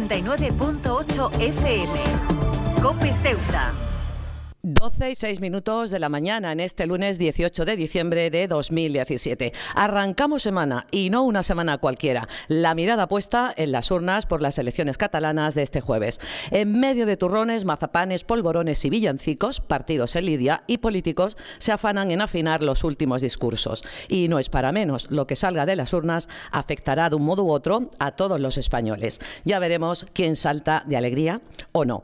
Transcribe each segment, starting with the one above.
89.8 FM. Cope Ceuta. 12 y 6 minutos de la mañana en este lunes 18 de diciembre de 2017. Arrancamos semana y no una semana cualquiera. La mirada puesta en las urnas por las elecciones catalanas de este jueves. En medio de turrones, mazapanes, polvorones y villancicos, partidos en lidia y políticos se afanan en afinar los últimos discursos. Y no es para menos, lo que salga de las urnas afectará de un modo u otro a todos los españoles. Ya veremos quién salta de alegría o no.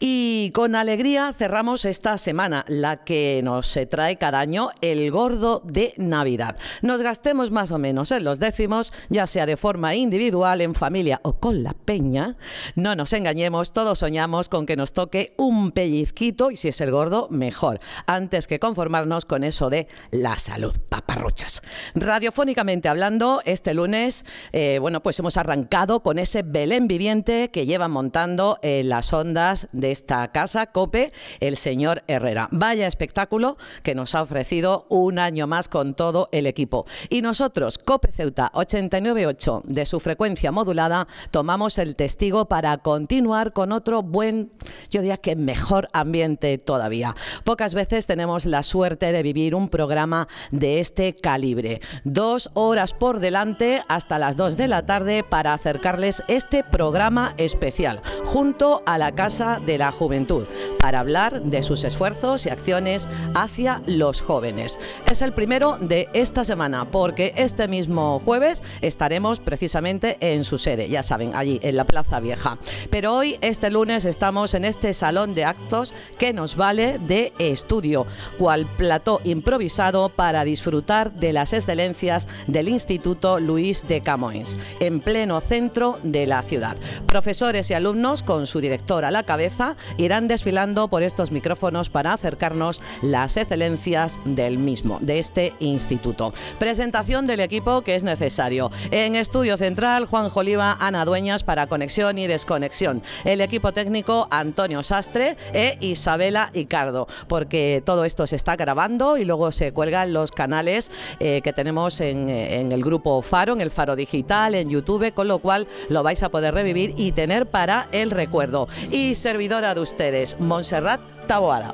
Y con alegría cerramos este esta semana, la que nos se eh, trae cada año el gordo de Navidad. Nos gastemos más o menos en los décimos, ya sea de forma individual, en familia o con la peña. No nos engañemos, todos soñamos con que nos toque un pellizquito y si es el gordo, mejor, antes que conformarnos con eso de la salud, paparruchas. Radiofónicamente hablando, este lunes, eh, bueno, pues hemos arrancado con ese Belén viviente que lleva montando en eh, las ondas de esta casa, COPE, el señor Herrera. Vaya espectáculo que nos ha ofrecido un año más con todo el equipo. Y nosotros, Cope Ceuta 898 de su frecuencia modulada, tomamos el testigo para continuar con otro buen, yo diría que mejor ambiente todavía. Pocas veces tenemos la suerte de vivir un programa de este calibre. Dos horas por delante hasta las dos de la tarde para acercarles este programa especial junto a la Casa de la Juventud para hablar de sus esfuerzos y acciones hacia los jóvenes. Es el primero de esta semana porque este mismo jueves estaremos precisamente en su sede, ya saben, allí en la Plaza Vieja. Pero hoy, este lunes, estamos en este salón de actos que nos vale de estudio, cual plató improvisado para disfrutar de las excelencias del Instituto Luis de Camoens, en pleno centro de la ciudad. Profesores y alumnos, con su director a la cabeza, irán desfilando por estos micrófonos para acercarnos las excelencias del mismo, de este instituto. Presentación del equipo que es necesario. En estudio central, Juan Joliva, Ana Dueñas para conexión y desconexión. El equipo técnico, Antonio Sastre e Isabela Icardo, porque todo esto se está grabando y luego se cuelgan los canales eh, que tenemos en, eh, en el grupo Faro, en el Faro Digital, en YouTube, con lo cual lo vais a poder revivir y tener para el recuerdo. Y servidora de ustedes, Montserrat तब वाला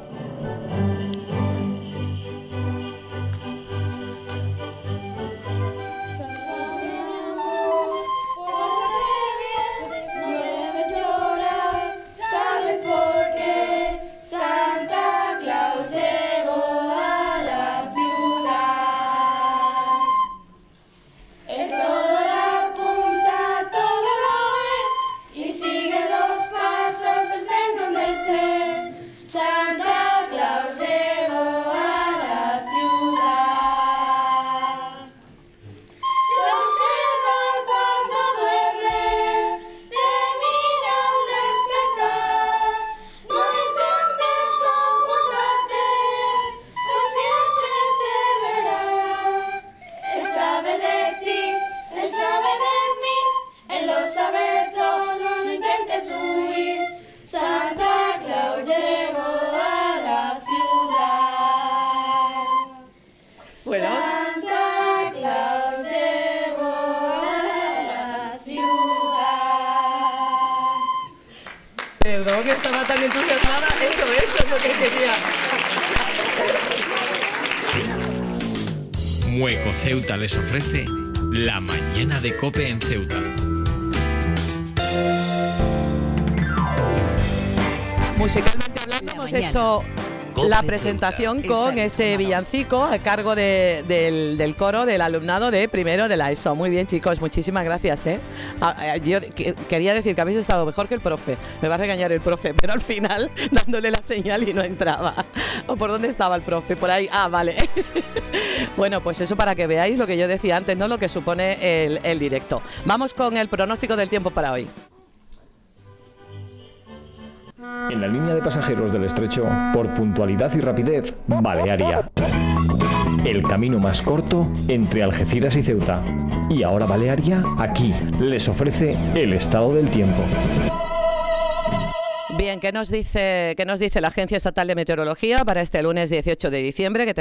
la presentación con este villancico a cargo del, coro del alumnado de primero de la ESO. Muy bien, chicos, muchísimas gracias. ¿eh? Ah, eh yo quería decir que habéis estado mejor que el profe. Me va a regañar el profe, pero al final dándole la señal y no entraba. ¿O por dónde estaba el profe? Por ahí. Ah, vale. bueno, pues eso para que veáis lo que yo decía antes, ¿no? Lo que supone el directo. Vamos con el pronóstico del tiempo para hoy. En la línea de pasajeros del estrecho, por puntualidad y rapidez, Balearia. El camino más corto entre Algeciras y Ceuta. Y ahora Balearia, aquí, les ofrece el estado del tiempo. Bien, ¿qué nos, dice, ¿qué nos dice la Agencia Estatal de Meteorología para este lunes 18 de diciembre? Que,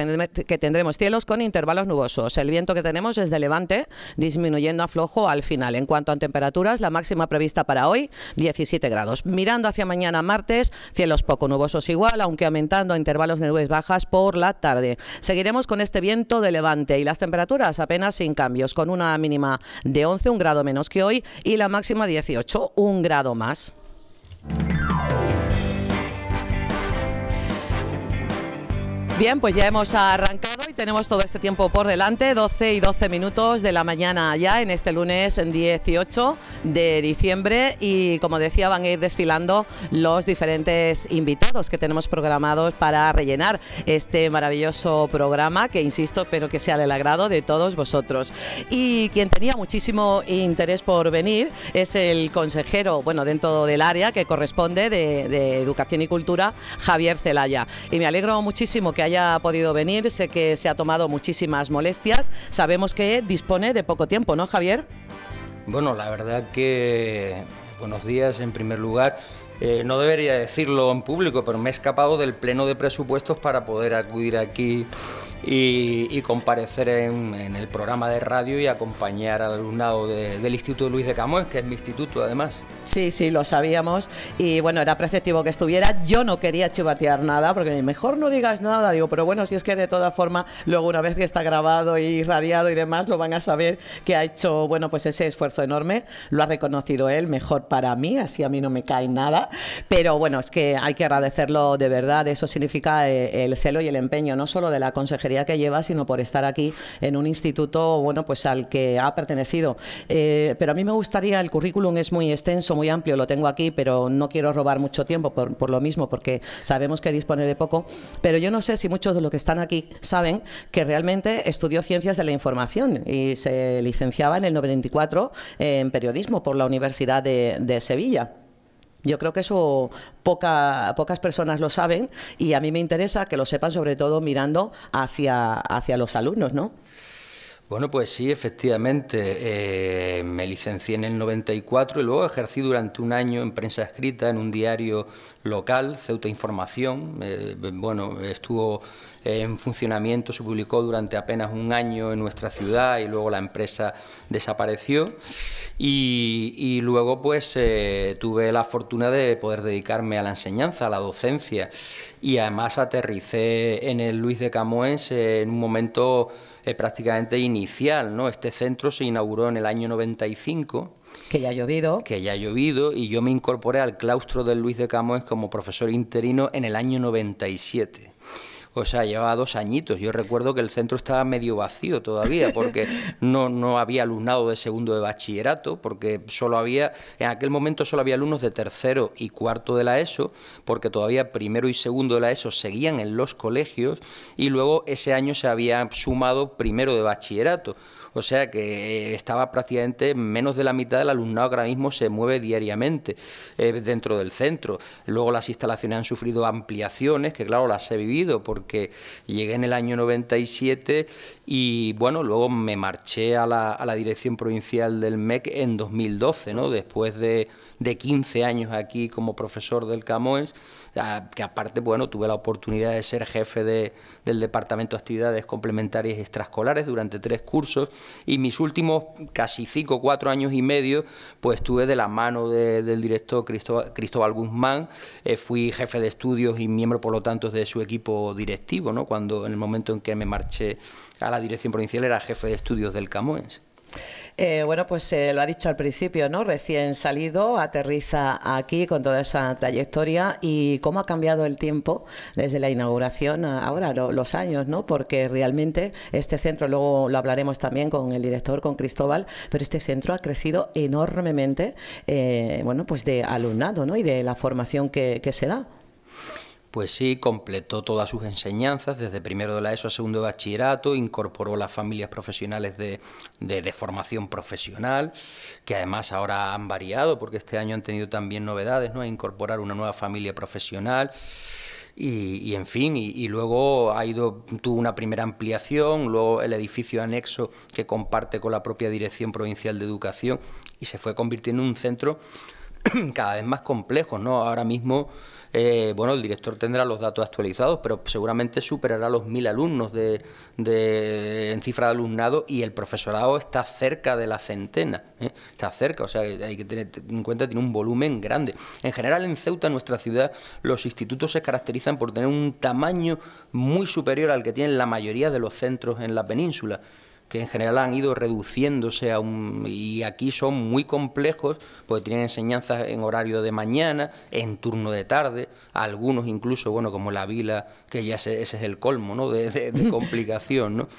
tendremos, cielos con intervalos nubosos. El viento que tenemos es de levante, disminuyendo a flojo al final. En cuanto a temperaturas, la máxima prevista para hoy, 17 grados. Mirando hacia mañana martes, cielos poco nubosos igual, aunque aumentando a intervalos de nubes bajas por la tarde. Seguiremos con este viento de levante y las temperaturas apenas sin cambios, con una mínima de 11, un grado menos que hoy, y la máxima 18, un grado más. Thank you. Bien, pues ya hemos arrancado y tenemos todo este tiempo por delante, 12 y 12 minutos de la mañana ya en este lunes 18 de diciembre y como decía van a ir desfilando los diferentes invitados que tenemos programados para rellenar este maravilloso programa que insisto, espero que sea del agrado de todos vosotros. Y quien tenía muchísimo interés por venir es el consejero, bueno, dentro del área que corresponde de, Educación y Cultura, Javier Celaya. Y me alegro muchísimo que haya podido venir. Sé que se ha tomado muchísimas molestias. Sabemos que dispone de poco tiempo, ¿no, Javier? Bueno, la verdad que buenos días en primer lugar. Eh, no debería decirlo en público, pero me he escapado del pleno de presupuestos para poder acudir aquí y, comparecer en, el programa de radio y acompañar al alumnado del Instituto Luis de Camões, que es mi instituto además. Sí, sí, lo sabíamos y bueno, era preceptivo que estuviera. Yo no quería chivatear nada porque mejor no digas nada, digo, pero bueno, si es que de todas formas, luego una vez que está grabado y radiado y demás, lo van a saber que ha hecho, bueno, pues ese esfuerzo enorme, lo ha reconocido él, mejor para mí, así a mí no me cae nada, pero bueno, es que hay que agradecerlo de verdad, eso significa eh, el celo y el empeño, no solo de la consejería, que lleva, sino por estar aquí en un instituto, bueno, pues al que ha pertenecido. Eh, pero a mí me gustaría, el currículum es muy extenso, muy amplio, lo tengo aquí, pero no quiero robar mucho tiempo por, lo mismo, porque sabemos que dispone de poco. Pero yo no sé si muchos de los que están aquí saben que realmente estudió Ciencias de la Información y se licenciaba en el 94 en periodismo por la Universidad de Sevilla. Yo creo que eso poca, pocas personas lo saben y a mí me interesa que lo sepan sobre todo mirando hacia, hacia los alumnos, ¿no? Bueno, pues sí, efectivamente. Eh, me licencié en el 94 y luego ejercí durante un año en prensa escrita en un diario local, Ceuta Información. Eh, bueno, estuvo en funcionamiento, se publicó durante apenas un año en nuestra ciudad y luego la empresa desapareció. Y, luego, pues, eh, tuve la fortuna de poder dedicarme a la enseñanza, a la docencia. Y además aterricé en el Luis de Camoens en un momento es eh, prácticamente inicial. ¿no? Este centro se inauguró en el año 95. Que ya ha llovido. Que ya ha llovido y yo me incorporé al claustro del Luis de Camoes como profesor interino en el año 97. O sea, llevaba dos añitos. Yo recuerdo que el centro estaba medio vacío todavía porque no, no había alumnado de segundo de bachillerato, porque solo había, en aquel momento solo había alumnos de tercero y cuarto de la ESO, porque todavía primero y segundo de la ESO seguían en los colegios y luego ese año se había sumado primero de bachillerato. O sea que eh, estaba prácticamente menos de la mitad del alumnado ahora mismo se mueve diariamente eh, dentro del centro. Luego las instalaciones han sufrido ampliaciones, que claro, las he vivido porque llegué en el año 97 y bueno, luego me marché a la, dirección provincial del MEC en 2012, ¿no? después de, de 15 años aquí como profesor del Camoes. Ah, que aparte, bueno, tuve la oportunidad de ser jefe del Departamento de Actividades Complementarias y Extraescolares durante tres cursos y mis últimos casi cinco, cuatro años y medio, pues estuve de la mano del director Cristóbal Guzmán, eh, fui jefe de estudios y miembro, por lo tanto, de su equipo directivo, ¿no? Cuando en el momento en que me marché a la dirección provincial era jefe de estudios del Camoens. Eh, bueno, pues eh, lo ha dicho al principio, ¿no? Recién salido, aterriza aquí con toda esa trayectoria y cómo ha cambiado el tiempo desde la inauguración ahora, los años, ¿no? Porque realmente este centro, luego lo hablaremos también con el director, con Cristóbal, pero este centro ha crecido enormemente, eh, bueno, pues de alumnado, ¿no? Y de la formación que se da. Pues sí, completó todas sus enseñanzas desde primero de la ESO a segundo de bachillerato, incorporó las familias profesionales de, de, formación profesional, que además ahora han variado porque este año han tenido también novedades, ¿no? incorporar una nueva familia profesional. Y, y, en fin, y, y, luego ha ido, tuvo una primera ampliación, luego el edificio anexo que comparte con la propia Dirección Provincial de Educación y se fue convirtiendo en un centro cada vez más complejo, ¿no? Ahora mismo eh, bueno, el director tendrá los datos actualizados, pero seguramente superará los mil alumnos de, en cifra de alumnado y el profesorado está cerca de la centena, ¿eh? está cerca, o sea, hay que tener en cuenta que tiene un volumen grande. En general, en Ceuta, en nuestra ciudad, los institutos se caracterizan por tener un tamaño muy superior al que tienen la mayoría de los centros en la península que en general han ido reduciéndose a un, y aquí son muy complejos, porque tienen enseñanzas en horario de mañana, en turno de tarde, algunos incluso, bueno, como la vila, que ya ese, es el colmo, ¿no? de complicación, ¿no?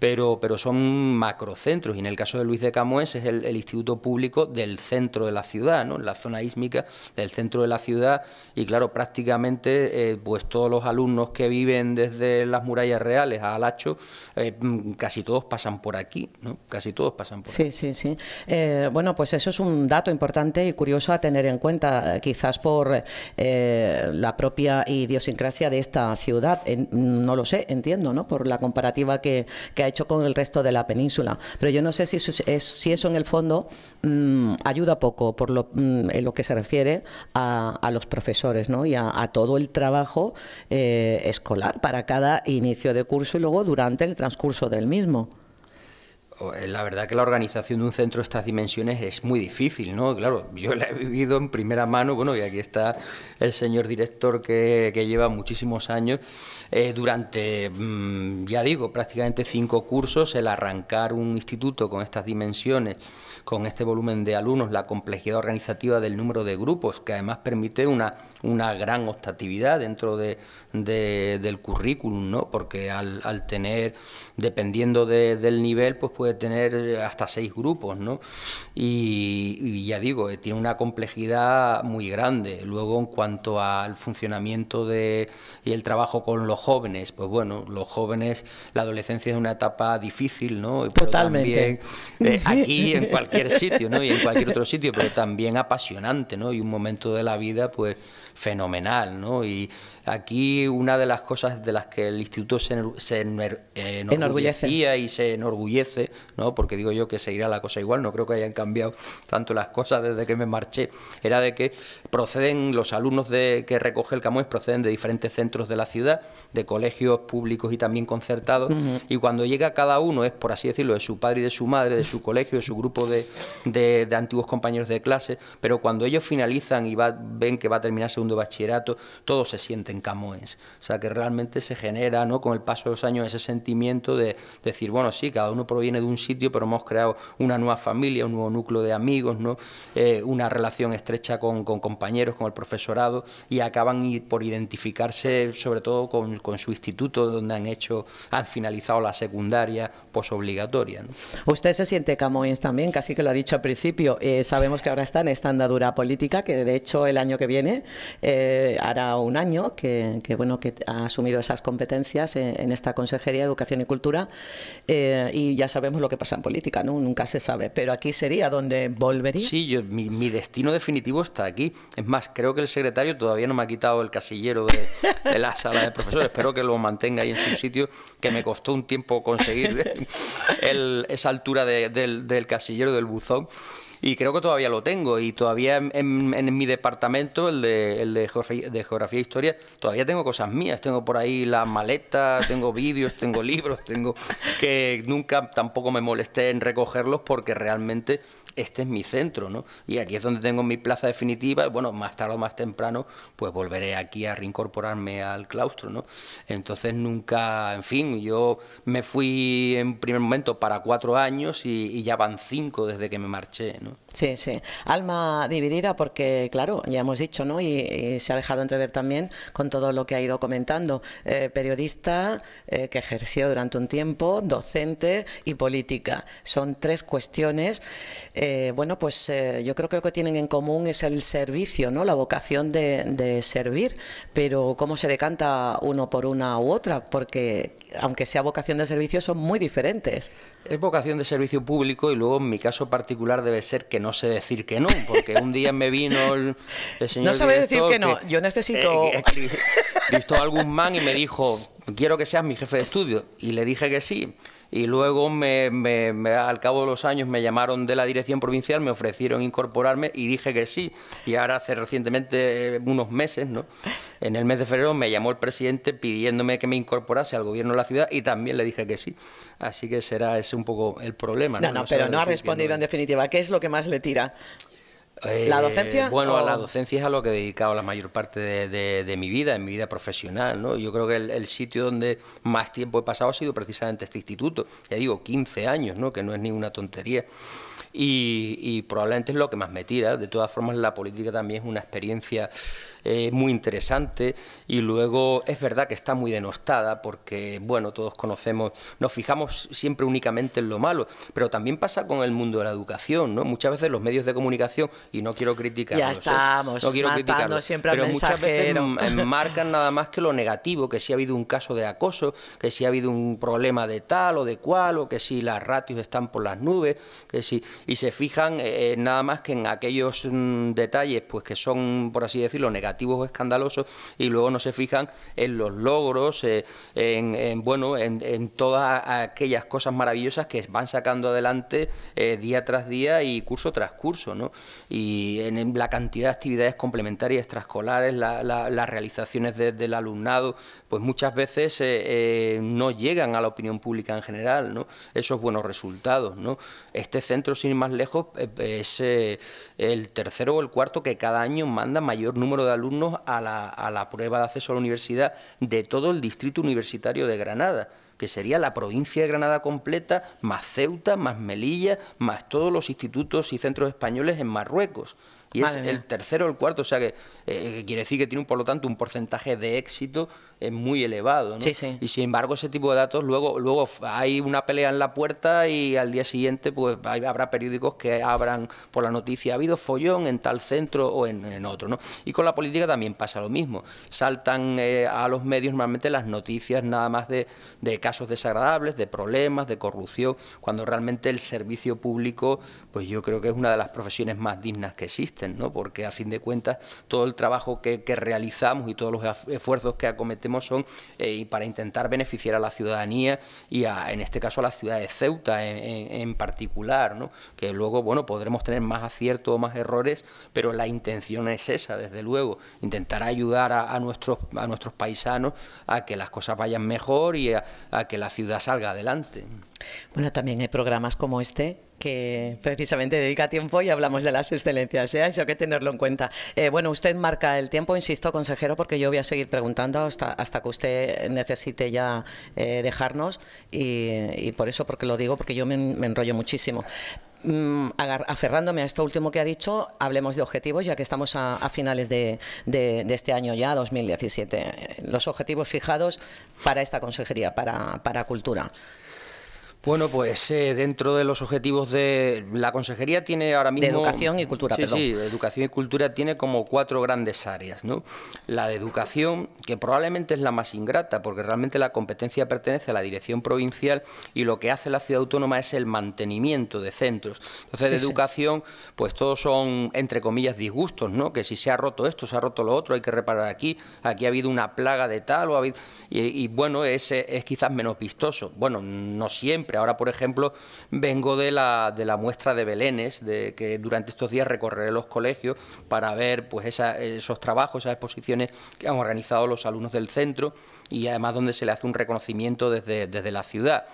pero, pero son macrocentros y en el caso de Luis de Camoes es el, instituto público del centro de la ciudad, ¿no? en la zona ísmica del centro de la ciudad y claro, prácticamente eh, pues todos los alumnos que viven desde las murallas reales a Alacho, eh, casi todos pasan por aquí, casi todos pasan por sí, Sí, sí, eh, bueno, pues eso es un dato importante y curioso a tener en cuenta, quizás por la propia idiosincrasia de esta ciudad, no lo sé, entiendo, ¿no? por la comparativa que, que hay hecho con el resto de la península. Pero yo no sé si eso, si eso en el fondo mm, ayuda poco por lo, mm, en lo que se refiere a, los profesores ¿no? y a, todo el trabajo eh, escolar para cada inicio de curso y luego durante el transcurso del mismo. Eh, la verdad que la organización de un centro de estas dimensiones es muy difícil, ¿no? Claro, yo la he vivido en primera mano, bueno, y aquí está el señor director que, lleva muchísimos años, eh, durante, mm, ya digo, prácticamente cinco cursos, el arrancar un instituto con estas dimensiones, con este volumen de alumnos, la complejidad organizativa del número de grupos, que además permite una, una gran optatividad dentro de, del currículum, ¿no? Porque al, tener, dependiendo del nivel, pues puede tener eh, hasta seis grupos, ¿no? Y, ya digo, eh, tiene una complejidad muy grande. Luego, en cuanto al funcionamiento de, y el trabajo con los jóvenes, pues bueno, los jóvenes, la adolescencia es una etapa difícil, ¿no? Totalmente. Eh, aquí, en cualquier sitio, ¿no? Y en cualquier otro sitio, pero también apasionante, ¿no? Y un momento de la vida, pues fenomenal. ¿no? Y aquí una de las cosas de las que el instituto se, eh, enorgullecía y se enorgullece, ¿no? porque digo yo que seguirá la cosa igual, no creo que hayan cambiado tanto las cosas desde que me marché, era de que proceden los alumnos de, que recoge el camués proceden de diferentes centros de la ciudad, de colegios públicos y también concertados, y cuando llega cada uno es, por así decirlo, de su padre y de su madre, de su colegio, de su grupo de, antiguos compañeros de clase, pero cuando ellos finalizan y ven que va a terminarse segundo bachillerato, todos se sienten Camoens. O sea, que realmente se genera, ¿no? Con el paso de los años ese sentimiento de, decir, bueno, sí, cada uno proviene de un sitio, pero hemos creado una nueva familia, un nuevo núcleo de amigos, ¿no? Eh, una relación estrecha con, compañeros, con el profesorado, y acaban por identificarse sobre todo con, su instituto donde han hecho, han finalizado la secundaria posobligatoria. ¿no? Usted se siente Camoens también, casi que lo ha dicho al principio. Eh, sabemos que ahora está en esta andadura política, que de hecho el año que viene eh, hará un año que, bueno, que ha asumido esas competencias en, esta Consejería de Educación y Cultura eh, y ya sabemos lo que pasa en política, ¿no? nunca se sabe, pero aquí sería donde volvería. Sí, mi, destino definitivo está aquí. Es más, creo que el secretario todavía no me ha quitado el casillero de, la sala de profesores, espero que lo mantenga ahí en su sitio, que me costó un tiempo conseguir esa altura del, del casillero, del buzón. Y creo que todavía lo tengo. Y todavía en, mi departamento, el, de, el geografía, e historia, todavía tengo cosas mías. Tengo por ahí la maleta tengo vídeos, tengo libros, tengo que nunca tampoco me molesté en recogerlos porque realmente este es mi centro, ¿no? Y aquí es donde tengo mi plaza definitiva, y bueno, más tarde o más temprano, pues volveré aquí a reincorporarme al claustro, ¿no? Entonces nunca, en fin, yo me fui en primer momento para cuatro años y, ya van cinco desde que me marché, ¿no? Sí, sí. Alma dividida porque, claro, ya hemos dicho, ¿no? Y, se ha dejado entrever también con todo lo que ha ido comentando. Eh, periodista eh, que ejerció durante un tiempo, docente y política. Son tres cuestiones. Eh, bueno, pues eh, yo creo que lo que tienen en común es el servicio, ¿no? La vocación de, servir, pero cómo se decanta uno por una u otra, porque aunque sea vocación de servicio, son muy diferentes. Es vocación de servicio público y luego en mi caso particular debe ser que no sé decir que no, porque un día me vino el, señor. No sabe decir que, no, yo necesito. visto eh, algún y me dijo: Quiero que seas mi jefe de estudio. Y le dije que sí y luego al cabo de los años me llamaron de la dirección provincial, me ofrecieron incorporarme y dije que sí. Y ahora hace recientemente eh, unos meses, ¿no? En el mes de febrero me llamó el presidente pidiéndome que me incorporase al gobierno de la ciudad y también le dije que sí. Así que será ese un poco el problema. no, no pero no ha respondido en definitiva. ¿Qué es lo que más le tira? ¿La eh, docencia? Bueno, a la docencia es a lo que he dedicado la mayor parte de, mi vida, en mi vida profesional. ¿no? Yo creo que el, sitio donde más tiempo he pasado ha sido precisamente este instituto. Ya digo, 15 años, ¿no? que no es ninguna tontería. y probablemente es lo que más me tira. De todas formas, la política también es una experiencia eh, muy interesante y luego es verdad que está muy denostada porque, bueno, todos conocemos, nos fijamos siempre únicamente en lo malo, pero también pasa con el mundo de la educación, ¿no? Muchas veces los medios de comunicación, y no quiero criticar, ya no quiero criticarlos, siempre pero muchas veces eh, marcan nada más que lo negativo, que si ha habido un caso de acoso, que si ha habido un problema de tal o de cual, o que si las ratios están por las nubes, que si, y se fijan eh, nada más que en aquellos mm, detalles pues que son, por así decirlo, negativos escandalosos y luego no se fijan en los logros, eh, en, bueno, en, todas aquellas cosas maravillosas que van sacando adelante eh, día tras día y curso tras curso, ¿no? Y en, la cantidad de actividades complementarias extraescolares, las realizaciones del alumnado, pues muchas veces eh, no llegan a la opinión pública en general, ¿no? Esos buenos resultados, ¿no? Este centro, sin ir más lejos, es el tercero o el cuarto que cada año manda mayor número de alumnos alumnos a la, a la prueba de acceso a la universidad de todo el distrito universitario de Granada que sería la provincia de Granada completa, más Ceuta, más Melilla, más todos los institutos y centros españoles en Marruecos. Y es el tercero o el cuarto, o sea que eh, quiere decir que tiene, por lo tanto, un porcentaje de éxito es muy elevado. ¿no? Y sin embargo, ese tipo de datos, luego, luego hay una pelea en la puerta y al día siguiente pues habrá periódicos que abran por la noticia, ha habido follón en tal centro o en, otro. ¿no? Y con la política también pasa lo mismo. Saltan eh, a los medios normalmente las noticias nada más de, de casos desagradables, de problemas, de corrupción, cuando realmente el servicio público, pues yo creo que es una de las profesiones más dignas que existen, ¿no? porque a fin de cuentas todo el trabajo que, que realizamos y todos los esfuerzos que acometemos son eh, para intentar beneficiar a la ciudadanía y en este caso a la ciudad de Ceuta en, particular, que luego bueno podremos tener más aciertos o más errores, pero la intención es esa, desde luego, intentar ayudar a, nuestros, a nuestros paisanos a que las cosas vayan mejor y a que la ciudad salga adelante. Bueno, también hay programas como este que precisamente dedica tiempo y hablamos de las excelencias, ¿eh? eso hay que tenerlo en cuenta. Eh, bueno, usted marca el tiempo, insisto, consejero, porque yo voy a seguir preguntando hasta, hasta que usted necesite ya eh, dejarnos y, por eso, porque lo digo, porque yo me, enrollo muchísimo. Mm, aferrándome a esto último que ha dicho, hablemos de objetivos, ya que estamos a, finales de, este año ya, 2017. Los objetivos fijados para esta consejería, para, para cultura. Bueno, pues eh, dentro de los objetivos de la consejería tiene ahora mismo... educación y cultura, perdón. Sí, educación y cultura tiene como cuatro grandes áreas, ¿no? La de educación, que probablemente es la más ingrata, porque realmente la competencia pertenece a la dirección provincial y lo que hace la ciudad autónoma es el mantenimiento de centros. Entonces, de educación, pues todos son, entre comillas, disgustos, ¿no? Que si se ha roto esto, se ha roto lo otro, hay que reparar aquí, aquí ha habido una plaga de tal o ha habido... Y, y bueno, ese es quizás menos vistoso. Bueno, no siempre Ahora, por ejemplo, vengo de la, muestra de Belénes, de que durante estos días recorreré los colegios para ver pues esos trabajos, esas exposiciones que han organizado los alumnos del centro y además donde se le hace un reconocimiento desde, la ciudad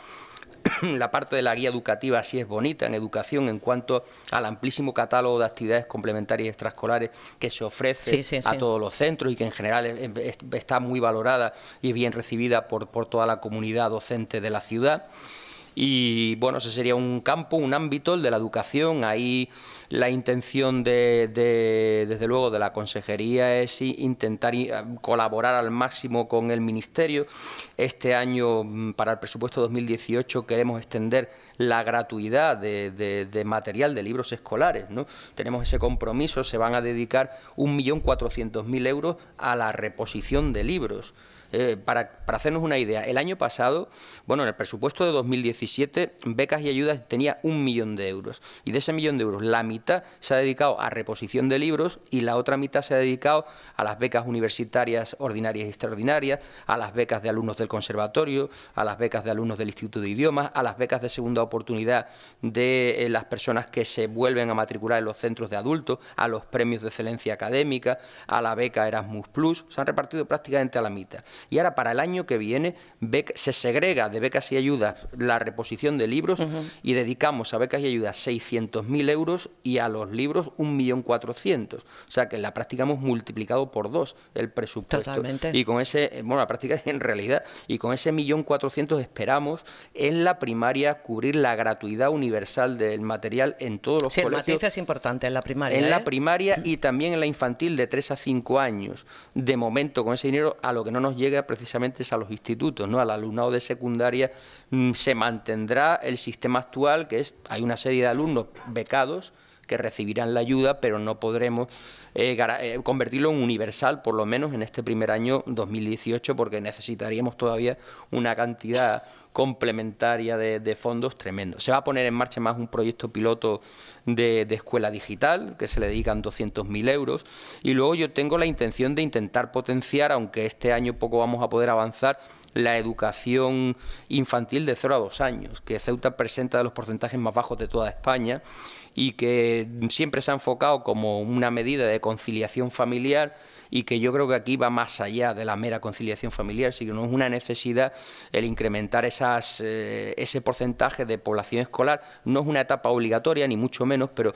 la parte de la guía educativa sí es bonita en educación en cuanto al amplísimo catálogo de actividades complementarias y extraescolares que se ofrece a todos los centros y que en general está muy valorada y bien recibida por toda la comunidad docente de la ciudad. Y bueno, ese sería un campo, un ámbito, el de la educación. Ahí la intención de, desde luego, de la consejería es intentar colaborar al máximo con el ministerio. Este año, mm, para el presupuesto 2018, queremos extender la gratuidad de, material de libros escolares. Tenemos ese compromiso, se van a dedicar 1.400.000 euros a la reposición de libros. Eh, para, hacernos una idea, el año pasado, bueno, en el presupuesto de 2017, becas y ayudas tenía un millón de euros. Y de ese millón de euros, la mitad se ha dedicado a reposición de libros y la otra mitad se ha dedicado a las becas universitarias ordinarias y extraordinarias, a las becas de alumnos del conservatorio, a las becas de alumnos del Instituto de Idiomas, a las becas de segunda oportunidad de eh, las personas que se vuelven a matricular en los centros de adultos, a los premios de excelencia académica, a la beca Erasmus Plus. Se han repartido prácticamente a la mitad. Y ahora para el año que viene se segrega de becas y ayudas la reposición de libros y dedicamos a becas y ayudas 600.000 euros y a los libros 1.400.000. O sea que en la práctica hemos multiplicado por dos el presupuesto. Y con ese, eh, bueno, la práctica en realidad, y con ese 1.400.000 esperamos en la primaria cubrir la gratuidad universal del material en todos los sí, El es importante en la primaria. En la ¿eh? primaria mm. y también en la infantil de 3 a 5 años. De momento, con ese dinero, a lo que no nos precisamente es a los institutos, ¿no? al alumnado de secundaria mm, se mantendrá el sistema actual, que es hay una serie de alumnos becados, que recibirán la ayuda, pero no podremos eh, eh, convertirlo en universal, por lo menos en este primer año 2018, porque necesitaríamos todavía una cantidad complementaria de, fondos tremendo. Se va a poner en marcha más un proyecto piloto de, de escuela digital, que se le dedican 200.000 euros, y luego yo tengo la intención de intentar potenciar, aunque este año poco vamos a poder avanzar, la educación infantil de 0 a 2 años, que Ceuta presenta de los porcentajes más bajos de toda España y que siempre se ha enfocado como una medida de conciliación familiar y que yo creo que aquí va más allá de la mera conciliación familiar, sino es una necesidad el incrementar esas, eh, ese porcentaje de población escolar. No es una etapa obligatoria, ni mucho menos, pero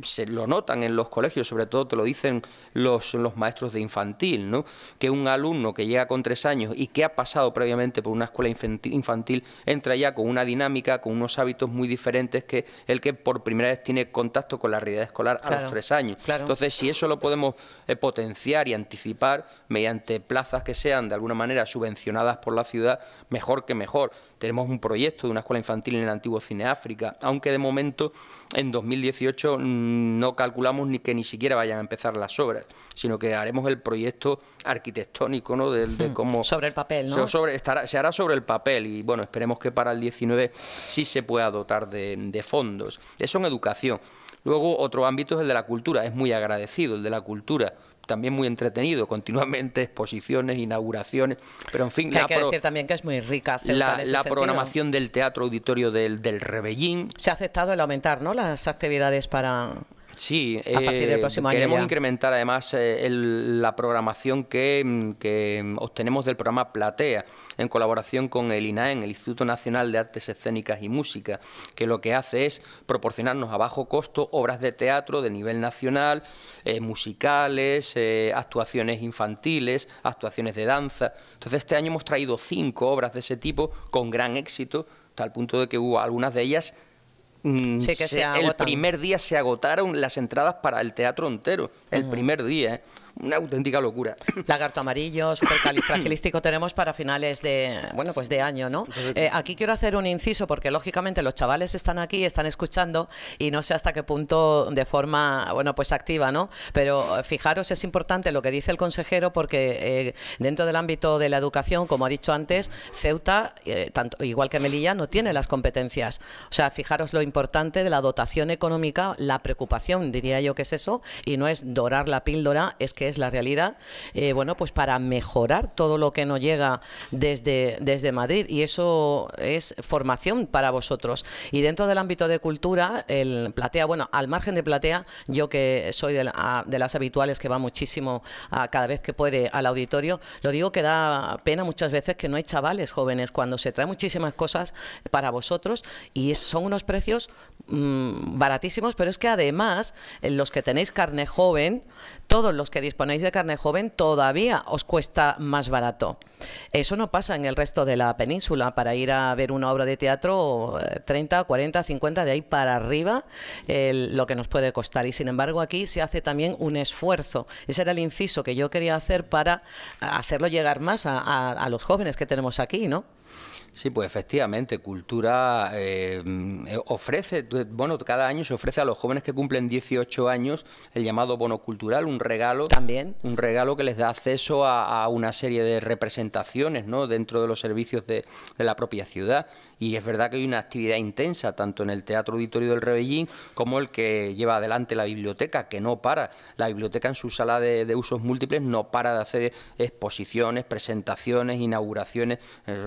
se lo notan en los colegios, sobre todo te lo dicen los, los maestros de infantil, ¿no? que un alumno que llega con tres años y que ha pasado previamente por una escuela infantil, entra ya con una dinámica, con unos hábitos muy diferentes que el que por primera vez tiene contacto con la realidad escolar a los tres años. Entonces, si eso lo podemos eh, potenciar, y anticipar mediante plazas que sean de alguna manera subvencionadas por la ciudad, mejor que mejor. Tenemos un proyecto de una escuela infantil en el antiguo Cine África, aunque de momento en 2018 mm, no calculamos ni que ni siquiera vayan a empezar las obras, sino que haremos el proyecto arquitectónico, ¿no? De, de hmm. cómo sobre el papel, ¿no? Se, hará sobre el papel y bueno, esperemos que para el 19 sí se pueda dotar de, de fondos. Eso en educación. Luego otro ámbito es el de la cultura, es muy agradecido el de la cultura también muy entretenido, continuamente exposiciones, inauguraciones, pero en fin... la hay decir también que es muy rica La, programación del Teatro Auditorio del, del Rebellín. Se ha aceptado el aumentar ¿no? las actividades para Sí, eh, queremos incrementar además eh, la programación que, mm, que, mm, obtenemos del programa Platea en colaboración con el INAEN, el Instituto Nacional de Artes Escénicas y Música, que lo que hace es proporcionarnos a bajo costo obras de teatro de nivel nacional, eh, musicales, actuaciones infantiles, actuaciones de danza. Entonces este año hemos traído cinco obras de ese tipo con gran éxito, hasta el punto de que hubo algunas de ellas Mm, que el primer día se agotaron las entradas para el teatro entero, el primer día. ¿eh? una auténtica locura. Lagarto amarillo, supercalifragilístico tenemos para finales de, bueno, pues de año, ¿no? Eh, aquí quiero hacer un inciso porque lógicamente los chavales están aquí, están escuchando y no sé hasta qué punto de forma, bueno, pues activa, ¿no? Pero eh, fijaros, es importante lo que dice el consejero porque eh, dentro del ámbito de la educación, como ha dicho antes, Ceuta, tanto, igual que Melilla, no tiene las competencias. O sea, fijaros lo importante de la dotación económica, la preocupación, diría yo que es eso, y no es dorar la píldora, es que que es la realidad, eh, bueno, pues para mejorar todo lo que nos llega desde, desde Madrid. Y eso es formación para vosotros. Y dentro del ámbito de cultura, el Platea, bueno, al margen de Platea, yo que soy de, de las habituales que va muchísimo a, cada vez que puede al auditorio, lo digo que da pena muchas veces que no hay chavales jóvenes cuando se trae muchísimas cosas para vosotros y son unos precios Mm, baratísimos, pero es que además eh, los que tenéis carne joven, todos los que disponéis de carne joven todavía os cuesta más barato. Eso no pasa en el resto de la península. Para ir a ver una obra de teatro, 30, 40, 50, de ahí para arriba, lo que nos puede costar. Y sin embargo, aquí se hace también un esfuerzo. Ese era el inciso que yo quería hacer para hacerlo llegar más a, a los jóvenes que tenemos aquí, ¿no? Sí, pues efectivamente, Cultura eh, ofrece, eh, bueno, cada año se ofrece a los jóvenes que cumplen 18 años el llamado bono cultural, un regalo. También. Un regalo que les da acceso a, una serie de representaciones, Dentro de los servicios de, la propia ciudad. Y es verdad que hay una actividad intensa, tanto en el Teatro Auditorio del Rebellín como el que lleva adelante la biblioteca, que no para. La biblioteca en su sala de, usos múltiples no para de hacer exposiciones, presentaciones, inauguraciones,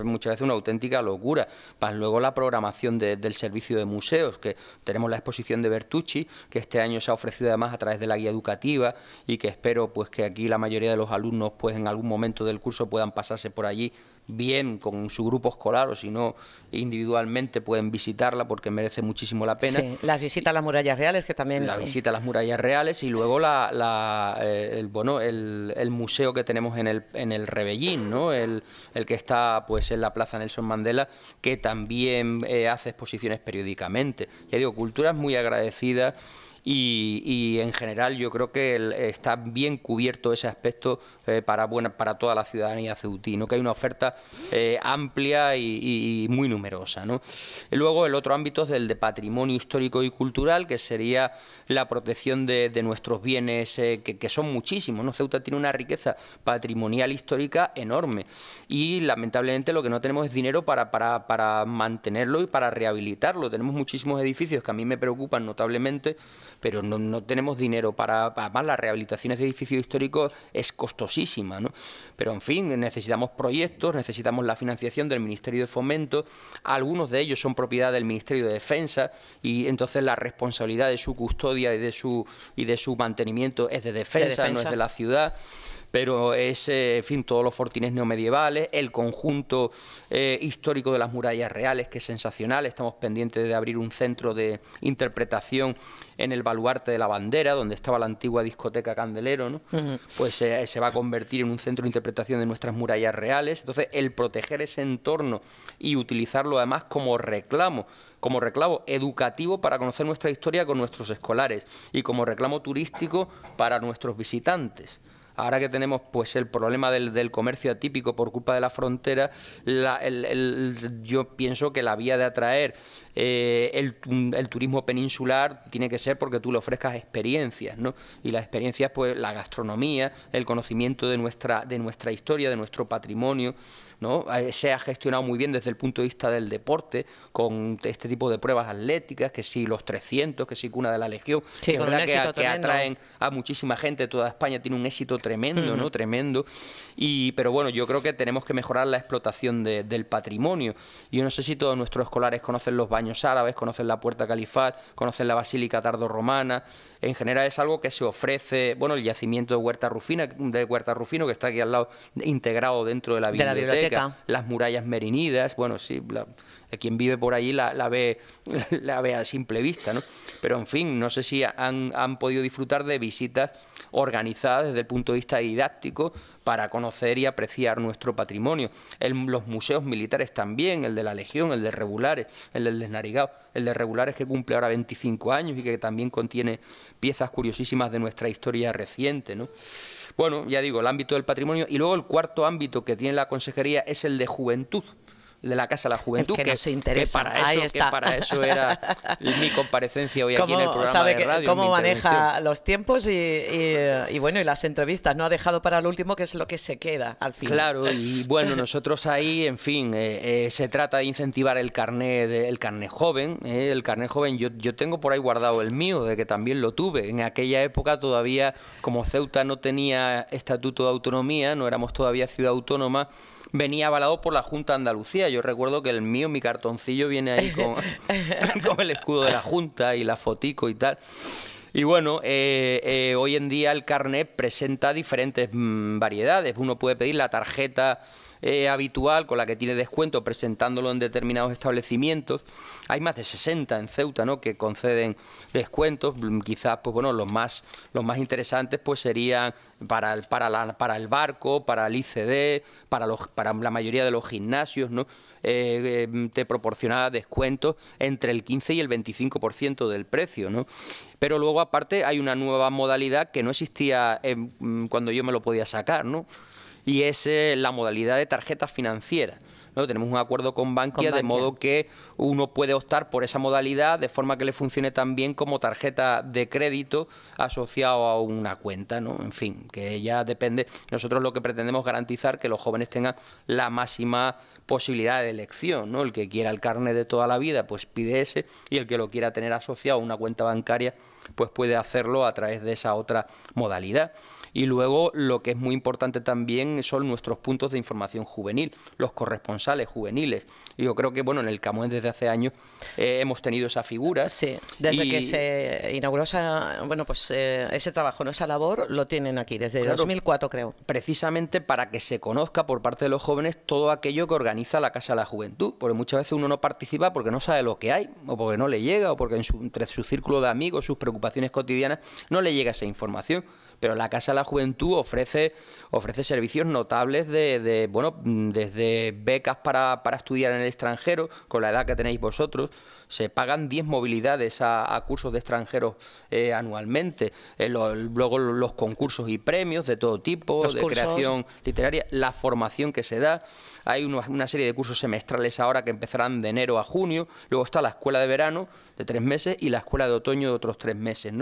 muchas veces una auténtica locura. luego la programación del servicio de museos, que tenemos la exposición de Bertucci, que este año se ha ofrecido además a través de la guía educativa y que espero pues que aquí la mayoría de los alumnos pues en algún momento del curso puedan pasarse por allí bien con su grupo escolar o si no individualmente pueden visitarla porque merece muchísimo la pena. las visitas a las murallas reales que también... La visita a las murallas reales y luego la, eh, el, bueno, el, museo que tenemos en el, en el Rebellín, el, que está pues en la Plaza Nelson Mandela, que también eh, hace exposiciones periódicamente. Ya digo, cultura es muy agradecida y, en general yo creo que está bien cubierto ese aspecto eh, para, buena, para toda la ciudadanía ceutí, que hay una oferta eh, amplia y, muy numerosa. ¿no? Luego el otro ámbito es el de patrimonio histórico y cultural, que sería la protección de, de nuestros bienes, eh, que, son muchísimos. ¿no? Ceuta tiene una riqueza patrimonial histórica enorme y lamentablemente lo que no tenemos es dinero para, para, para mantenerlo y para rehabilitarlo. Tenemos muchísimos edificios que a mí me preocupan notablemente pero no, no tenemos dinero para, además la rehabilitación de edificios edificio histórico es costosísima, ¿no? Pero en fin, necesitamos proyectos, necesitamos la financiación del Ministerio de Fomento, algunos de ellos son propiedad del Ministerio de Defensa y entonces la responsabilidad de su custodia y de su, y de su mantenimiento es de defensa. no es de la ciudad pero es, eh, en fin, todos los fortines neomedievales, el conjunto eh, histórico de las murallas reales, que es sensacional. Estamos pendientes de abrir un centro de interpretación en el baluarte de la bandera, donde estaba la antigua discoteca Candelero, pues eh, se va a convertir en un centro de interpretación de nuestras murallas reales. Entonces, el proteger ese entorno y utilizarlo además como reclamo, como reclamo educativo para conocer nuestra historia con nuestros escolares y como reclamo turístico para nuestros visitantes ahora que tenemos pues el problema del, comercio atípico por culpa de la frontera, yo pienso que la vía de atraer eh, el, el, turismo peninsular tiene que ser porque tú le ofrezcas experiencias, ¿no? Y las experiencias, pues la gastronomía, el conocimiento de nuestra, de nuestra historia, de nuestro patrimonio. Eh, se ha gestionado muy bien desde el punto de vista del deporte, con este tipo de pruebas atléticas, que si los 300, que sí cuna de la Legión, que atraen a muchísima gente, toda España tiene un éxito tremendo, ¿no? Tremendo. Y, pero bueno, yo creo que tenemos que mejorar la explotación del patrimonio. Yo no sé si todos nuestros escolares conocen los baños árabes, conocen la Puerta Califal, conocen la Basílica Tardorromana. En general es algo que se ofrece, bueno, el yacimiento de Huerta Rufina, de Huerta Rufino, que está aquí al lado, integrado dentro de la villa De la las murallas merinidas, bueno, sí, quien vive por ahí la, ve, la ve a simple vista, ¿no? Pero en fin, no sé si han, podido disfrutar de visitas organizadas desde el punto de vista didáctico para conocer y apreciar nuestro patrimonio. los museos militares también, el de la Legión, el de Regulares, el del Desnarigado, el de Regulares que cumple ahora 25 años y que también contiene piezas curiosísimas de nuestra historia reciente, ¿no? Bueno, ya digo, el ámbito del patrimonio y luego el cuarto ámbito que tiene la consejería es el de juventud de la Casa de la Juventud, que, se interesa. para, eso, para eso era mi comparecencia hoy aquí en el programa de radio. cómo maneja los tiempos y, bueno, y las entrevistas. No ha dejado para el último, que es lo que se queda al final. Claro, y bueno, nosotros ahí, en fin, eh, eh, se trata de incentivar el carnet, el carnet joven. Eh, el carnet joven, yo, yo tengo por ahí guardado el mío, de que también lo tuve. En aquella época todavía, como Ceuta no tenía estatuto de autonomía, no éramos todavía ciudad autónoma, venía avalado por la Junta Andalucía yo recuerdo que el mío, mi cartoncillo, viene ahí con, el escudo de la Junta y la fotico y tal. Y bueno, eh, eh, hoy en día el carnet presenta diferentes mm, variedades. Uno puede pedir la tarjeta eh, habitual, con la que tiene descuento, presentándolo en determinados establecimientos. Hay más de 60 en Ceuta ¿no? que conceden descuentos. Mm, quizás, pues bueno, los más, los más interesantes pues serían para el, para, para el barco, para el ICD, para, los, para la mayoría de los gimnasios, ¿no? Eh, eh, te proporciona descuentos entre el 15 y el 25% del precio, ¿no? Pero luego, aparte, hay una nueva modalidad que no existía mm, cuando yo me lo podía sacar, ¿no? y es eh, la modalidad de tarjeta financiera. ¿no? Tenemos un acuerdo con Bankia, de modo que uno puede optar por esa modalidad de forma que le funcione también como tarjeta de crédito asociado a una cuenta, ¿no? En fin, que ya depende. Nosotros lo que pretendemos garantizar que los jóvenes tengan la máxima posibilidad de elección, ¿no? El que quiera el carnet de toda la vida, pues pide ese, y el que lo quiera tener asociado a una cuenta bancaria, pues puede hacerlo a través de esa otra modalidad. Y luego lo que es muy importante también son nuestros puntos de información juvenil, los corresponsales juveniles. Yo creo que bueno, en el Camón desde hace años eh, hemos tenido esa figura. Sí, desde que se inauguró esa, bueno, pues, eh, ese trabajo, esa labor, lo tienen aquí, desde 2004 creo. Precisamente para que se conozca por parte de los jóvenes todo aquello que organiza la Casa de la Juventud, porque muchas veces uno no participa porque no sabe lo que hay, o porque no le llega, o porque en su, entre su círculo de amigos, sus preocupaciones cotidianas, no le llega esa información pero la Casa de la Juventud ofrece, ofrece servicios notables de, bueno, desde becas para, estudiar en el extranjero, con la edad que tenéis vosotros, se pagan 10 movilidades a, cursos de extranjeros eh, anualmente, eh, luego los concursos y premios de todo tipo, de creación literaria, la formación que se da, hay una, serie de cursos semestrales ahora que empezarán de enero a junio, luego está la escuela de verano de tres meses y la escuela de otoño de otros tres meses,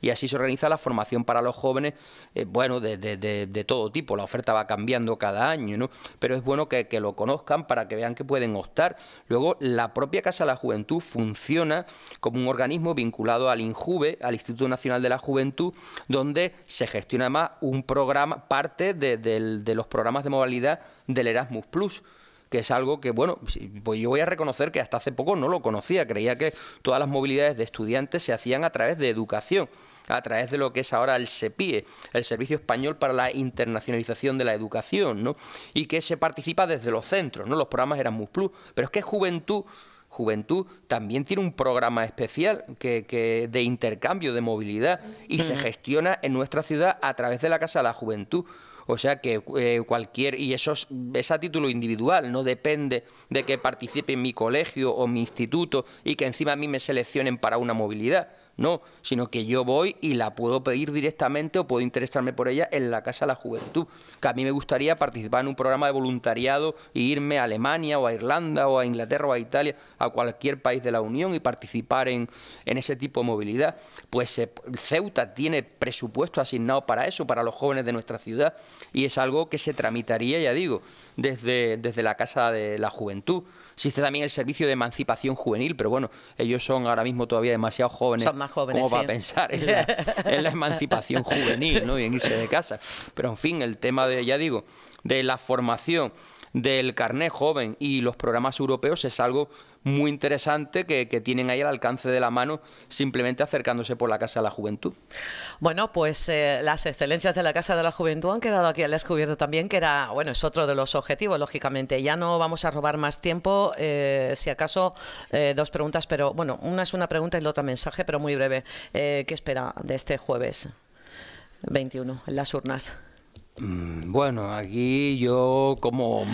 Y así se organiza la formación para los jóvenes eh, bueno, de, todo tipo, la oferta va cambiando cada año, ¿no? Pero es bueno que, lo conozcan para que vean que pueden optar. Luego, la propia Casa de la Juventud funciona como un organismo vinculado al INJUVE, al Instituto Nacional de la Juventud, donde se gestiona más un programa, parte de los programas de movilidad del Erasmus Plus que es algo que, bueno, pues yo voy a reconocer que hasta hace poco no lo conocía, creía que todas las movilidades de estudiantes se hacían a través de educación a través de lo que es ahora el SEPIE, el Servicio Español para la Internacionalización de la Educación, ¿no? y que se participa desde los centros, ¿no? los programas Erasmus Plus, pero es que Juventud... Juventud también tiene un programa especial que, de intercambio, de movilidad, y se gestiona en nuestra ciudad a través de la Casa de la Juventud. O sea que eh, cualquier, y eso es, es, a título individual, no depende de que participe en mi colegio o mi instituto y que encima a mí me seleccionen para una movilidad. No, sino que yo voy y la puedo pedir directamente o puedo interesarme por ella en la Casa de la Juventud. Que a mí me gustaría participar en un programa de voluntariado e irme a Alemania o a Irlanda o a Inglaterra o a Italia, a cualquier país de la Unión y participar en, en ese tipo de movilidad. Pues eh, Ceuta tiene presupuesto asignado para eso, para los jóvenes de nuestra ciudad, y es algo que se tramitaría, ya digo, desde, desde la Casa de la Juventud. Existe también el servicio de emancipación juvenil, pero bueno, ellos son ahora mismo todavía demasiado jóvenes. Son más jóvenes. ¿Cómo va a pensar en la, en la emancipación juvenil, ¿no? Y en irse de casa. Pero en fin, el tema de, ya digo, de la formación del carnet joven y los programas europeos es algo muy interesante que, tienen ahí al alcance de la mano simplemente acercándose por la Casa de la Juventud. Bueno, pues eh, las excelencias de la Casa de la Juventud han quedado aquí al descubierto también, que era, bueno, es otro de los objetivos, lógicamente. Ya no vamos a robar más tiempo, eh, si acaso eh, dos preguntas, pero bueno, una es una pregunta y la otra mensaje, pero muy breve. ¿Qué espera de este jueves 21 en las urnas? Mm, bueno, aquí yo como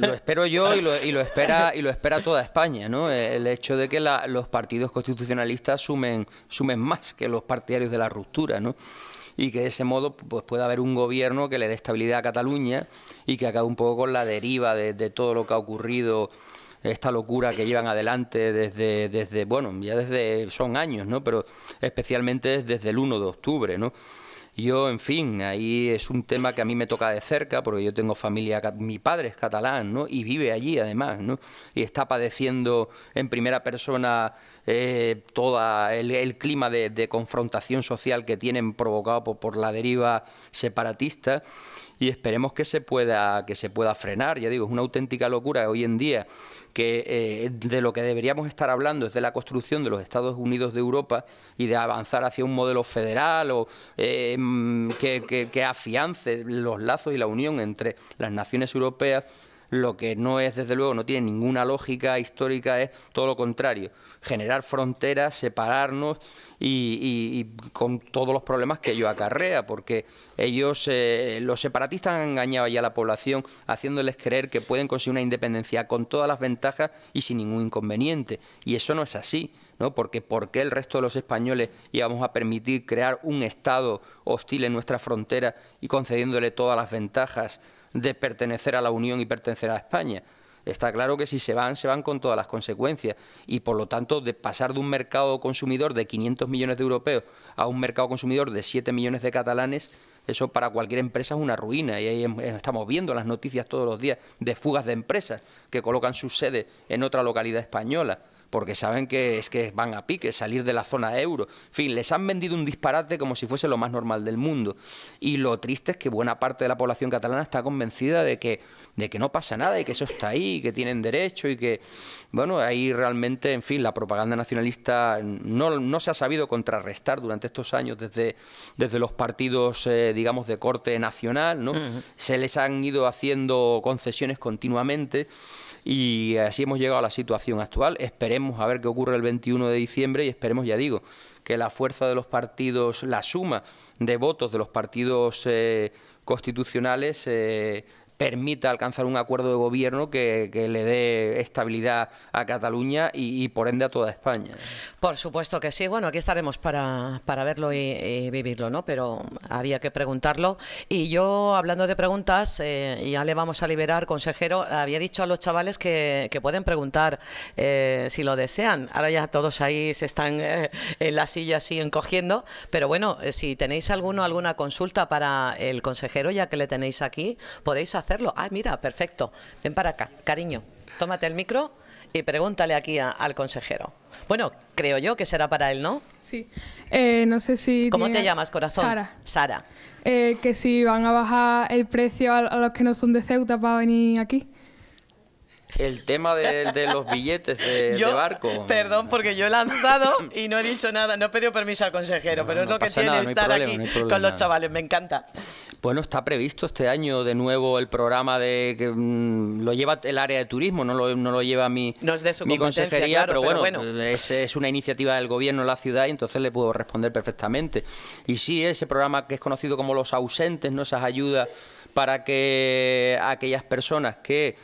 lo espero yo y lo, espera y lo espera toda España, ¿no? Eh, el hecho de que los partidos constitucionalistas sumen sumen más que los partidarios de la ruptura, ¿no? Y que de ese modo pues pueda haber un gobierno que le dé estabilidad a Cataluña y que acabe un poco con la deriva de, todo lo que ha ocurrido esta locura que llevan adelante desde, desde bueno, ya desde son años, ¿no? Pero especialmente desde el 1 de octubre, ¿no? Yo, en fin, ahí es un tema que a mí me toca de cerca, porque yo tengo familia, mi padre es catalán, ¿no? Y vive allí además, ¿no? Y está padeciendo en primera persona eh, todo el, clima de, confrontación social que tienen provocado por la deriva separatista y esperemos que se pueda, que se pueda frenar. Ya digo, es una auténtica locura hoy en día que eh, de lo que deberíamos estar hablando es de la construcción de los Estados Unidos de Europa y de avanzar hacia un modelo federal o eh, mm, que, que afiance los lazos y la unión entre las naciones europeas lo que no es, desde luego, no tiene ninguna lógica histórica, es todo lo contrario, generar fronteras, separarnos y, con todos los problemas que ello acarrea, porque ellos, eh, los separatistas han engañado ya a la población haciéndoles creer que pueden conseguir una independencia con todas las ventajas y sin ningún inconveniente. Y eso no es así. ¿no? Porque ¿por qué el resto de los españoles íbamos a permitir crear un Estado hostil en nuestra frontera y concediéndole todas las ventajas de pertenecer a la Unión y pertenecer a España. Está claro que si se van, se van con todas las consecuencias y por lo tanto de pasar de un mercado consumidor de 500 millones de europeos a un mercado consumidor de 7 millones de catalanes, eso para cualquier empresa es una ruina y ahí em, em, estamos viendo las noticias todos los días de fugas de empresas que colocan su sede en otra localidad española porque saben que es que van a pique, salir de la zona euro. En fin, les han vendido un disparate como si fuese lo más normal del mundo. Y lo triste es que buena parte de la población catalana está convencida de que, de que no pasa nada y que eso está ahí, que tienen derecho y que, bueno, ahí realmente, en fin, la propaganda nacionalista no, se ha sabido contrarrestar durante estos años desde, desde los partidos, eh, digamos, de corte nacional, ¿no? Se les han ido haciendo concesiones continuamente y así hemos llegado a la situación actual. Esperemos a ver qué ocurre el 21 de diciembre y esperemos, ya digo, que la fuerza de los partidos, la suma de votos de los partidos eh, constitucionales eh, permita alcanzar un acuerdo de gobierno que, le dé estabilidad a Cataluña y, por ende a toda España. Por supuesto que sí. Bueno, aquí estaremos para, para verlo y, vivirlo, ¿no? Pero había que preguntarlo. Y yo, hablando de preguntas, eh, ya le vamos a liberar, consejero. Había dicho a los chavales que, que pueden preguntar eh, si lo desean. Ahora ya todos ahí se están eh, en la silla así encogiendo. Pero bueno, si tenéis alguno, alguna consulta para el consejero, ya que le tenéis aquí, podéis hacer Ah, mira, perfecto. Ven para acá, cariño. Tómate el micro y pregúntale aquí al consejero. Bueno, creo yo que será para él, ¿no? Sí. Eh, no sé si... ¿Cómo te llamas, corazón? Sara. Sara. Eh, que si van a bajar el precio a los que no son de Ceuta para venir aquí el tema de, los billetes de, barco. Perdón, porque yo he lanzado y no he dicho nada, no he pedido permiso al consejero, pero es lo que tiene estar aquí con los chavales, me encanta. Bueno, está previsto este año de nuevo el programa de que mm, lo lleva el área de turismo, no lo, no lo lleva mi, mi consejería, pero, bueno, bueno. Es, es, una iniciativa del gobierno de la ciudad y entonces le puedo responder perfectamente. Y sí, ese programa que es conocido como los ausentes, ¿no? esas ayudas para que aquellas personas que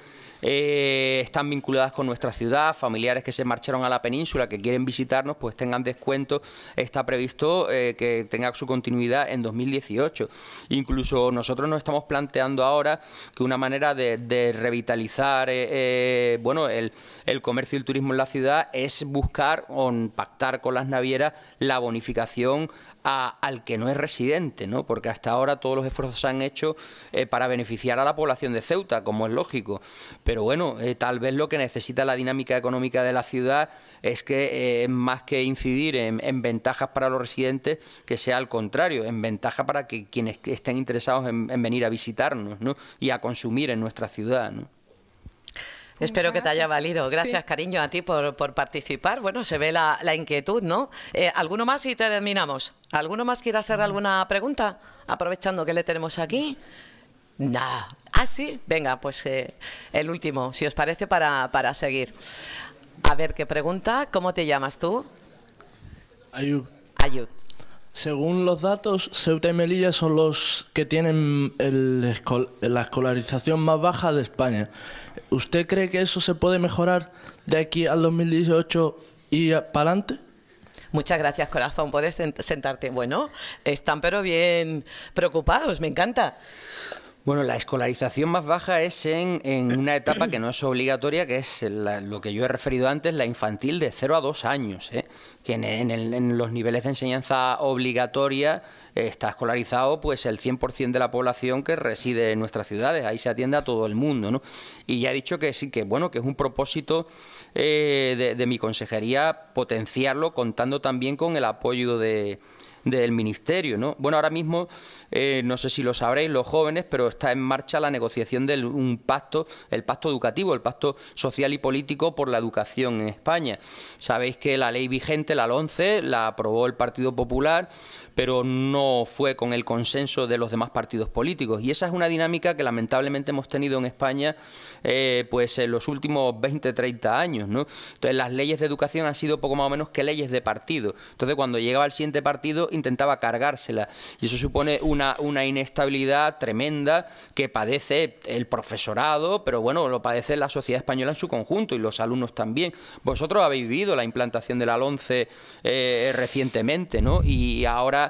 eh, están vinculadas con nuestra ciudad, familiares que se marcharon a la península, que quieren visitarnos, pues tengan descuento. Está previsto eh, que tenga su continuidad en 2018. Incluso nosotros nos estamos planteando ahora que una manera de, revitalizar eh, bueno, el, el, comercio y el turismo en la ciudad es buscar o pactar con las navieras la bonificación a, al que no es residente, ¿no? porque hasta ahora todos los esfuerzos se han hecho eh, para beneficiar a la población de Ceuta, como es lógico. Pero bueno, eh, tal vez lo que necesita la dinámica económica de la ciudad es que eh, más que incidir en, ventajas para los residentes, que sea al contrario, en ventaja para que quienes estén interesados en, venir a visitarnos y a consumir en nuestra ciudad. ¿no? Espero que te haya valido. Gracias, cariño, a ti por, por, participar. Bueno, se ve la, la inquietud, ¿no? Eh, ¿Alguno más y terminamos? ¿Alguno más quiere hacer alguna pregunta? Aprovechando que le tenemos aquí. nada Ah, sí. Venga, pues eh, el último, si os parece, para, para seguir. A ver, qué pregunta. ¿Cómo te llamas tú? Ayud. Ayud. Según los datos, Ceuta y Melilla son los que tienen la escolarización más baja de España. ¿usted cree que eso se puede mejorar de aquí al 2018 y para adelante? Muchas gracias, corazón, puedes sentarte. Bueno, están pero bien preocupados, me encanta. Bueno, la escolarización más baja es en, una etapa que no es obligatoria, que es lo que yo he referido antes, la infantil de 0 a 2 años, ¿eh? que en, los niveles de enseñanza obligatoria eh, está escolarizado pues el 100% de la población que reside en nuestras ciudades, ahí se atiende a todo el mundo. ¿no? Y ya he dicho que sí, que bueno, que es un propósito eh, de mi consejería potenciarlo contando también con el apoyo de, del ministerio. ¿no? Bueno, ahora mismo, eh, no sé si lo sabréis los jóvenes, pero está en marcha la negociación del un pacto, el pacto educativo, el pacto social y político por la educación en España. Sabéis que la ley vigente, la 11, la aprobó el Partido Popular, pero no fue con el consenso de los demás partidos políticos. Y esa es una dinámica que lamentablemente hemos tenido en España eh, pues en los últimos 20, 30 años. Entonces las leyes de educación han sido poco más o menos que leyes de partido. Entonces cuando llegaba el siguiente partido intentaba cargársela. Y eso supone una, una inestabilidad tremenda que padece el profesorado, pero bueno, lo padece la sociedad española en su conjunto y los alumnos también. Vosotros habéis vivido la implantación del la LONCE eh, recientemente, ¿no? Y ahora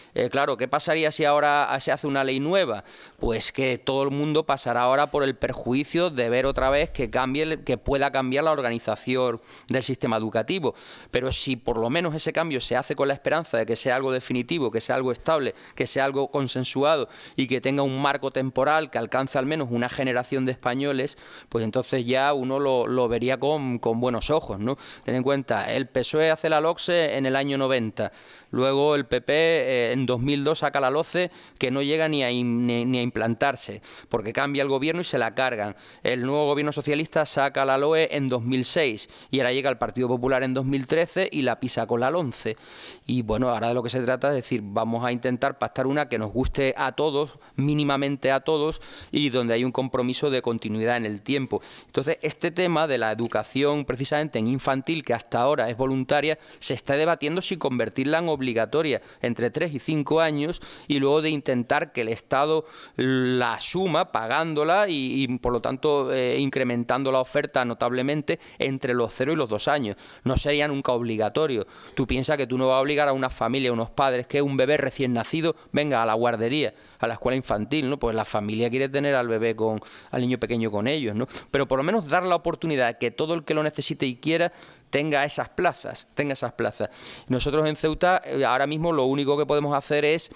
Eh, claro, ¿qué pasaría si ahora se hace una ley nueva? Pues que todo el mundo pasará ahora por el perjuicio de ver otra vez que, cambie, que pueda cambiar la organización del sistema educativo. Pero si por lo menos ese cambio se hace con la esperanza de que sea algo definitivo, que sea algo estable, que sea algo consensuado y que tenga un marco temporal que alcance al menos una generación de españoles, pues entonces ya uno lo, vería con, buenos ojos, ¿no? Ten en cuenta, el PSOE hace la LOCSE en el año 90, luego el PP en 2002 saca la LOCE que no llega ni a, ni, a implantarse, porque cambia el gobierno y se la cargan. El nuevo gobierno socialista saca la LOE en 2006 y ahora llega el Partido Popular en 2013 y la pisa con la LONCE. Y bueno, ahora de lo que se trata es decir, vamos a intentar pactar una que nos guste a todos, mínimamente a todos, y donde hay un compromiso de continuidad en el tiempo. Entonces, este tema de la educación precisamente en infantil, que hasta ahora es voluntaria, se está debatiendo si convertirla en obligatoria entre 3 y 5 cinco años y luego de intentar que el Estado la suma pagándola y, por lo tanto eh, incrementando la oferta notablemente entre los cero y los dos años. No sería nunca obligatorio. Tú piensas que tú no vas a obligar a una familia, a unos padres, que un bebé recién nacido venga a la guardería, a la escuela infantil, ¿no? Pues la familia quiere tener al bebé con, al niño pequeño con ellos, Pero por lo menos dar la oportunidad que todo el que lo necesite y quiera tenga esas plazas, tenga esas plazas. Nosotros en Ceuta eh, ahora mismo lo único que podemos hacer es,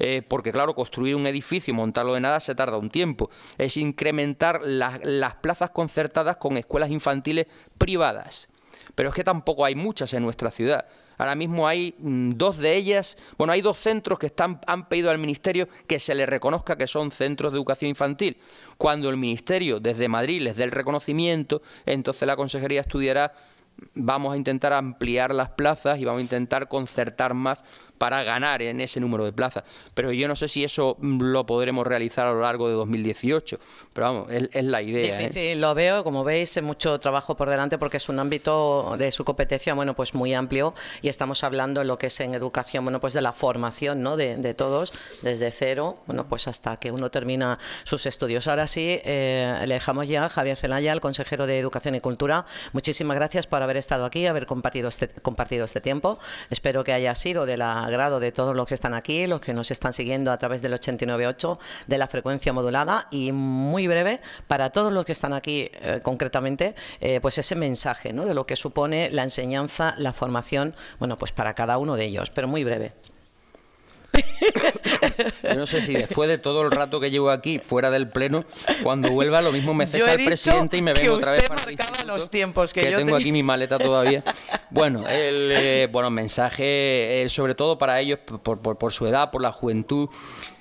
eh, porque claro, construir un edificio, montarlo de nada, se tarda un tiempo, es incrementar las, plazas concertadas con escuelas infantiles privadas. Pero es que tampoco hay muchas en nuestra ciudad. Ahora mismo hay mm, dos de ellas, bueno, hay dos centros que están, han pedido al Ministerio que se les reconozca que son centros de educación infantil. Cuando el Ministerio desde Madrid les dé el reconocimiento, entonces la Consejería estudiará vamos a intentar ampliar las plazas y vamos a intentar concertar más para ganar en ese número de plazas. Pero yo no sé si eso mm, lo podremos realizar a lo largo de 2018. Pero vamos, es, la idea. ¿eh? lo veo, como veis, mucho trabajo por delante porque es un ámbito de su competencia, bueno, pues muy amplio y estamos hablando en lo que es en educación, bueno, pues de la formación, ¿no? De, todos, desde cero, bueno, pues hasta que uno termina sus estudios. Ahora sí, eh, le dejamos ya a Javier Zelaya, el consejero de Educación y Cultura. Muchísimas gracias por haber estado aquí, haber compartido este, compartido este tiempo. Espero que haya sido de la grado de todos los que están aquí, los que nos están siguiendo a través del 89.8 de la frecuencia modulada y muy breve para todos los que están aquí eh, concretamente, eh, pues ese mensaje ¿no? de lo que supone la enseñanza, la formación, bueno, pues para cada uno de ellos, pero muy breve. Yo no sé si después de todo el rato que llevo aquí, fuera del pleno, cuando vuelva, lo mismo me cesa el presidente y me vengo otra vez para el este los tiempos que, yo tengo aquí mi maleta todavía. Bueno, el eh, bueno, mensaje, eh, sobre todo para ellos, por su edad, por la juventud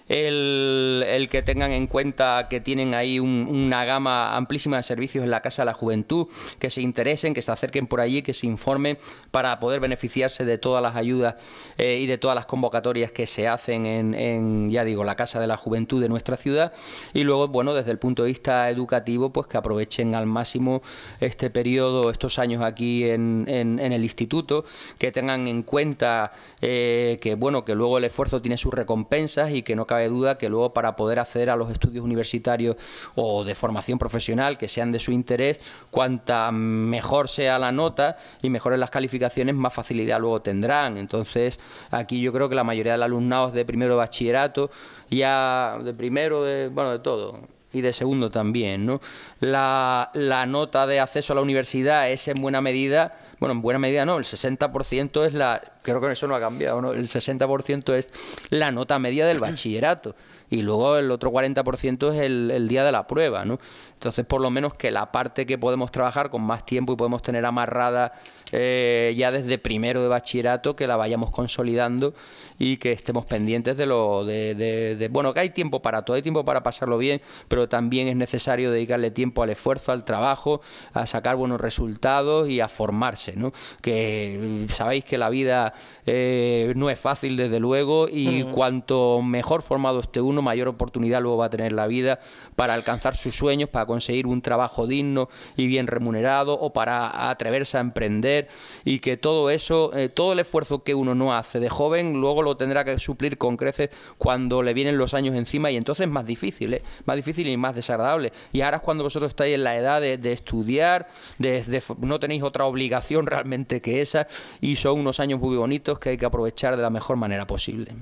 el, que tengan en cuenta que tienen ahí una gama amplísima de servicios en la Casa de la Juventud, que se interesen, que se acerquen por allí, que se informen para poder beneficiarse de todas las ayudas eh, y de todas las convocatorias que se hacen en, ya digo, la Casa de la Juventud de nuestra ciudad. Y luego, bueno, desde el punto de vista educativo, pues que aprovechen al máximo este periodo, estos años aquí en, el instituto, que tengan en cuenta eh, que, bueno, que luego el esfuerzo tiene sus recompensas y que no de duda que luego para poder acceder a los estudios universitarios o de formación profesional que sean de su interés, cuanta mejor sea la nota y mejores las calificaciones, más facilidad luego tendrán. Entonces, aquí yo creo que la mayoría de los alumnos de primero de bachillerato, ya de primero, de, bueno, de todo y de segundo también. ¿no? La, la nota de acceso a la universidad es en buena medida, bueno, en buena medida no, el 60% es la, creo que eso no ha cambiado, ¿no? el 60% es la nota media del bachillerato y luego el otro 40% es el, el, día de la prueba. ¿no? Entonces, por lo menos que la parte que podemos trabajar con más tiempo y podemos tener amarrada eh, ya desde primero de bachillerato, que la vayamos consolidando y que estemos pendientes de lo de, bueno, que hay tiempo para todo, hay tiempo para pasarlo bien, pero también es necesario dedicarle tiempo al esfuerzo, al trabajo, a sacar buenos resultados y a formarse, ¿no? Que mm, sabéis que la vida eh, no es fácil, desde luego, y mm. cuanto mejor formado esté uno, mayor oportunidad luego va a tener la vida para alcanzar sus sueños, para conseguir un trabajo digno y bien remunerado o para atreverse a emprender y que todo eso, eh, todo el esfuerzo que uno no hace de joven, luego lo tendrá que suplir con creces cuando le vienen los años encima y entonces es más difícil, ¿eh? más difícil y más desagradable. Y ahora es cuando vosotros estáis en la edad de, estudiar, de, no tenéis otra obligación realmente que esa y son unos años muy bonitos que hay que aprovechar de la mejor manera posible.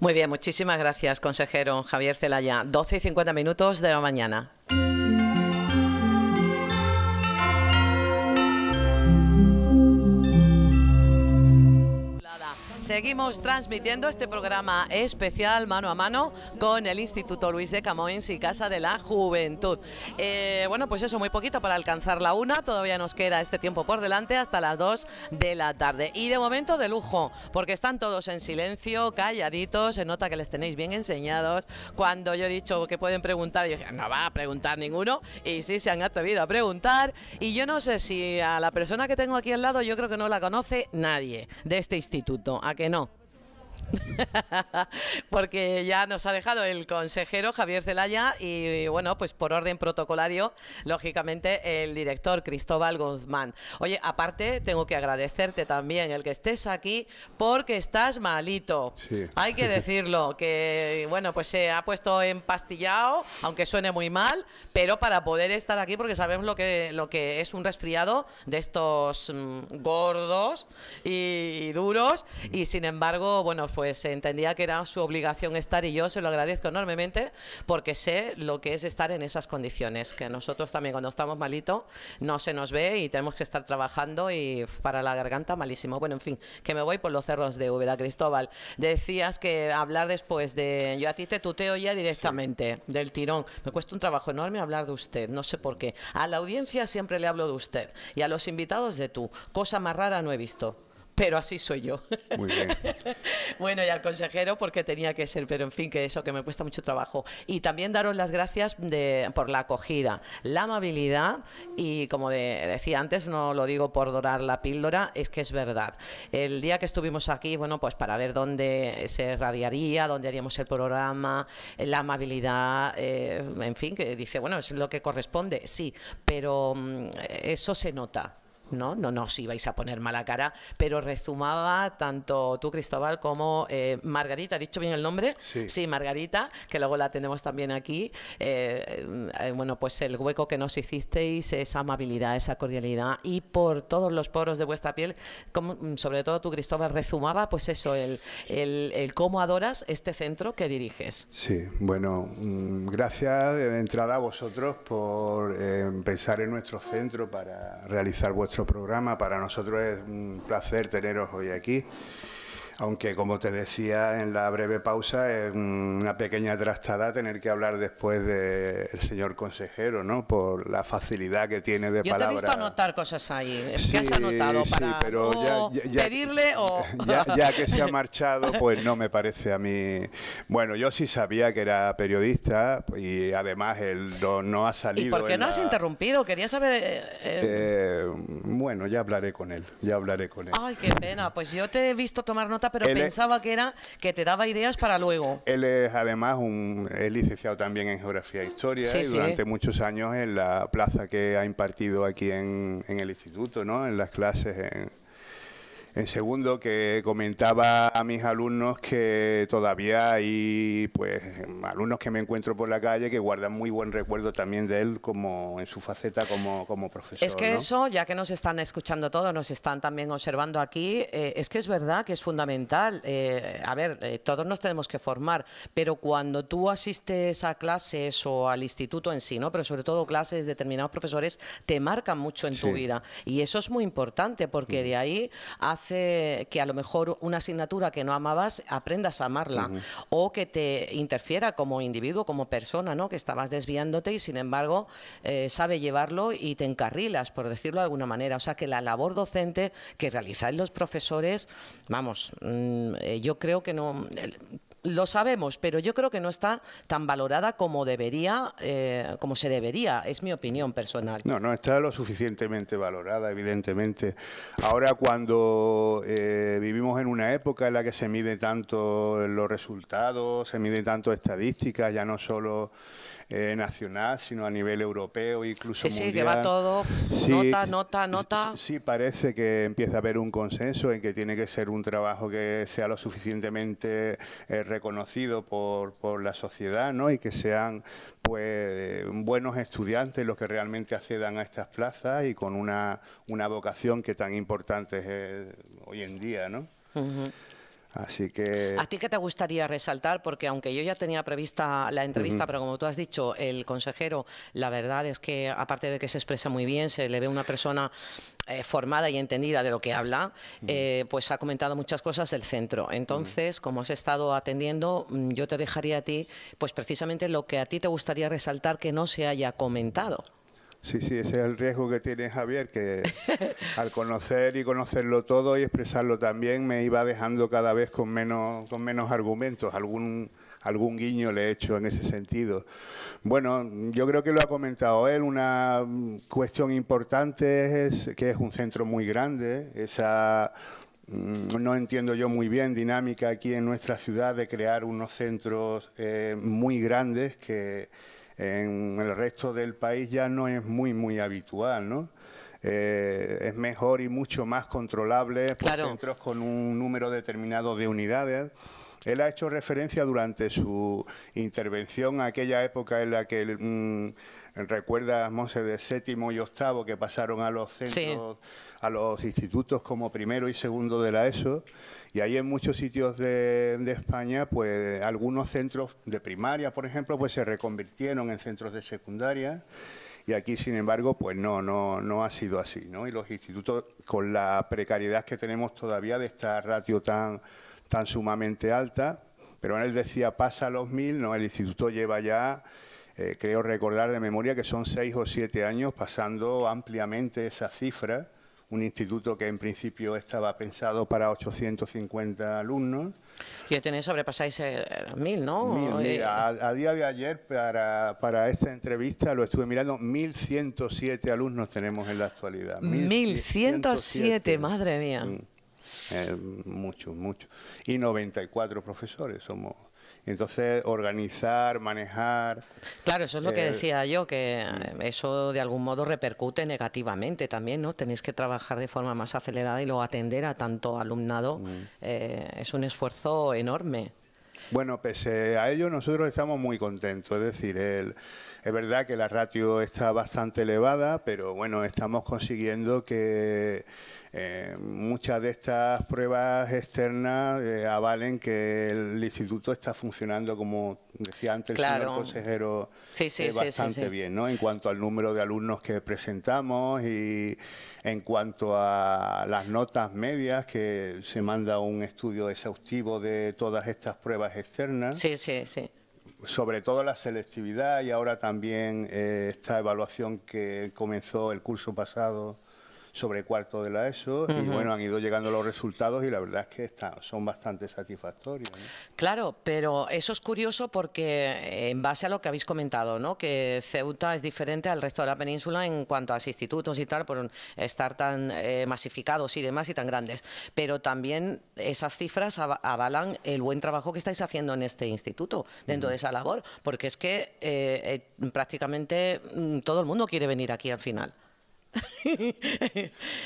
Muy bien, muchísimas gracias, consejero Javier Celaya. 12 y 50 minutos de la mañana. Seguimos transmitiendo este programa especial mano a mano con el Instituto Luis de Camoens y Casa de la Juventud. Eh, bueno, pues eso, muy poquito para alcanzar la una. Todavía nos queda este tiempo por delante hasta las dos de la tarde. Y de momento de lujo, porque están todos en silencio, calladitos. Se nota que les tenéis bien enseñados. Cuando yo he dicho que pueden preguntar, yo decía, no va a preguntar ninguno. Y sí, se han atrevido a preguntar. Y yo no sé si a la persona que tengo aquí al lado, yo creo que no la conoce nadie de este instituto que no. Porque ya nos ha dejado el consejero Javier Zelaya y, bueno, pues por orden protocolario, lógicamente, el director Cristóbal Guzmán. Oye, aparte, tengo que agradecerte también el que estés aquí porque estás malito. Hay que decirlo, que, bueno, pues se ha puesto empastillado, aunque suene muy mal, pero para poder estar aquí, porque sabemos lo que, lo que es un resfriado de estos mm, gordos y, y duros, y sin embargo, bueno, pues entendía que era su obligación estar y yo se lo agradezco enormemente porque sé lo que es estar en esas condiciones, que nosotros también cuando estamos malito no se nos ve y tenemos que estar trabajando y para la garganta malísimo. Bueno, en fin, que me voy por los cerros de Úbeda, Cristóbal. Decías que hablar después de... Yo a ti te tuteo ya directamente, del tirón. Me cuesta un trabajo enorme hablar de usted, no sé por qué. A la audiencia siempre le hablo de usted y a los invitados de tú. Cosa más rara no he visto pero así soy yo. Muy bien. bueno, y al consejero, porque tenía que ser, pero en fin, que eso, que me cuesta mucho trabajo. Y también daros las gracias por la acogida, la amabilidad y, como decía antes, no lo digo por dorar la píldora, es que es verdad. El día que estuvimos aquí, bueno, pues para ver dónde se radiaría, dónde haríamos el programa, la amabilidad, eh, en fin, que dice, bueno, es lo que corresponde, sí, pero mm, eso se nota. ¿no? No nos ibais a poner mala cara, pero rezumaba tanto tú, Cristóbal, como eh, Margarita, ¿ha dicho bien el nombre? Sí. Margarita, que luego la tenemos también aquí. Eh, eh, bueno, pues el hueco que nos hicisteis, esa amabilidad, esa cordialidad y por todos los poros de vuestra piel, como, mm, sobre todo tú, Cristóbal, rezumaba pues eso, el, el, el, cómo adoras este centro que diriges. Sí, bueno, mm, gracias de entrada a vosotros por pensar en nuestro centro para realizar vuestro programa. Para nosotros es un placer teneros hoy aquí aunque como te decía en la breve pausa, es una pequeña trastada tener que hablar después del señor consejero, ¿no? Por la facilidad que tiene de palabra. Yo te he visto anotar cosas ahí, sí, ¿qué has anotado sí, para pero ya, ya, pedirle o...? Ya, que se ha marchado, pues no me parece a mí... Bueno, yo sí sabía que era periodista y además él no, no ha salido... ¿Y por qué no has interrumpido? Quería saber... Eh, eh, eh, bueno, ya hablaré con él, ya hablaré con él. Ay, qué pena, pues yo te he visto tomar nota pero pensaba que era que te daba ideas para luego. Él es además un licenciado también en Geografía e Historia y durante muchos años en la plaza que ha impartido aquí en, en el instituto, ¿no? En las clases en, en segundo, que comentaba a mis alumnos que todavía hay pues alumnos que me encuentro por la calle que guardan muy buen recuerdo también de él como en su faceta como, como profesor. Es que eso, ya que nos están escuchando todos, nos están también observando aquí, eh, es que es verdad que es fundamental. Eh, a ver, eh, todos nos tenemos que formar, pero cuando tú asistes a clases o al instituto en sí, ¿no? Pero sobre todo clases, de determinados profesores te marcan mucho en tu vida. Y eso es muy importante porque mm. de ahí hace que a lo mejor una asignatura que no amabas aprendas a amarla o que te interfiera como individuo, como persona, ¿no? que estabas desviándote y sin embargo eh, sabe llevarlo y te encarrilas, por decirlo de alguna manera. O sea que la labor docente que realizan los profesores, vamos, mm, eh, yo creo que no... Lo sabemos, pero yo creo que no está tan valorada como debería, eh, como se debería, es mi opinión personal. No, no está lo suficientemente valorada, evidentemente. Ahora cuando eh, vivimos en una época en la que se mide tanto los resultados, se mide tanto estadísticas, ya no solo eh, nacional, sino a nivel europeo, incluso sí, Sí, todo, nota, nota, nota. Sí, parece que empieza a haber un consenso en que tiene que ser un trabajo que sea lo suficientemente eh, reconocido por, por la sociedad, ¿no? Y que sean pues buenos estudiantes los que realmente accedan a estas plazas y con una, una vocación que tan importante es eh, hoy en día, ¿no? Así que... ¿A ti que te gustaría resaltar? Porque aunque yo ya tenía prevista la entrevista, pero como tú has dicho, el consejero, la verdad es que aparte de que se expresa muy bien, se le ve una persona eh, formada y entendida de lo que habla, eh, pues ha comentado muchas cosas del centro. Entonces, como has estado atendiendo, mm, yo te dejaría a ti, pues precisamente lo que a ti te gustaría resaltar que no se haya comentado. Sí, sí, ese es el riesgo que tiene Javier, que al conocer y conocerlo todo y expresarlo también, me iba dejando cada vez con menos, con menos argumentos, algún, algún guiño le he hecho en ese sentido. Bueno, yo creo que lo ha comentado él, una cuestión importante es que es un centro muy grande, esa mm, no entiendo yo muy bien dinámica aquí en nuestra ciudad de crear unos centros eh, muy grandes que en el resto del país ya no es muy, muy habitual, ¿no? Eh, es mejor y mucho más controlable por centros con un número determinado de unidades. Él ha hecho referencia durante su intervención a aquella época en la que mm, recuerda a Monse de séptimo y octavo que pasaron a los centros a los institutos como primero y segundo de la ESO y ahí en muchos sitios de, España, pues algunos centros de primaria, por ejemplo, pues se reconvirtieron en centros de secundaria y aquí, sin embargo, pues no, no, no ha sido así, ¿no? Y los institutos, con la precariedad que tenemos todavía de esta ratio tan, tan sumamente alta, pero él decía pasa los mil, no, el instituto lleva ya... Eh, creo recordar de memoria que son seis o siete años pasando ampliamente esa cifra un instituto que en principio estaba pensado para 850 alumnos. Y tenéis sobrepasáis eh, mil, ¿no? Eh, a, día de ayer, para, para, esta entrevista, lo estuve mirando, 1.107 alumnos tenemos en la actualidad. 1.107, madre mía. Mucho, mm. Eh, muchos, muchos. Y 94 profesores somos entonces, organizar, manejar... Claro, eso es lo que eh, decía yo, que mm. eh, eso de algún modo repercute negativamente también, ¿no? Tenéis que trabajar de forma más acelerada y luego atender a tanto alumnado. Mm. Eh, es un esfuerzo enorme. Bueno, pese a ello, nosotros estamos muy contentos. Es decir, el es verdad que la ratio está bastante elevada, pero bueno, estamos consiguiendo que eh, muchas de estas pruebas externas eh, avalen que el instituto está funcionando, como decía antes el señor consejero, eh, bastante bien, ¿no? En cuanto al número de alumnos que presentamos y en cuanto a las notas medias, que se manda un estudio exhaustivo de todas estas pruebas externas. Sí, sí, sí sobre todo la selectividad y ahora también eh, esta evaluación que comenzó el curso pasado sobre cuarto de la ESO y bueno, han ido llegando los resultados y la verdad es que están, son bastante satisfactorios. Claro, pero eso es curioso porque eh, en base a lo que habéis comentado, ¿no? que Ceuta es diferente al resto de la península en cuanto a los institutos y tal, por estar tan eh, masificados y demás y tan grandes, pero también esas cifras avalan el buen trabajo que estáis haciendo en este instituto dentro de esa labor, porque es que eh, prácticamente mm, todo el mundo quiere venir aquí al final.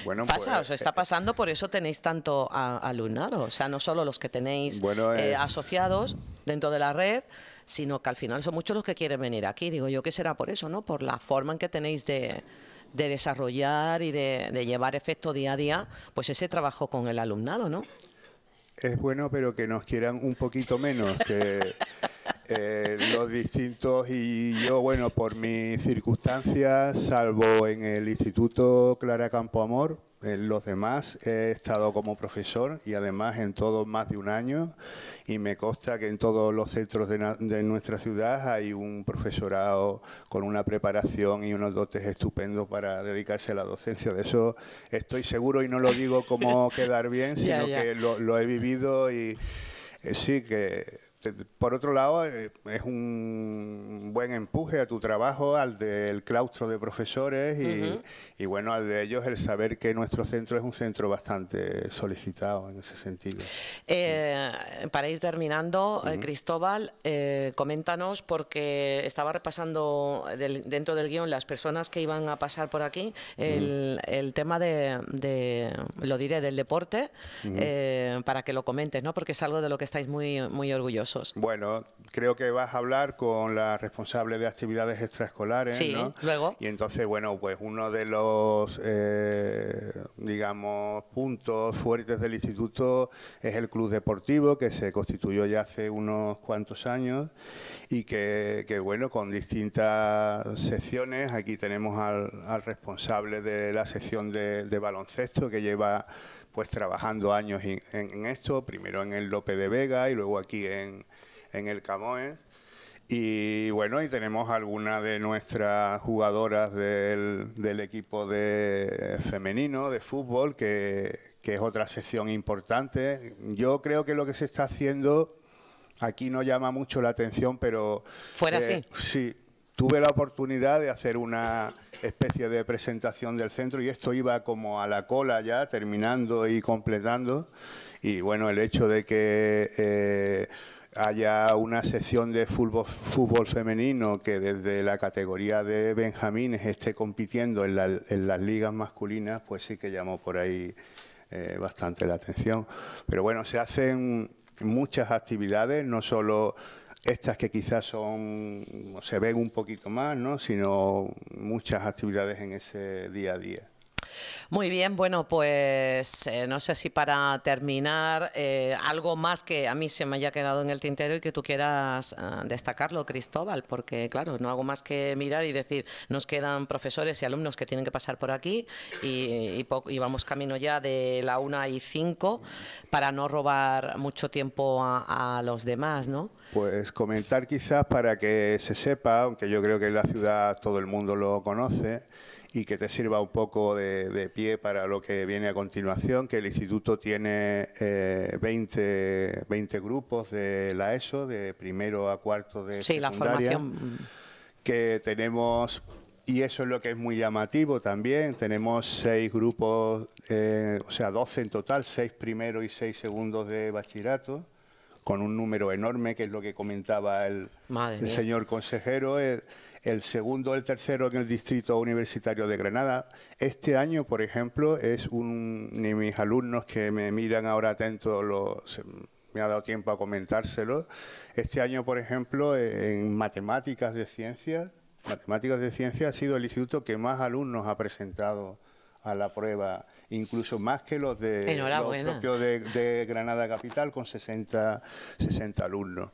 bueno, Pasa, pues, está eh, eh. pasando, por eso tenéis tanto alumnado. O sea, no solo los que tenéis eh, asociados dentro de la red, sino que al final son muchos los que quieren venir aquí. Digo yo que será por eso, ¿no? Por la forma en que tenéis de, desarrollar y de, de, llevar efecto día a día, pues ese trabajo con el alumnado, ¿no? es bueno, pero que nos quieran un poquito menos. Que, eh, los distintos y yo, bueno, por mis circunstancias, salvo en el Instituto Clara Campoamor, Amor, eh, los demás he estado como profesor y además en todos más de un año y me consta que en todos los centros de, nuestra ciudad hay un profesorado con una preparación y unos dotes estupendos para dedicarse a la docencia. De eso estoy seguro y no lo digo como quedar bien, sino que lo, he vivido y eh, sí que por otro lado, eh, es un buen empuje a tu trabajo, al del claustro de profesores y, bueno, al de ellos el saber que nuestro centro es un centro bastante solicitado en ese sentido. Eh, para ir terminando, eh, Cristóbal, eh, coméntanos, porque estaba repasando dentro del guión las personas que iban a pasar por aquí, el, tema de, lo diré, del deporte, para que lo comentes, ¿no? porque es algo de lo que estáis muy, muy orgullosos. Bueno, creo que vas a hablar con la responsable de actividades extraescolares, ¿no? luego. Y entonces, bueno, pues uno de los, eh, digamos, puntos fuertes del instituto es el club deportivo, que se constituyó ya hace unos cuantos años y que, bueno, con distintas secciones, aquí tenemos al, responsable de la sección de baloncesto que lleva pues trabajando años en, esto, primero en el Lope de Vega y luego aquí en, en el Camoes. Y bueno, y tenemos algunas de nuestras jugadoras del, equipo de femenino de fútbol, que, es otra sección importante. Yo creo que lo que se está haciendo aquí no llama mucho la atención, pero... Fuera eh, sí. Sí, tuve la oportunidad de hacer una especie de presentación del centro y esto iba como a la cola ya, terminando y completando. Y bueno, el hecho de que... Eh, haya una sección de fútbol, fútbol, femenino que desde la categoría de Benjamines esté compitiendo en, las ligas masculinas, pues sí que llamó por ahí eh, bastante la atención. Pero bueno, se hacen muchas actividades, no solo estas que quizás son se ven un poquito más, ¿no? sino muchas actividades en ese día a día. Muy bien, bueno, pues eh, no sé si para terminar, eh, algo más que a mí se me haya quedado en el tintero y que tú quieras ah, destacarlo, Cristóbal, porque claro, no hago más que mirar y decir, nos quedan profesores y alumnos que tienen que pasar por aquí y, vamos camino ya de la una y cinco para no robar mucho tiempo a, a los demás, ¿no? Pues comentar quizás para que se sepa, aunque yo creo que en la ciudad todo el mundo lo conoce, y que te sirva un poco de, pie para lo que viene a continuación, que el instituto tiene 20, eh, 20, grupos de la ESO, de primero a cuarto de sí, la formación. Mm. que tenemos y eso es lo que es muy llamativo también. Tenemos seis grupos, eh, o sea, 12 en total, seis primeros y seis segundos de bachillerato, con un número enorme, que es lo que comentaba el, señor consejero. Eh, el segundo, el tercero en el Distrito Universitario de Granada. Este año, por ejemplo, es un, ni mis alumnos que me miran ahora atentos me ha dado tiempo a comentárselo. Este año, por ejemplo, en matemáticas de ciencias, matemáticas de ciencias ha sido el instituto que más alumnos ha presentado a la prueba, incluso más que los de de, Granada Capital, con 60 alumnos.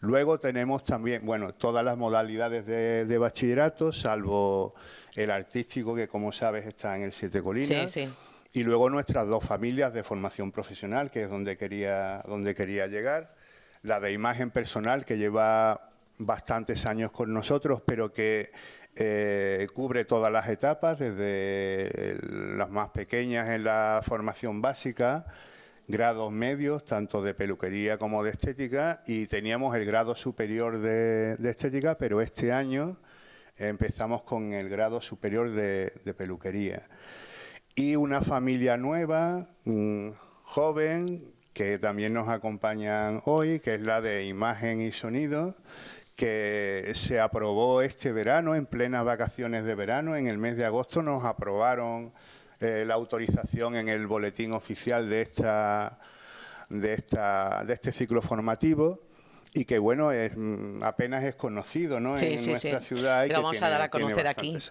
Luego tenemos también, bueno, todas las modalidades de, bachillerato, salvo el artístico, que como sabes está en el Siete Colinas. Sí, sí. Y luego nuestras dos familias de formación profesional, que es donde quería, donde quería llegar. La de imagen personal, que lleva bastantes años con nosotros, pero que eh, cubre todas las etapas, desde las más pequeñas en la formación básica grados medios, tanto de peluquería como de estética, y teníamos el grado superior de, estética, pero este año empezamos con el grado superior de, peluquería. Y una familia nueva, joven, que también nos acompañan hoy, que es la de imagen y sonido, que se aprobó este verano, en plenas vacaciones de verano, en el mes de agosto nos aprobaron este, la autorización en el boletín oficial de, esta, de, esta, de este ciclo formativo y que bueno, mm, apenas es conocido ¿no? en sí, nuestra sí. ciudad. Y vamos a dar a conocer aquí.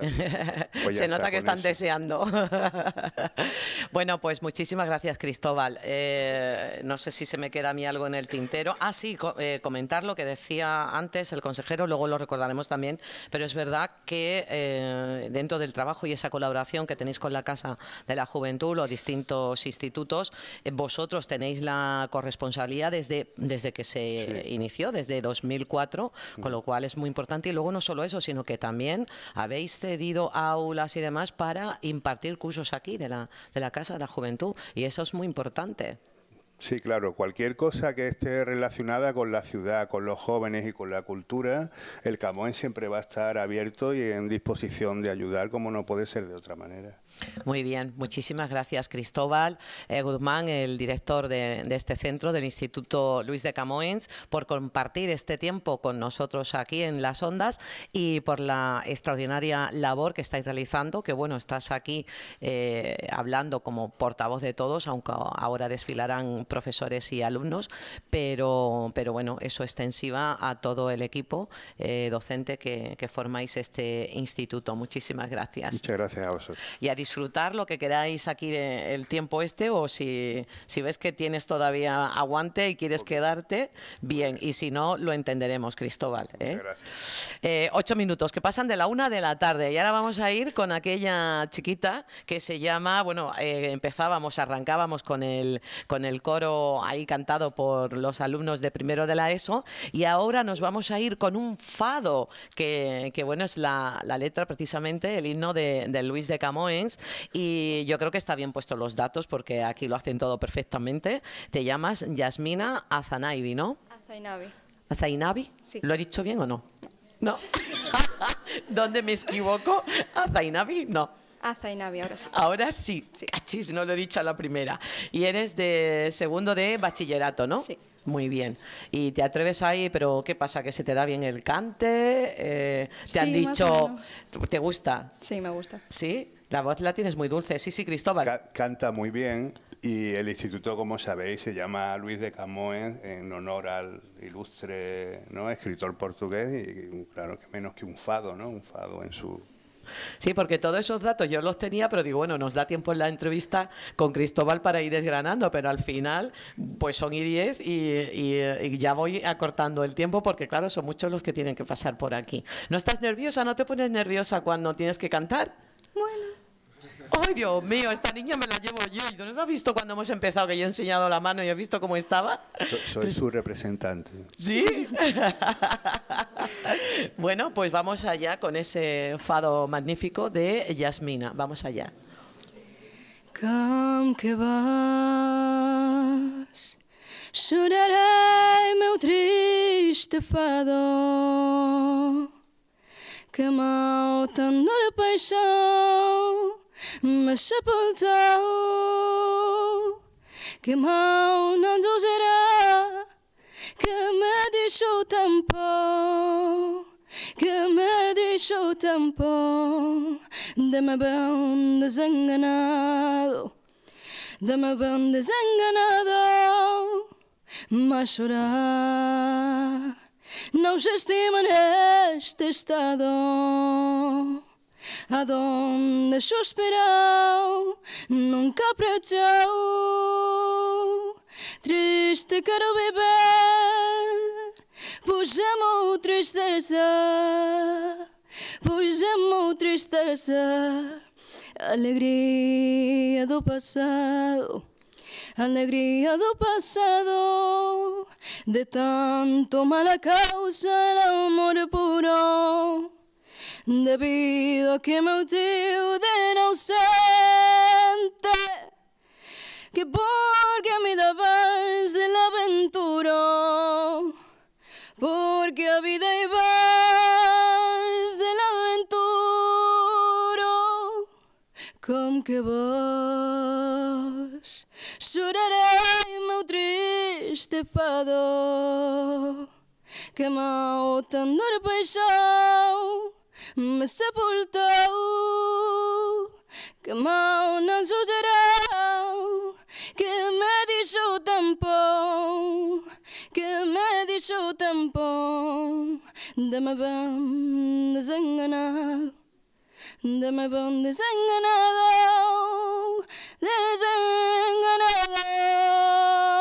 Pues se nota que están deseando. bueno, pues muchísimas gracias Cristóbal. Eh, no sé si se me queda a mí algo en el tintero. Ah, sí, eh, comentar lo que decía antes el consejero, luego lo recordaremos también, pero es verdad que eh, dentro del trabajo y esa colaboración que tenéis con la Casa de la Juventud, o distintos institutos, vosotros tenéis la corresponsabilidad desde, desde que se inició desde 2004, con lo cual es muy importante. Y luego no solo eso, sino que también habéis cedido aulas y demás para impartir cursos aquí de la Casa de la Juventud. Y eso es muy importante. Sí, claro, cualquier cosa que esté relacionada con la ciudad, con los jóvenes y con la cultura, el Camoens siempre va a estar abierto y en disposición de ayudar como no puede ser de otra manera. Muy bien, muchísimas gracias Cristóbal eh, Guzmán, el director de, este centro del Instituto Luis de Camoens, por compartir este tiempo con nosotros aquí en Las Ondas y por la extraordinaria labor que estáis realizando, que bueno, estás aquí eh, hablando como portavoz de todos, aunque ahora desfilarán profesores y alumnos, pero, pero bueno, eso extensiva a todo el equipo eh, docente que, formáis este instituto. Muchísimas gracias. Muchas gracias a vosotros. Y a disfrutar lo que queráis aquí de, el tiempo este o si, ves que tienes todavía aguante y quieres quedarte, bien. Y si no, lo entenderemos, Cristóbal. Muchas ¿eh? gracias. Eh, ocho minutos que pasan de la una de la tarde y ahora vamos a ir con aquella chiquita que se llama, bueno, empezábamos, arrancábamos con el, con el coro ahí cantado por los alumnos de primero de la ESO. Y ahora nos vamos a ir con un fado, que, bueno, es la, letra precisamente, el himno de, Luis de Camoens. Y yo creo que está bien puesto los datos porque aquí lo hacen todo perfectamente. Te llamas Yasmina Azanaibi, ¿no? Azainabi. ¿Azainabi? Sí. ¿Lo he dicho bien o no? No. ¿Dónde me equivoco? ¿Azainabi? No. A ahora sí. Ahora sí. Cachis, no lo he dicho a la primera. Y eres de segundo de bachillerato, ¿no? Sí. Muy bien. Y te atreves ahí, pero ¿qué pasa? ¿Que se te da bien el cante? Eh, ¿Te han dicho, te gusta? Sí, me gusta. Sí, la voz la tienes muy dulce. Sí, sí, Cristóbal. canta muy bien. Y el instituto, como sabéis, se llama Luis de Camoens en honor al ilustre ¿no? escritor portugués y, claro, que menos que un fado, ¿no? Un fado en su Sí, porque todos esos datos yo los tenía, pero digo, bueno, nos da tiempo en la entrevista con Cristóbal para ir desgranando, pero al final, pues son y 10 y, eh, y, ya voy acortando el tiempo porque, claro, son muchos los que tienen que pasar por aquí. ¿No estás nerviosa? ¿No te pones nerviosa cuando tienes que cantar? Bueno. ¡Ay, Dios mío! Esta niña me la llevo yo. ¿Y tú no has visto cuando hemos empezado que yo he enseñado la mano y he visto cómo estaba? soy su representante. ¿Sí? bueno, pues vamos allá con ese fado magnífico de Yasmina. Vamos allá. que vas, triste fado, que mal paixão que mal non será que me deixou tan que me deixou tan de me bem desenganado, de me bem desenganado, mas chorar não se estima neste estado. Adonde xosperou Nunca aprochou Triste quero beber Pois amou tristeza Pois amou tristeza Alegría do pasado Alegría do pasado De tanto mala causa era amor puro Debido vida que meu deu de no sente que porque me dabas de la aventura porque a vida e vais de la aventura com que vos chorarei meu triste fado que mal tan dor paixão me sepultou Que mal non suxerou Que me dixo o tempo Que me dixo o tempo De me ben desenganado De me ben desenganado Desenganado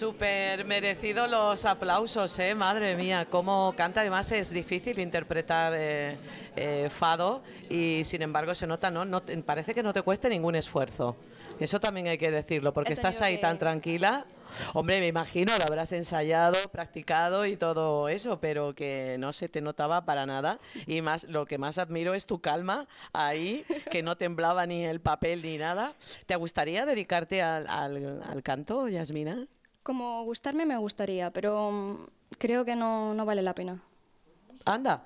Súper merecido los aplausos, ¿eh? madre mía, cómo canta. Además es difícil interpretar eh, eh, Fado y sin embargo se nota, ¿no? no parece que no te cueste ningún esfuerzo. Eso también hay que decirlo, porque estás ahí tan tranquila. Hombre, me imagino, lo habrás ensayado, practicado y todo eso, pero que no se te notaba para nada. Y más, lo que más admiro es tu calma ahí, que no temblaba ni el papel ni nada. ¿Te gustaría dedicarte al, al canto, Yasmina? Como gustarme me gustaría, pero mm, creo que no, vale la pena. Anda,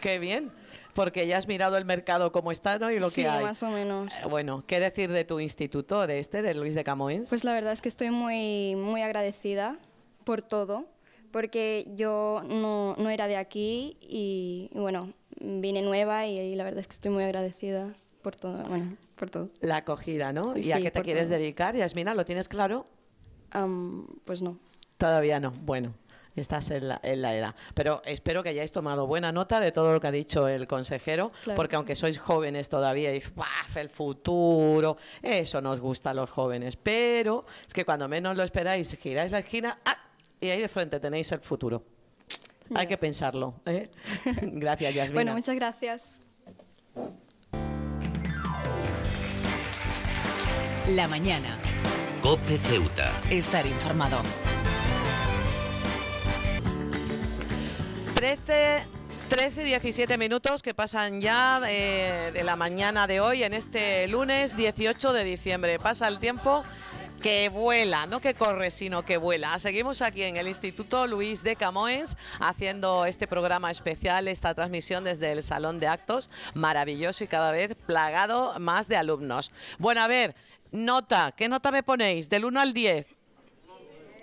qué bien. Porque ya has mirado el mercado como está, ¿no? Y lo que hay. más o menos. Eh, bueno, ¿qué decir de tu instituto, de este, de Luis de Camoens? Pues la verdad es que estoy muy, muy agradecida por todo, porque yo no, era de aquí y, bueno, vine nueva y, la verdad es que estoy muy agradecida por todo, bueno, por todo. La acogida, ¿no? ¿Y a qué te quieres dedicar, Yasmina? ¿Lo tienes claro? pues no. Todavía no. Bueno, estás en la, edad. Pero espero que hayáis tomado buena nota de todo lo que ha dicho el consejero, porque aunque sois jóvenes todavía, y el futuro, eso nos gusta a los jóvenes. Pero es que cuando menos lo esperáis, giráis la esquina ¡ah! y ahí de frente tenéis el futuro. Hay que pensarlo. ¿eh? gracias, Yasmina. Bueno, muchas gracias. La mañana. Cope Ceuta. Estar informado. 13 13 17 minutos que pasan ya eh, de la mañana de hoy en este lunes 18 de diciembre. Pasa el tiempo que vuela, no que corre, sino que vuela. Seguimos aquí en el Instituto Luis de Camoens haciendo este programa especial, esta transmisión desde el Salón de Actos, maravilloso y cada vez plagado más de alumnos. Bueno, a ver, Nota, ¿qué nota me ponéis? Del 1 al 10.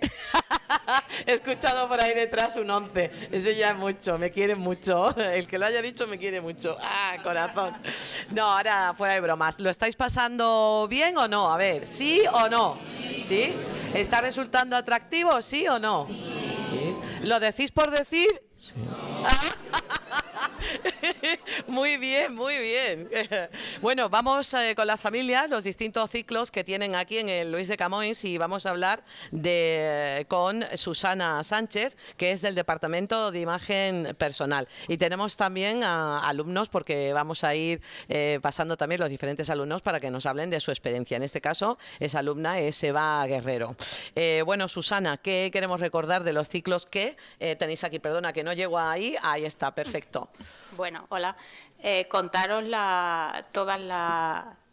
He escuchado por ahí detrás un 11. Eso ya es mucho, me quieren mucho. El que lo haya dicho me quiere mucho. Ah, corazón. No, ahora fuera de bromas. ¿Lo estáis pasando bien o no? A ver, ¿sí o no? ¿Sí? ¿Está resultando atractivo? ¿Sí o no? ¿Lo decís por decir? Sí. Ah. muy bien, muy bien. Bueno, vamos eh, con la familia, los distintos ciclos que tienen aquí en el Luis de Camões y vamos a hablar con Susana Sánchez, que es del Departamento de Imagen Personal. Y tenemos también a alumnos, porque vamos a ir eh, pasando también los diferentes alumnos para que nos hablen de su experiencia. En este caso, esa alumna es Eva Guerrero. Eh, bueno, Susana, ¿qué queremos recordar de los ciclos que tenéis aquí? Perdona, que no llego ahí. Ahí está, perfecto. Bueno, hola. Eh, contaros la, todas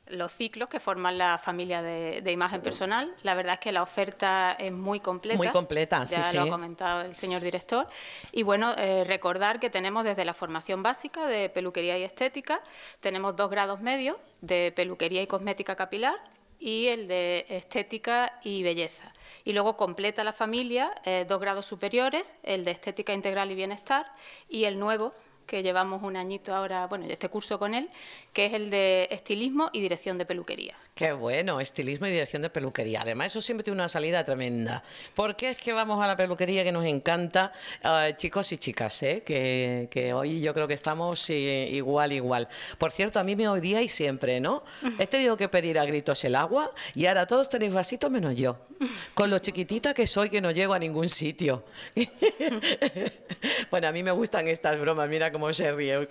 los ciclos que forman la familia de, imagen personal. La verdad es que la oferta es muy completa. Muy completa, ya lo ha comentado el señor director. Y bueno, eh, recordar que tenemos desde la formación básica de peluquería y estética, tenemos dos grados medios de peluquería y cosmética capilar y el de estética y belleza. Y luego completa la familia eh, dos grados superiores, el de estética integral y bienestar y el nuevo que llevamos un añito ahora, bueno, este curso con él, que es el de estilismo y dirección de peluquería. Qué bueno, estilismo y dirección de peluquería. Además, eso siempre tiene una salida tremenda. ¿Por qué es que vamos a la peluquería que nos encanta, ah, chicos y chicas, ¿eh? que, hoy yo creo que estamos eh, igual, igual. Por cierto, a mí me y siempre, ¿no? He tenido que pedir a gritos el agua y ahora todos tenéis vasitos menos yo. Con lo chiquitita que soy que no llego a ningún sitio. bueno, a mí me gustan estas bromas, mira cómo se ríe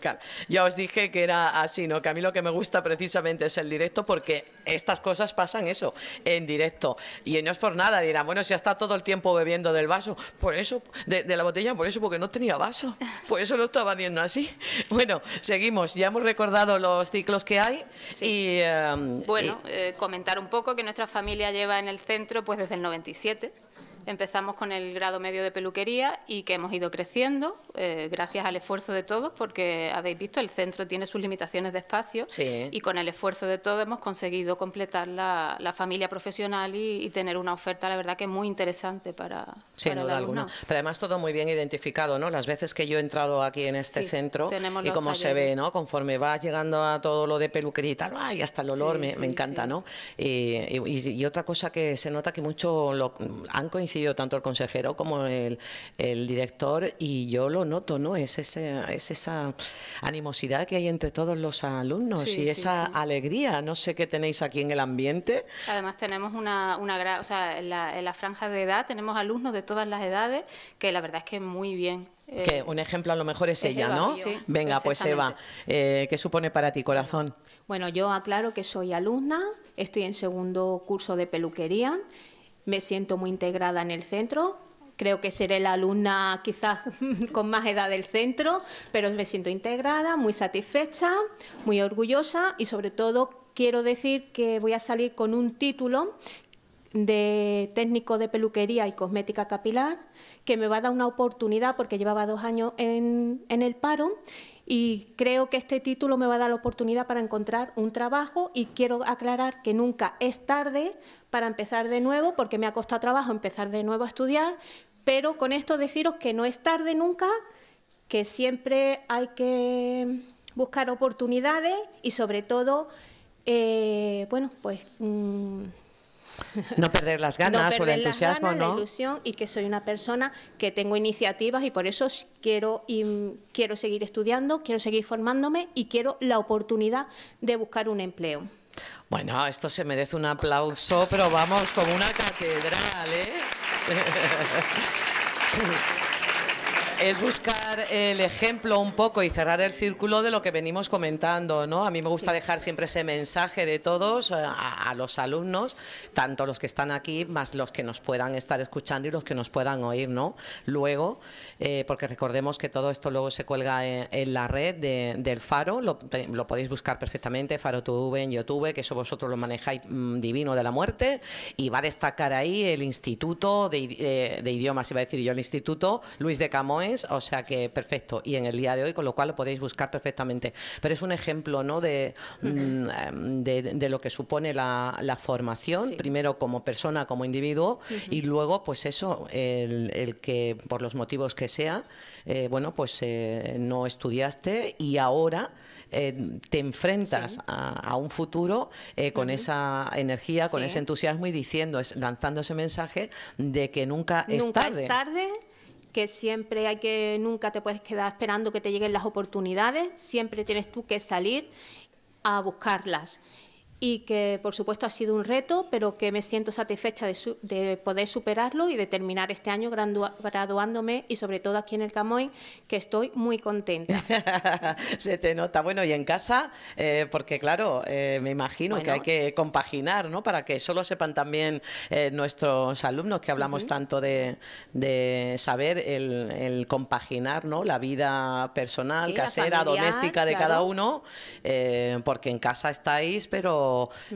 Ya os dije que era así, ¿no? Que a mí lo que me gusta precisamente es el directo porque estas cosas pasan eso, en directo. Y no es por nada, dirán, bueno, si está todo el tiempo bebiendo del vaso, por eso, de, la botella, por eso, porque no tenía vaso, por eso lo estaba viendo así. Bueno, seguimos, ya hemos recordado los ciclos que hay. Y, em, bueno, eh, comentar un poco que nuestra familia lleva en el centro pues desde el 97 empezamos con el grado medio de peluquería y que hemos ido creciendo eh, gracias al esfuerzo de todos, porque habéis visto, el centro tiene sus limitaciones de espacio y con el esfuerzo de todos hemos conseguido completar la, familia profesional y, tener una oferta, la verdad, que muy interesante para. Sin para duda alguna. Pero además todo muy bien identificado, ¿no? Las veces que yo he entrado aquí en este centro y como se ve, ¿no? Conforme vas llegando a todo lo de peluquería y tal, ¡ay! Hasta el olor me, encanta, ¿no? Y, y, otra cosa que se nota que mucho lo, han coincidido tanto el consejero como el, director y yo lo noto, ¿no? Es, esa animosidad que hay entre todos los alumnos y esa alegría, no sé qué tenéis aquí en el ambiente. Además tenemos una, gran, o sea, en la, franja de edad tenemos alumnos de todas las edades que la verdad es que muy bien, eh, que un ejemplo a lo mejor es, ella, ¿no? Venga, pues Eva, eh, ¿qué supone para ti, corazón? Bueno, yo aclaro que soy alumna, estoy en segundo curso de peluquería me siento muy integrada en el centro. Creo que seré la alumna quizás con más edad del centro, pero me siento integrada, muy satisfecha, muy orgullosa y sobre todo quiero decir que voy a salir con un título de técnico de peluquería y cosmética capilar, que me va a dar una oportunidad porque llevaba dos años en, el paro y creo que este título me va a dar la oportunidad para encontrar un trabajo y quiero aclarar que nunca es tarde para empezar de nuevo, porque me ha costado trabajo empezar de nuevo a estudiar, pero con esto deciros que no es tarde nunca, que siempre hay que buscar oportunidades y sobre todo, eh, bueno, pues... Mm, no perder las ganas o el entusiasmo, las ganas, La ilusión y que soy una persona que tengo iniciativas y por eso quiero, quiero seguir estudiando, quiero seguir formándome y quiero la oportunidad de buscar un empleo. Bueno, esto se merece un aplauso, pero vamos, como una catedral, ¿eh? es buscar el ejemplo un poco y cerrar el círculo de lo que venimos comentando, ¿no? A mí me gusta dejar siempre ese mensaje de todos eh, a, los alumnos, tanto los que están aquí, más los que nos puedan estar escuchando y los que nos puedan oír, ¿no? Luego, eh, porque recordemos que todo esto luego se cuelga en, la red del Faro, lo, podéis buscar perfectamente, Faro TV en YouTube, que eso vosotros lo manejáis mm, divino de la muerte, y va a destacar ahí el Instituto de, eh, de, Idiomas, iba a decir yo, el Instituto Luis de Camoen o sea que perfecto, y en el día de hoy, con lo cual lo podéis buscar perfectamente. Pero es un ejemplo ¿no? de, mm, em, de, lo que supone la, formación, primero como persona, como individuo, y luego, pues eso, el, que por los motivos que sea, eh, bueno, pues eh, no estudiaste y ahora... Eh, te enfrentas a, un futuro con esa energía, con ese entusiasmo y diciendo, es, lanzando ese mensaje de que nunca, es tarde. Es tarde que siempre hay que, nunca te puedes quedar esperando que te lleguen las oportunidades, siempre tienes tú que salir a buscarlas y que por supuesto ha sido un reto, pero que me siento satisfecha de, poder superarlo y de terminar este año graduándome y sobre todo aquí en el Camoy, que estoy muy contenta. Se te nota. Bueno, y en casa, eh, porque claro, eh, me imagino que hay que compaginar, ¿no? Para que solo sepan también eh, nuestros alumnos que hablamos tanto de, saber el, compaginar, ¿no? La vida personal, casera, doméstica de cada uno, porque en casa estáis, pero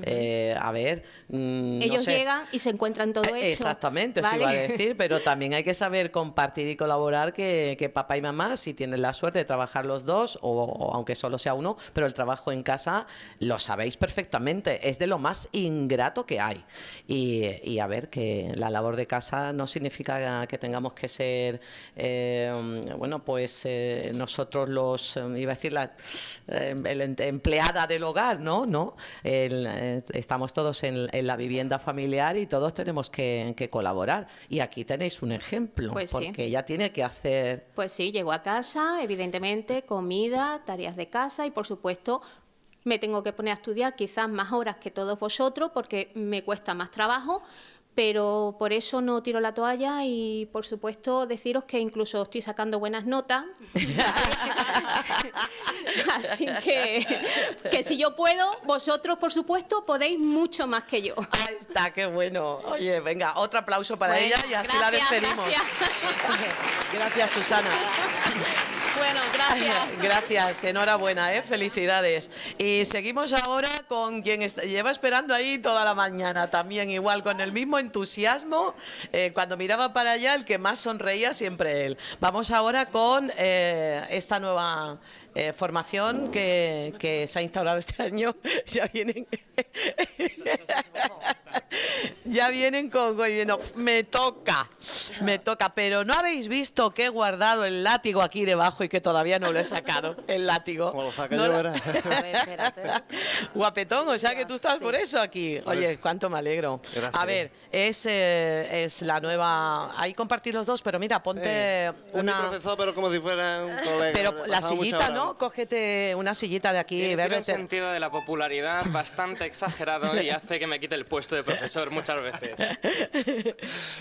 eh, a ver. Mm, Ellos llegan y se encuentran todo eh, hecho. Exactamente, os iba a decir, pero también hay que saber compartir y colaborar que, papá y mamá, si tienen la suerte de trabajar los dos, o, aunque solo sea uno, pero el trabajo en casa lo sabéis perfectamente, es de lo más ingrato que hay. Y, a ver, que la labor de casa no significa que tengamos que ser, eh, bueno, pues nosotros los, iba a decir, la empleada del hogar, ¿no? ¿No? Eh, estamos todos en, la vivienda familiar y todos tenemos que, colaborar. Y aquí tenéis un ejemplo, pues porque ya ella tiene que hacer... Pues sí, llego a casa, evidentemente, comida, tareas de casa y, por supuesto, me tengo que poner a estudiar quizás más horas que todos vosotros porque me cuesta más trabajo pero por eso no tiro la toalla y por supuesto deciros que incluso estoy sacando buenas notas. Así que, si yo puedo, vosotros por supuesto podéis mucho más que yo. Ahí está, qué bueno. Oye, venga, otro aplauso para ella y así la despedimos. gracias Susana. Bueno, gracias. Gracias, enhorabuena, ¿eh? felicidades. Y seguimos ahora con quien lleva esperando ahí toda la mañana también, igual, con el mismo entusiasmo. Eh, cuando miraba para allá, el que más sonreía siempre él. Vamos ahora con eh, esta nueva eh, formación que, se ha instaurado este año, ya vienen, ya vienen con no, me toca, me toca, pero no habéis visto que he guardado el látigo aquí debajo y que todavía no lo he sacado, el látigo. Guapetón, o sea que tú estás por eso aquí. Oye, cuánto me alegro. A ver, es, eh, es la nueva, ahí compartir los dos, pero mira, ponte eh, una... pero como si fuera un colega. Pero la sillita, ¿no? cógete una sillita de aquí y Tiene un sentido de la popularidad bastante exagerado y hace que me quite el puesto de profesor muchas veces.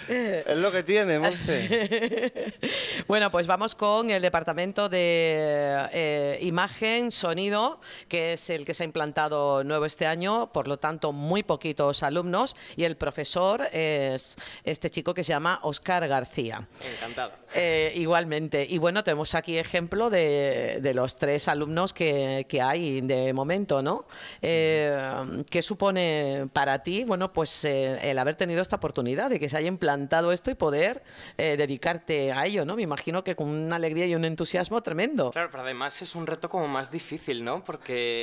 es lo que tiene, Monce. bueno, pues vamos con el departamento de eh, imagen, sonido, que es el que se ha implantado nuevo este año, por lo tanto, muy poquitos alumnos, y el profesor es este chico que se llama Oscar García. Encantado. Eh, igualmente. Y bueno, tenemos aquí ejemplo de los tres alumnos que, que hay de momento, ¿no? Eh, ¿Qué supone para ti, bueno, pues eh, el haber tenido esta oportunidad de que se haya implantado esto y poder eh, dedicarte a ello, ¿no? Me imagino que con una alegría y un entusiasmo tremendo. Claro, pero además es un reto como más difícil, ¿no? Porque,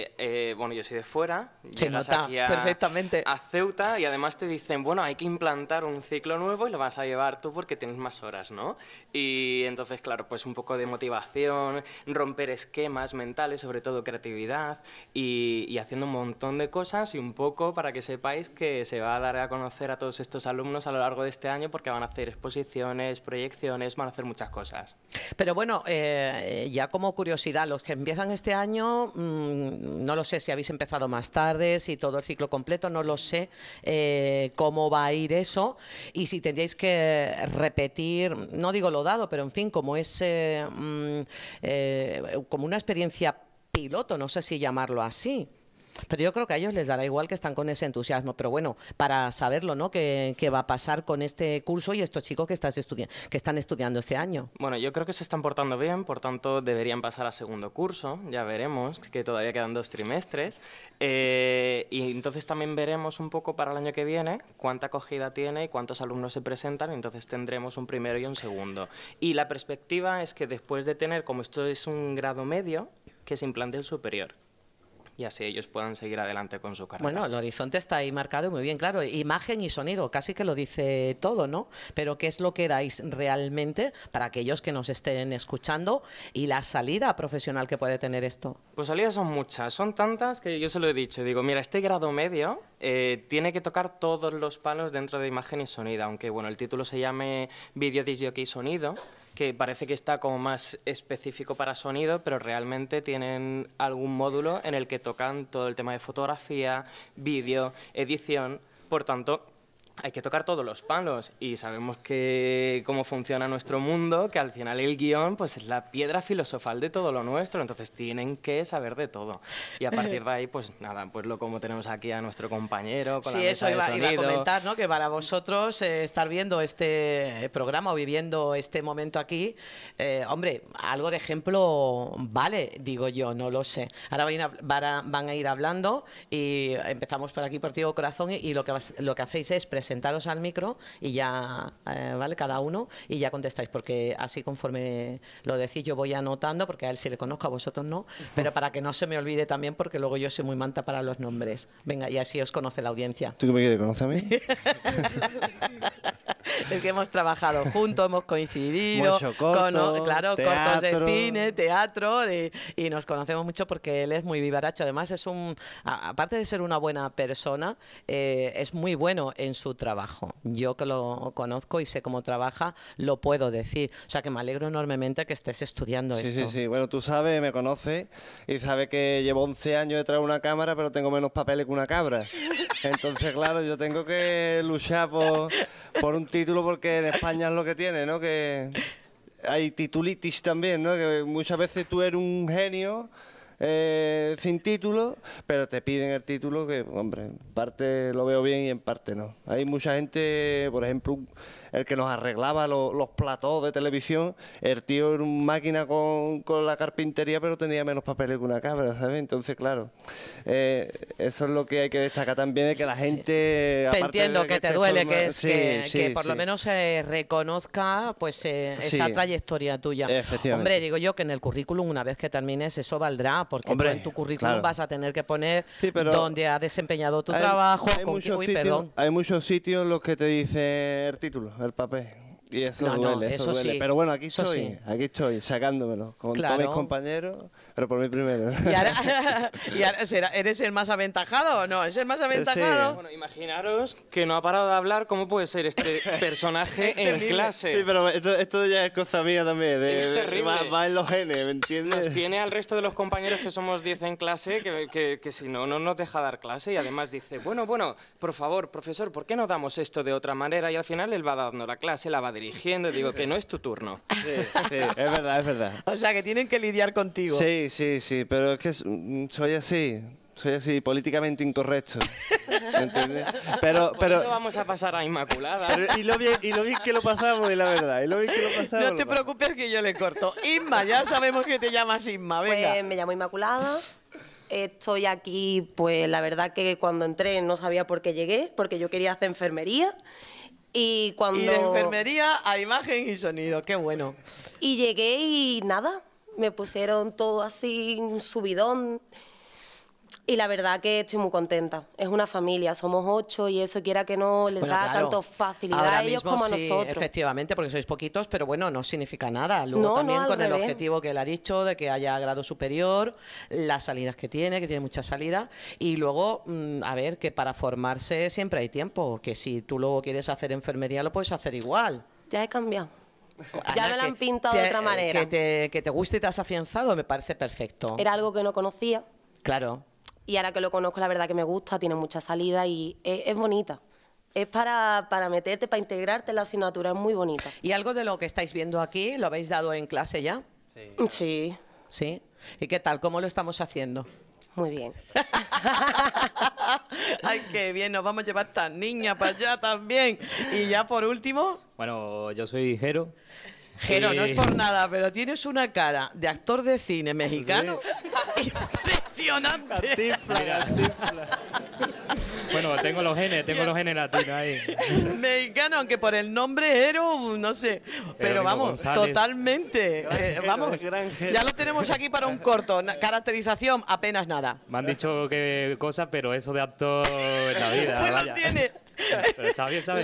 bueno, yo soy de fuera, se perfectamente. a Ceuta y además te dicen, bueno, hay que implantar un ciclo nuevo y lo vas a llevar tú porque tienes más horas, ¿no? Y entonces, claro, pues un poco de motivación, romper esquemas más mentales, sobre todo creatividad, y, haciendo un montón de cosas y un poco para que sepáis que se va a dar a conocer a todos estos alumnos a lo largo de este año porque van a hacer exposiciones, proyecciones, van a hacer muchas cosas. Pero bueno, eh, ya como curiosidad, los que empiezan este año, mm, no lo sé si habéis empezado más tarde, si todo el ciclo completo, no lo sé eh, cómo va a ir eso y si tendríais que repetir, no digo lo dado, pero en fin, como es mm, eh, como una experiencia piloto, no sé si llamarlo así. Pero yo creo que a ellos les dará igual que están con ese entusiasmo. Pero bueno, para saberlo, ¿no? ¿Qué, va a pasar con este curso y estos chicos que, estás que están estudiando este año? Bueno, yo creo que se están portando bien, por tanto deberían pasar a segundo curso, ya veremos, que todavía quedan dos trimestres. Eh, y entonces también veremos un poco para el año que viene cuánta acogida tiene y cuántos alumnos se presentan, entonces tendremos un primero y un segundo. Y la perspectiva es que después de tener, como esto es un grado medio, que se implante el superior y así ellos puedan seguir adelante con su carrera. Bueno, el horizonte está ahí marcado muy bien claro. Imagen y sonido, casi que lo dice todo, ¿no? Pero ¿qué es lo que dais realmente para aquellos que nos estén escuchando y la salida profesional que puede tener esto? Pues salidas son muchas, son tantas que yo se lo he dicho. Digo, mira, este grado medio eh, tiene que tocar todos los palos dentro de imagen y sonido, aunque bueno, el título se llame Video y Sonido que parece que está como más específico para sonido, pero realmente tienen algún módulo en el que tocan todo el tema de fotografía, vídeo, edición, por tanto hay que tocar todos los palos y sabemos que cómo funciona nuestro mundo, que al final el guión pues es la piedra filosofal de todo lo nuestro, entonces tienen que saber de todo. Y a partir de ahí pues nada, pues lo como tenemos aquí a nuestro compañero con sí, eso iba, a comentar, ¿no? Que para vosotros eh, estar viendo este programa o viviendo este momento aquí, eh, hombre, algo de ejemplo vale, digo yo, no lo sé. Ahora van a ir, hablando y empezamos por aquí por Tío Corazón y, lo que lo que hacéis es presentar sentaros al micro y ya, eh, ¿vale? Cada uno y ya contestáis, porque así conforme lo decís yo voy anotando, porque a él sí le conozco, a vosotros no, pero para que no se me olvide también, porque luego yo soy muy manta para los nombres. Venga, y así os conoce la audiencia. ¿Tú qué me quieres? conocer a mí? es que hemos trabajado juntos, hemos coincidido, con, claro, cortos de cine, teatro, y nos conocemos mucho porque él es muy vivaracho. Además, es un, aparte de ser una buena persona, eh, es muy bueno en su trabajo. Yo que lo conozco y sé cómo trabaja, lo puedo decir. O sea que me alegro enormemente que estés estudiando esto. Sí, sí, sí. Bueno, tú sabes, me conoces y sabes que llevo 11 años detrás de una cámara, pero tengo menos papeles que una cabra. Entonces, claro, yo tengo que luchar por, por un título porque en España es lo que tiene, ¿no? Que hay titulitis también, ¿no? Que muchas veces tú eres un genio eh, sin título, pero te piden el título que, hombre, en parte lo veo bien y en parte no. Hay mucha gente, por ejemplo, el que nos arreglaba los platos de televisión, el tío era una máquina con, la carpintería, pero tenía menos papeles que una cabra, ¿sabes? Entonces, claro, eh, eso es lo que hay que destacar también, es que la gente... Te entiendo que, te duele, que, por lo menos se reconozca pues eh, esa trayectoria tuya. Hombre, digo yo que en el currículum, una vez que termines, eso valdrá, porque en tu currículum vas a tener que poner dónde has desempeñado tu trabajo. Hay, con muchos sitios, hay muchos sitios en los que te dicen el título el papel. Y eso duele, eso, Pero bueno, aquí estoy, aquí estoy, sacándomelo con todos mis compañeros, pero por mí primero. ¿Y ahora, eres el más aventajado o no? ¿Es el más aventajado? Bueno, imaginaros que no ha parado de hablar, ¿cómo puede ser este personaje en clase? Sí, pero esto, ya es cosa mía también. va, en los genes, ¿me entiendes? Nos tiene al resto de los compañeros que somos 10 en clase, que, si no, no nos deja dar clase y además dice, bueno, bueno, por favor, profesor, ¿por qué no damos esto de otra manera? Y al final él va dando la clase, la va dirigiendo, digo que no es tu turno. Sí, es verdad, es verdad. O sea, que tienen que lidiar contigo. Sí, sí, sí, pero es que mm, soy así soy así políticamente incorrecto. ¿Entiendes? Pero, Por pero, eso vamos a pasar a Inmaculada. y, lo bien, y lo que lo pasamos, y la verdad. Y lo que lo pasamos, no te preocupes que yo le corto. Inma, ya sabemos que te llamas Inma, venga. Pues me llamo Inmaculada. Estoy aquí, pues la verdad que cuando entré no sabía por qué llegué, porque yo quería hacer enfermería y cuando. Y de enfermería a imagen y sonido, qué bueno. Y llegué y nada, me pusieron todo así, un subidón. Y la verdad que estoy muy contenta. Es una familia, somos ocho y eso quiera que no les da tanto facilidad a ellos como a nosotros. Efectivamente, porque sois poquitos, pero bueno, no significa nada. Luego también con el objetivo que él ha dicho de que haya grado superior, las salidas que tiene, que tiene mucha salida y luego, mm, a ver, que para formarse siempre hay tiempo, que si tú luego quieres hacer enfermería lo puedes hacer igual. Ya he cambiado. Ah, ya me lo han pintado de otra manera. Que te, que te guste y te has afianzado, me parece perfecto. Era algo que no conocía. Claro. Y ahora que lo conozco, la verdad que me gusta, tiene mucha salida y es, bonita. Es para, meterte, para integrarte en la asignatura, es muy bonita. ¿Y algo de lo que estáis viendo aquí, lo habéis dado en clase ya? Sí. Sí. ¿Sí? ¿Y qué tal? ¿Cómo lo estamos haciendo? Muy bien. Ay, qué bien, nos vamos a llevar a esta niña para allá también. Y ya por último. Bueno, yo soy Jero. Jero, no es eh. por nada, pero tienes una cara de actor de cine mexicano. Bueno, tengo los genes, tengo los genes latinos ahí. Mexicano, aunque por el nombre Hero, no sé. Pero, vamos, totalmente. Eh, vamos, ya lo tenemos aquí para un corto. Caracterización, apenas nada. Me han dicho que cosas, pero eso de actor en la vida. tiene.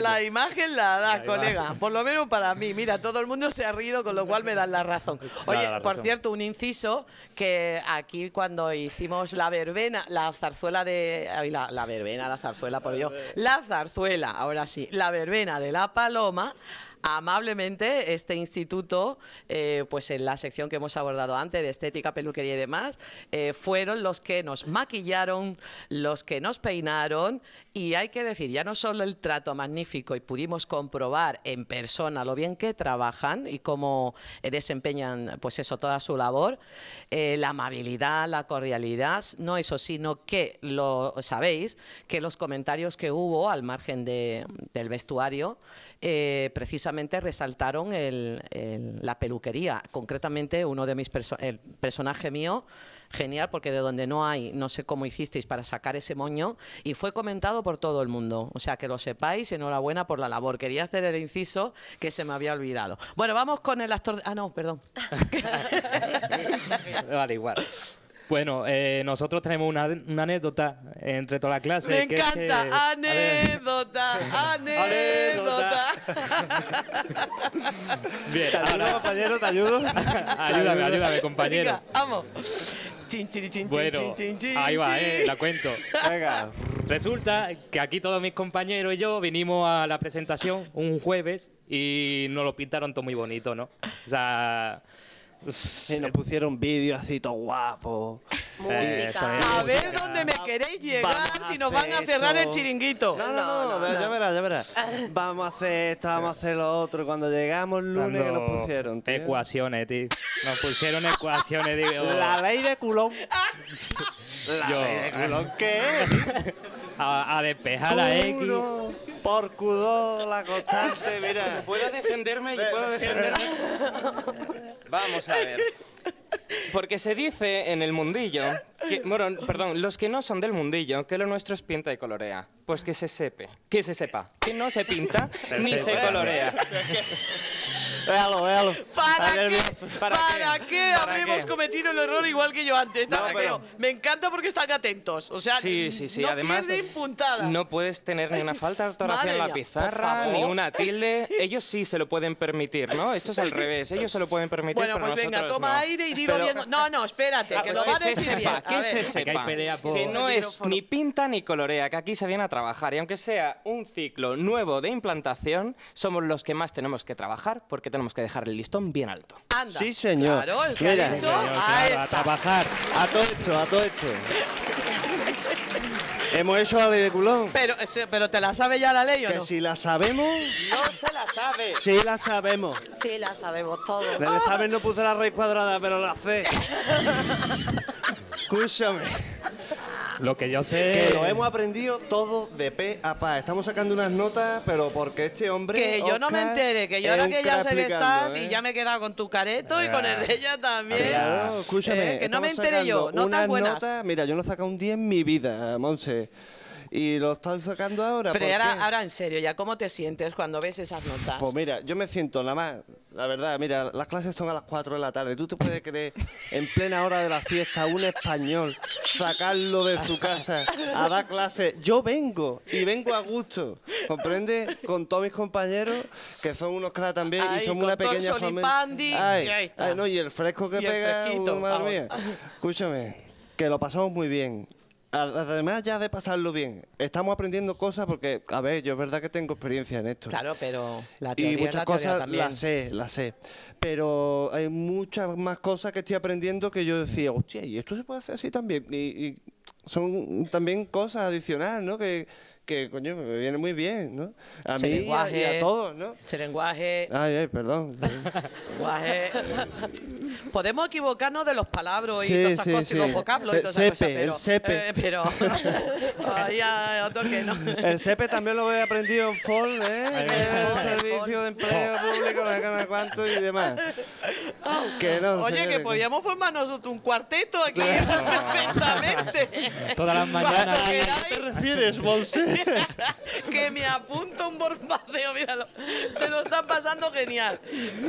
La imagen la da, colega. Por lo menos para mí. Mira, todo el mundo se ha rido, con lo cual me dan la razón. Oye, por cierto, un inciso que aquí cuando hicimos la verbena, la zarzuela de. la, verbena, la zarzuela, por yo. La zarzuela, ahora sí. La verbena de la paloma amablemente este instituto, eh, pues en la sección que hemos abordado antes de estética, peluquería y demás, eh, fueron los que nos maquillaron, los que nos peinaron y hay que decir, ya no solo el trato magnífico y pudimos comprobar en persona lo bien que trabajan y cómo eh, desempeñan pues eso, toda su labor, la amabilidad, la cordialidad, no eso, sino que lo sabéis, que los comentarios que hubo al margen del vestuario, precisamente resaltaron la peluquería. Concretamente, uno de mis el personaje mío, genial, porque de donde no hay, no sé cómo hicisteis para sacar ese moño, y fue comentado por todo el mundo. O sea, que lo sepáis, enhorabuena por la labor. Quería hacer el inciso que se me había olvidado. Bueno, vamos con el actor... Ah, no, perdón. vale, igual. Bueno, eh, nosotros tenemos una, anécdota entre toda la clase. Me encanta, anécdota, anécdota. Bien, ¿Te compañero? ¿Te ayudo? ayúdame, ayúdame, compañero. vamos. bueno, ahí va, eh, la cuento. Venga. Resulta que aquí todos mis compañeros y yo vinimos a la presentación un jueves y nos lo pintaron todo muy bonito, ¿no? O sea, y nos pusieron vídeos así guapo. Música. Eh, a ver dónde me queréis llegar si nos van a cerrar el chiringuito. No, no, no, ya verás, ya verás. Vamos a hacer esto, vamos a hacer lo otro. Cuando llegamos lunes nos pusieron, Ecuaciones, tío. Nos pusieron ecuaciones, digo. La ley de culón. La ley de culón, ¿qué a, despejar a X. por q la constante, mira. Puedo defenderme y puedo defenderme. Vamos a ver. Porque se dice en el mundillo, que, bueno, perdón, los que no son del mundillo, que lo nuestro es pinta y colorea. Pues que se sepe, que se sepa, que no se pinta ni se colorea. Véalo, véalo. ¿Para, ¿Para, qué? ¿Para, qué? habremos cometido el error igual que yo antes? Me encanta porque están atentos. O sea, sí, sí, sí. No Además, impuntada. No puedes tener ni una falta de ortografía en la pizarra, ni una tilde. Ellos sí se lo pueden permitir, ¿no? Esto es al revés. Ellos se lo pueden permitir, Bueno, pues venga, toma aire y no, no, espérate, que se sepa, Que se sepa, que no es ni pinta ni colorea, que aquí se viene a trabajar y aunque sea un ciclo nuevo de implantación, somos los que más tenemos que trabajar porque tenemos que dejar el listón bien alto. Sí, señor. a trabajar, a todo hecho, a todo hecho. Hemos hecho la ley de culón. Eh, pero, te la sabe ya la ley o no? Que si la sabemos. No se la sabe. Sí la sabemos. Sí la sabemos todos. La vez no puse la raíz cuadrada, pero la Escúchame. Lo que yo sé. lo hemos aprendido todo de pe a pa. Estamos sacando unas notas, pero porque este hombre. Que yo no me entere, que yo ahora que ya sé que estás ¿eh? y ya me he quedado con tu careto y con el de ella también. escúchame. Eh, que no me entere yo, notas unas mira, yo no he sacado un 10 en mi vida, Monse. Y lo están sacando ahora. Pero ahora, ahora en serio, ¿ya cómo te sientes cuando ves esas notas? Pues mira, yo me siento nada más la verdad, mira, las clases son a las 4 de la tarde. ¿Tú te puedes creer en plena hora de la fiesta un español sacarlo de su casa a dar clases? Yo vengo y vengo a gusto. ¿comprende? Con todos mis compañeros, que son unos cracks también y somos una pequeña familia. Ay, no, y el fresco que pega, madre mía. Escúchame, que lo pasamos muy bien además ya de pasarlo bien, estamos aprendiendo cosas porque, a ver, yo es verdad que tengo experiencia en esto. Claro, pero la muchas la cosas también. las sé, las sé. Pero hay muchas más cosas que estoy aprendiendo que yo decía, hostia, y esto se puede hacer así también. Y, son también cosas adicionales, ¿no? Que, que coño me viene muy bien, ¿no? A mí lenguaje, y a, todos, ¿no? Ese lenguaje. Ay, ay perdón. lenguaje. Podemos equivocarnos de los palabras y todas esas cosas sí. y los vocablos y todas esas Pero, el sepe. Eh, pero. ay, oh, otro que no. El sepe también lo he aprendido en FOL, ¿eh? En el servicio de empleo público, no cuánto y demás. Que no, Oye, que podíamos formar nosotros un cuarteto aquí perfectamente. Todas las mañanas. ¿A qué te refieres, Monse? que me apunto un bombardeo, míralo. Se lo están pasando genial.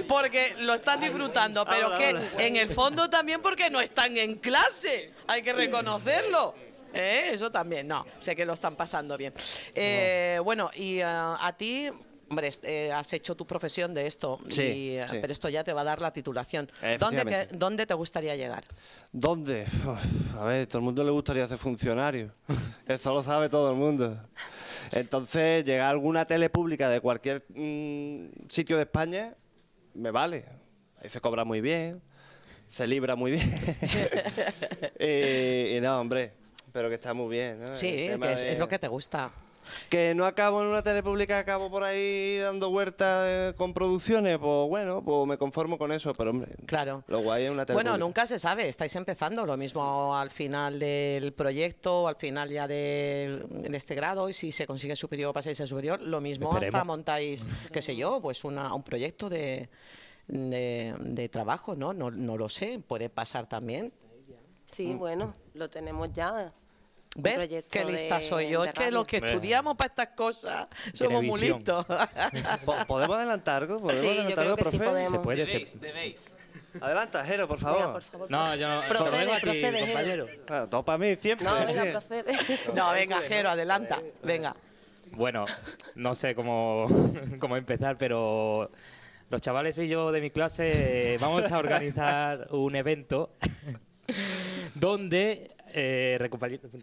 Porque lo están disfrutando, pero que en el fondo también porque no están en clase. Hay que reconocerlo. ¿Eh? Eso también, no. Sé que lo están pasando bien. Eh, bueno, y ah, a ti, hombre, eh, has hecho tu profesión de esto, eh, pero esto ya te va a dar la titulación. ¿Dónde, te gustaría llegar? ¿Dónde? a ver, todo el mundo le gustaría ser funcionario. Eso lo sabe todo el mundo. Entonces, llegar a alguna tele pública de cualquier mm, sitio de España me vale. Ahí se cobra muy bien, se libra muy bien. Eh, y, no, hombre, pero que está muy bien. Sí, es lo que te gusta. Que no acabo en una tele pública, acabo por ahí dando vueltas eh, con producciones, pues bueno, pues me conformo con eso, pero hombre, claro. lo guay es una tele Bueno, nunca se sabe, estáis empezando, lo mismo al final del proyecto, al final ya de, este grado, y si se consigue superior o pasáis a superior, lo mismo hasta montáis, qué sé yo, pues un proyecto de... De, trabajo, ¿no? ¿no? No lo sé, puede pasar también. Sí, bueno, lo tenemos ya. ¿Ves? Qué lista soy yo. Es que los que estudiamos para estas cosas somos muy listos. ¿Podemos adelantar algo? ¿Podemos sí, adelantar algo, profe? Sí debéis, Adelanta, Jero, por favor. No, yo no. Procede, compañero. todo para mí siempre. No, venga, procede. No, venga, Jero, adelanta. Venga. Bueno, no sé cómo, cómo empezar, pero los chavales y yo de mi clase eh, vamos a organizar un evento donde eh,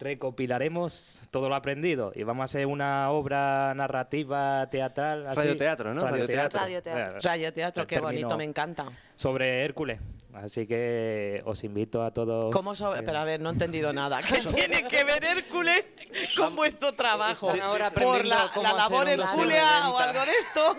recopilaremos todo lo aprendido y vamos a hacer una obra narrativa teatral. Radio teatro, ¿no? teatro radio teatro qué bonito, me encanta. Sobre Hércules. Así que os invito a todos. ¿Cómo sobre? Pero a ver, no he entendido nada. ¿Qué tiene que ver Hércules con vuestro trabajo? Ahora ¿Por la, labor en Julia o algo de esto?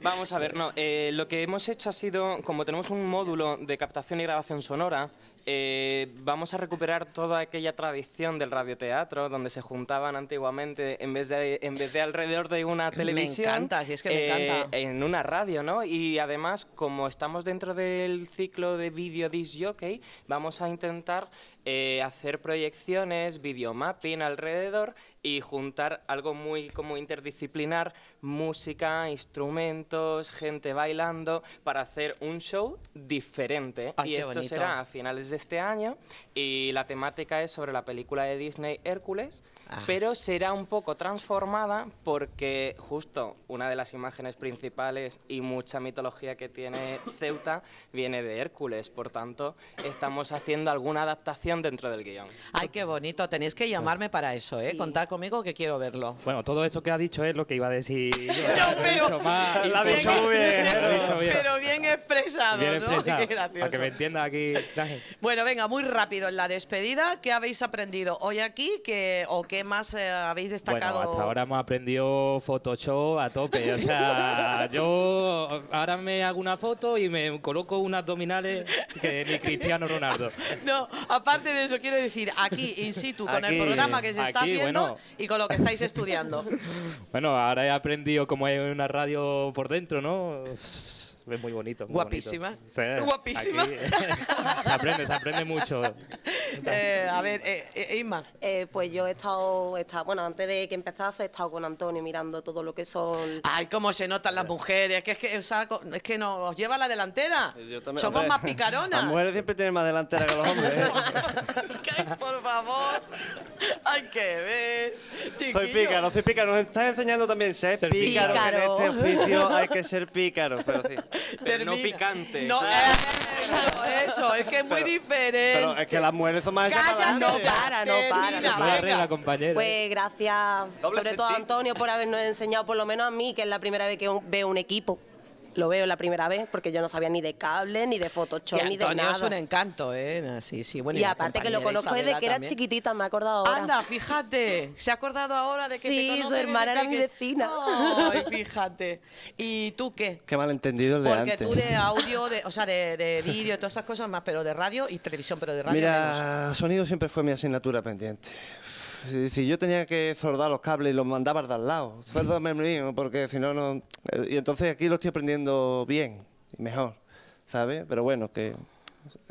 Vamos a ver, no. Eh, lo que hemos hecho ha sido, como tenemos un módulo de captación y grabación sonora, eh, vamos a recuperar toda aquella tradición del radioteatro, donde se juntaban antiguamente, en vez de, en vez de alrededor de una televisión. Me encanta, sí es que me eh, encanta. En una radio, ¿no? Y además, como estamos dentro del ciclo de video disc jockey, vamos a intentar eh, hacer proyecciones, videomapping alrededor y juntar algo muy como interdisciplinar, música, instrumentos, gente bailando, para hacer un show diferente. y esto será a finales de este año y la temática es sobre la película de Disney Hércules, ah. pero será un poco transformada porque justo una de las imágenes principales y mucha mitología que tiene Ceuta viene de Hércules, por tanto estamos haciendo alguna adaptación dentro del guión. Ay, qué bonito. Tenéis que llamarme para eso, ¿eh? Contar conmigo que quiero verlo. Bueno, todo eso que ha dicho es lo que iba a decir. yo, pero, lo ha dicho bien. Pero bien expresado, Expresado, Para que me entienda aquí. bueno, venga, muy rápido en la despedida. ¿Qué habéis aprendido hoy aquí o qué más eh, habéis destacado? Bueno, hasta ahora hemos aprendido Photoshop a tope. O sea, yo ahora me hago una foto y me coloco unas abdominales que mi Cristiano Ronaldo. no, aparte de eso, quiero decir, aquí, in situ, con el programa que se está haciendo y con lo que estáis estudiando. bueno, ahora he aprendido cómo hay una radio por dentro, ¿no? es muy bonito. Guapísima. Guapísima. Eh, se aprende, se aprende mucho. Eh, a ver, eh, eh Isma. pues yo he estado, bueno, antes de que empezase, he estado con Antonio mirando todo lo que son... Ay, cómo se notan las mujeres, que es que, es que nos lleva a la delantera. Somos más picaronas. Las mujeres siempre tienen más delantera que los hombres. por favor. Hay que ver. Soy pícaro, soy pícaro. Nos estás enseñando también ser, pícaro. En este oficio hay que ser pícaro, pero sí no picante. No, eh, eso, eso, es que es muy diferente. Pero es que las mujeres son más Cállate, no para, no para. No para, compañero. Pues gracias, sobre todo a Antonio, por habernos enseñado, por lo menos a mí, que es la primera vez que veo un equipo lo veo la primera vez porque yo no sabía ni de cable, ni de Photoshop, ni de nada. es un encanto, ¿eh? Sí, sí, bueno, y, aparte que lo conozco desde que era chiquitita, me ha acordado ahora. Anda, fíjate, se ha acordado ahora de que Sí, su hermana era mi vecina. Ay, fíjate. ¿Y tú qué? Qué malentendido el de porque antes. Porque tú de audio, de, o sea, de, de vídeo, todas esas cosas más, pero de radio y televisión, pero de radio Mira, sonido siempre fue mi asignatura pendiente. Si, yo tenía que soldar los cables y los mandaba de al lado, suéldame el mío, porque si no, no. Eh, y entonces aquí lo estoy aprendiendo bien y mejor, ¿sabes? Pero bueno, que.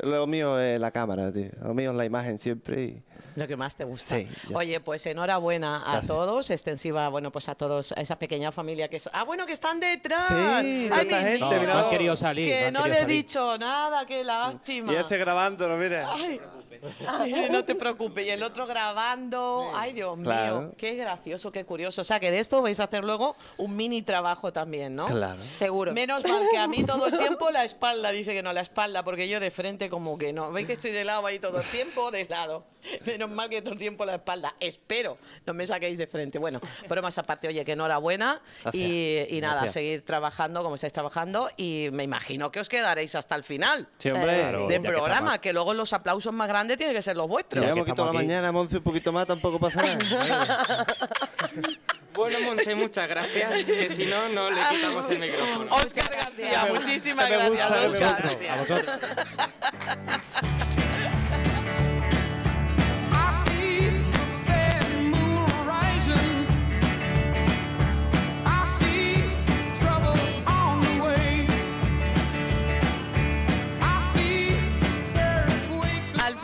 Lo mío es la cámara, tío. Lo mío es la imagen siempre. Y... Lo que más te gusta. Sí, Oye, pues enhorabuena a todos, extensiva, bueno, pues a todos, a esa pequeña familia que... ah, bueno, que están detrás. Sí, Ay, gente, no, no han querido salir. Que no, le he dicho nada, qué lástima. Y este grabándolo, mira. Ay. no te preocupes. Y el otro grabando. Ay, Dios mío, qué gracioso, qué curioso. O sea, que de esto vais a hacer luego un mini trabajo también, ¿no? Claro. Seguro. Menos mal que a mí todo el tiempo la espalda, dice que no, la espalda, porque yo de frente como que no. ¿Veis que estoy de lado ahí todo el tiempo? De lado. Menos mal que todo el tiempo la espalda. Espero, no me saquéis de frente. Bueno, pero más aparte, oye, que enhorabuena Gracias. y, y nada, seguir trabajando como estáis trabajando y me imagino que os quedaréis hasta el final eh, del programa, que luego los aplausos más grandes tiene que ser los vuestros. Ya un poquito la mañana, Monce, un poquito más, tampoco pasa nada. Bueno, Monse, muchas gracias, que si no, no le quitamos el micrófono. Oscar García, muchísimas gracias. A vosotros.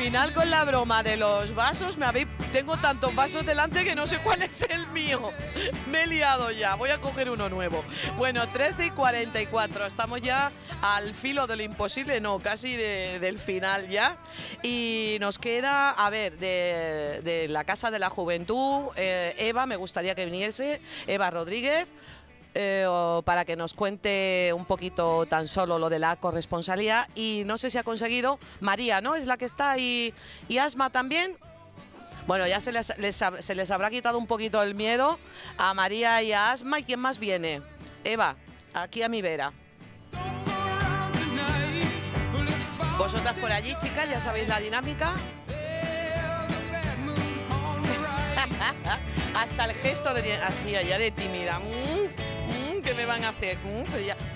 final con la broma de los vasos, me tengo tantos vasos delante que no sé cuál es el mío. Me he liado ya, voy a coger uno nuevo. Bueno, 13 y 44, estamos ya al filo de lo imposible, no, casi del final ya. Y nos queda, a ver, de, la Casa de la Juventud, eh, Eva, me gustaría que viniese, Eva Rodríguez. Eh, para que nos cuente un poquito tan solo lo de la corresponsalía. Y no sé si ha conseguido María, ¿no? Es la que está y, y Asma también. Bueno, ya se les, se les habrá quitado un poquito el miedo a María y a Asma. ¿Y quién más viene? Eva, aquí a mi vera. Vosotras por allí, chicas, ya sabéis la dinámica. Hasta el gesto de así allá de tímida. Mm me van a hacer.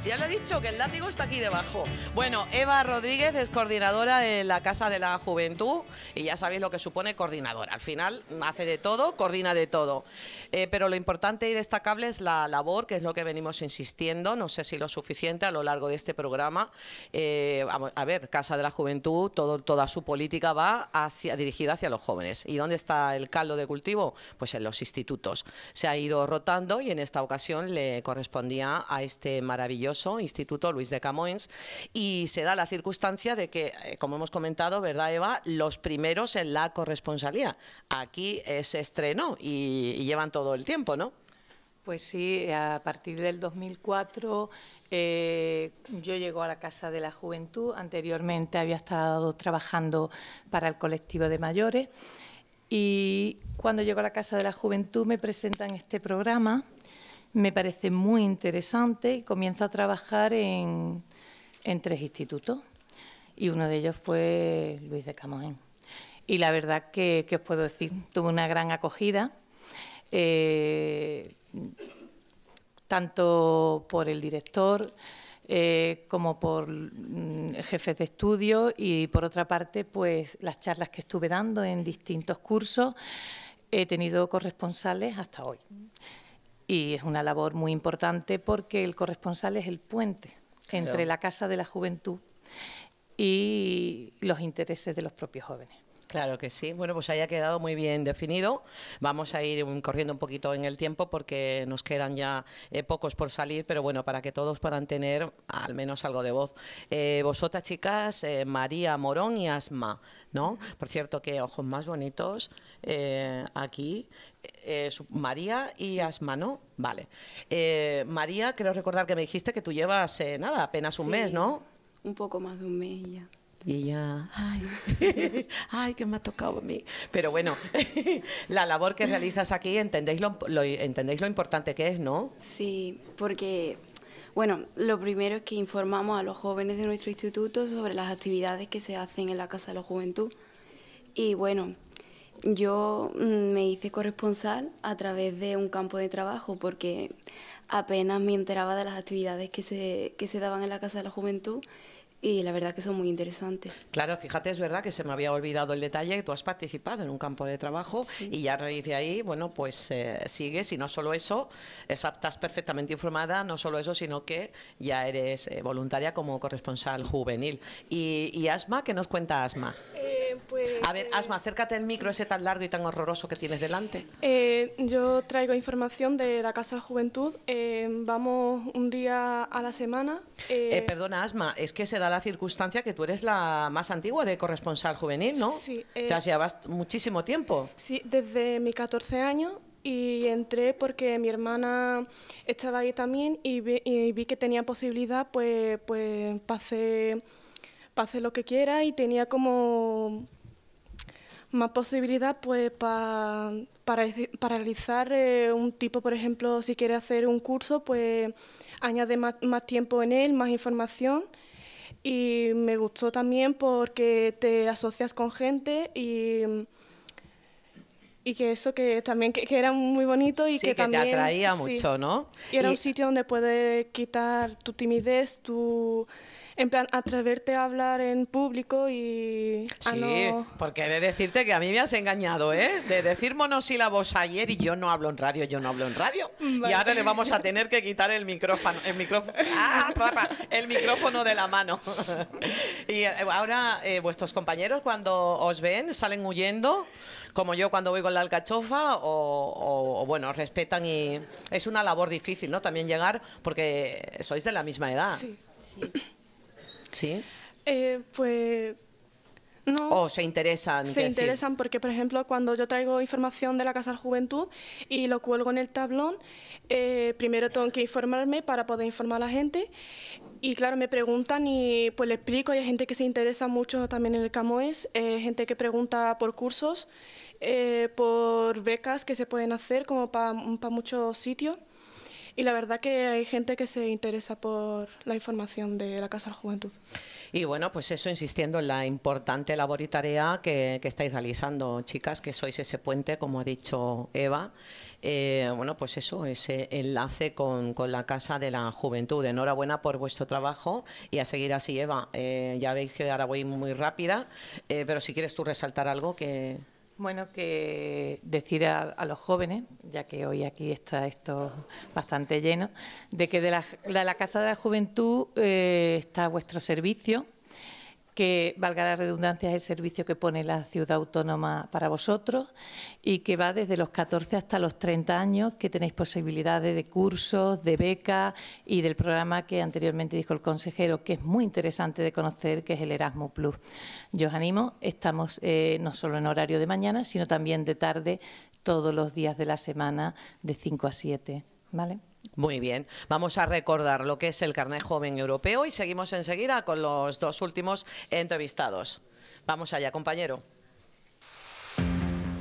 ya, le he dicho que el látigo está aquí debajo. Bueno, Eva Rodríguez es coordinadora de la Casa de la Juventud y ya sabéis lo que supone coordinadora. Al final hace de todo, coordina de todo. Eh, pero lo importante y destacable es la labor, que es lo que venimos insistiendo, no sé si lo suficiente a lo largo de este programa. Eh, a ver, Casa de la Juventud, toda su política va hacia, dirigida hacia los jóvenes. ¿Y dónde está el caldo de cultivo? Pues en los institutos. Se ha ido rotando y en esta ocasión le corresponde a este maravilloso Instituto Luis de Camoens y se da la circunstancia de que, eh, como hemos comentado, ¿verdad, Eva? Los primeros en la corresponsalía. Aquí se estrenó y, llevan todo el tiempo, ¿no? Pues sí, a partir del 2004 eh, yo llego a la Casa de la Juventud. Anteriormente había estado trabajando para el colectivo de mayores. Y cuando llego a la Casa de la Juventud me presentan este programa me parece muy interesante y comienzo a trabajar en, tres institutos y uno de ellos fue Luis de Camoén. Y la verdad que, os puedo decir, tuve una gran acogida, eh, tanto por el director eh, como por mm, jefes de estudio y por otra parte, pues las charlas que estuve dando en distintos cursos, he tenido corresponsales hasta hoy y es una labor muy importante porque el corresponsal es el puente entre la Casa de la Juventud y los intereses de los propios jóvenes. Claro que sí. Bueno, pues haya quedado muy bien definido. Vamos a ir corriendo un poquito en el tiempo porque nos quedan ya eh, pocos por salir, pero bueno, para que todos puedan tener al menos algo de voz. Eh, vosotras, chicas, eh, María Morón y Asma, ¿no? Por cierto, que ojos más bonitos aquí. Eh, María y Asmano, Vale. Eh, María, quiero recordar que me dijiste que tú llevas eh, nada, apenas un mes, ¿no? Un poco más de un mes ya. Y ya, ay, ay, que me ha tocado a mí. Pero bueno, la labor que realizas aquí, entendéis lo, lo, entendéis lo importante que es, ¿no? Sí, porque, bueno, lo primero es que informamos a los jóvenes de nuestro instituto sobre las actividades que se hacen en la Casa de la Juventud. Y bueno, yo mm, me hice corresponsal a través de un campo de trabajo porque apenas me enteraba de las actividades que se, daban en la Casa de la Juventud y la verdad que son muy interesantes. Claro, fíjate, es verdad que se me había olvidado el detalle, tú has participado en un campo de trabajo y ya de ahí, bueno, pues eh, sigues y no solo eso, estás perfectamente informada, no solo eso, sino que ya eres eh, voluntaria como corresponsal juvenil. ¿Y, Asma? ¿Qué nos cuenta Asma? Eh, pues, a ver, Asma, acércate al micro ese tan largo y tan horroroso que tienes delante. yo traigo información de la Casa de la Juventud. vamos un día a la semana. perdona, Asma, es que se da la circunstancia que tú eres la más antigua de corresponsal juvenil, ¿no? Sí. o eh, llevas muchísimo tiempo. Sí, desde mi 14 años y entré porque mi hermana estaba ahí también y vi, que tenía posibilidad, pues, pues pasé, hacer lo que quiera y tenía como más posibilidad pues para, para, realizar eh, un tipo, por ejemplo, si quiere hacer un curso, pues añade más, más tiempo en él, más información y me gustó también porque te asocias con gente y, y que eso que también que, era muy bonito y que, también... te atraía mucho, ¿no? Y era un sitio donde puedes quitar tu timidez, tu... En plan, atreverte a hablar en público y... Ah, sí, porque he de decirte que a mí me has engañado, ¿eh? De decir monosílabos ayer y yo no hablo en radio, yo no hablo en radio. Y ahora le vamos a tener que quitar el micrófono, el ah, micrófono, de la mano. y eh, ahora eh, vuestros compañeros cuando os ven salen huyendo, como yo cuando voy con la alcachofa, o, o, o bueno, respetan y... Es una labor difícil, ¿no? También llegar, porque sois de la misma edad. Sí, sí. Sí. Eh, pues no. ¿O se interesan? Se interesan porque, por ejemplo, cuando yo traigo información de la Casa de Juventud y lo cuelgo en el tablón, eh, primero tengo que informarme para poder informar a la gente. Y claro, me preguntan y pues le explico. Hay gente que se interesa mucho también en el Camoes, eh, gente que pregunta por cursos, eh, por becas que se pueden hacer como para muchos sitios y la verdad que hay gente que se interesa por la información de la Casa de la Juventud. Y bueno, pues eso insistiendo en la importante labor y tarea que, estáis realizando, chicas, que sois ese puente, como ha dicho Eva. Eh, bueno, pues eso, ese enlace con, la Casa de la Juventud. Enhorabuena por vuestro trabajo y a seguir así, Eva. Eh, ya veis que ahora voy muy rápida, eh, pero si quieres tú resaltar algo que... Bueno, que decir a, los jóvenes, ya que hoy aquí está esto bastante lleno, de que de la, Casa de la Juventud eh, está a vuestro servicio que, valga la redundancia, es el servicio que pone la ciudad autónoma para vosotros y que va desde los 14 hasta los 30 años, que tenéis posibilidades de cursos, de becas y del programa que anteriormente dijo el consejero, que es muy interesante de conocer, que es el Erasmus Plus. Yo os animo, estamos eh, no solo en horario de mañana, sino también de tarde, todos los días de la semana, de 5 a 7. ¿Vale? Muy bien, vamos a recordar lo que es el carnet joven europeo y seguimos enseguida con los dos últimos entrevistados. Vamos allá, compañero.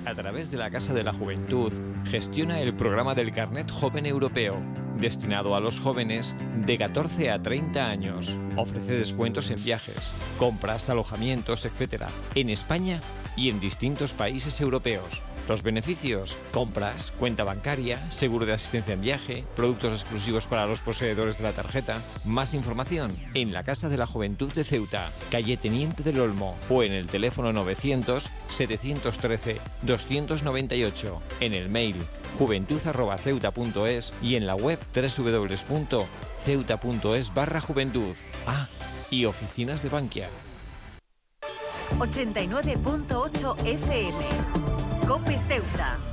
A través de la Casa de la Juventud gestiona el programa del Carnet Joven Europeo, destinado a los jóvenes de 14 a 30 años. Ofrece descuentos en viajes, compras, alojamientos, etc., en España y en distintos países europeos. Los beneficios, compras, cuenta bancaria, seguro de asistencia en viaje, productos exclusivos para los poseedores de la tarjeta. Más información en la Casa de la Juventud de Ceuta, calle Teniente del Olmo o en el teléfono 900-713-298, en el mail juventud.ceuta.es y en la web www.ceuta.es barra juventud. Ah, y oficinas de Bankia. 89.8 FM Cope Ceuta.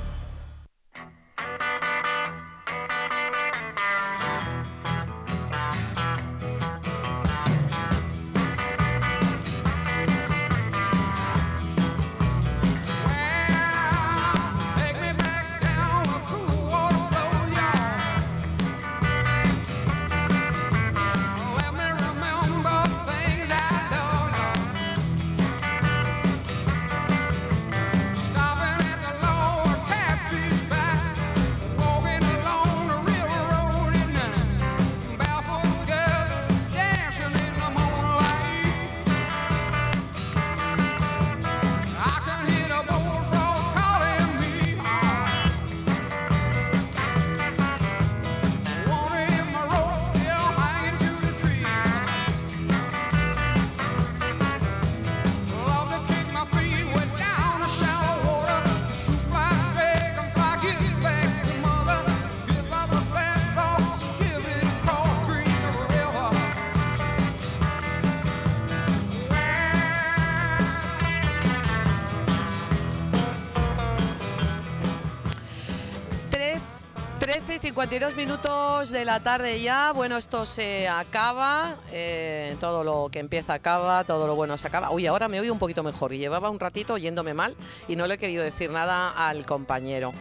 52 minutos de la tarde ya. Bueno, esto se acaba. Eh, todo lo que empieza acaba, todo lo bueno se acaba. Uy, ahora me oigo un poquito mejor. Y llevaba un ratito oyéndome mal y no le he querido decir nada al compañero.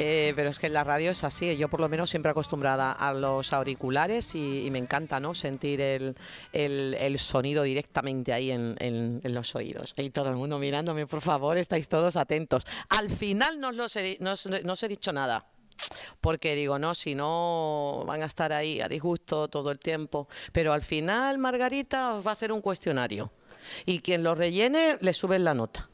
Eh, pero es que la radio es así. Yo por lo menos siempre acostumbrada a los auriculares y, me encanta ¿no? sentir el, sonido directamente ahí en, los oídos. Y todo el mundo mirándome, por favor, estáis todos atentos. Al final no os he dicho nada porque digo, no, si no van a estar ahí a disgusto todo el tiempo. Pero al final, Margarita, os va a hacer un cuestionario y quien lo rellene le suben la nota.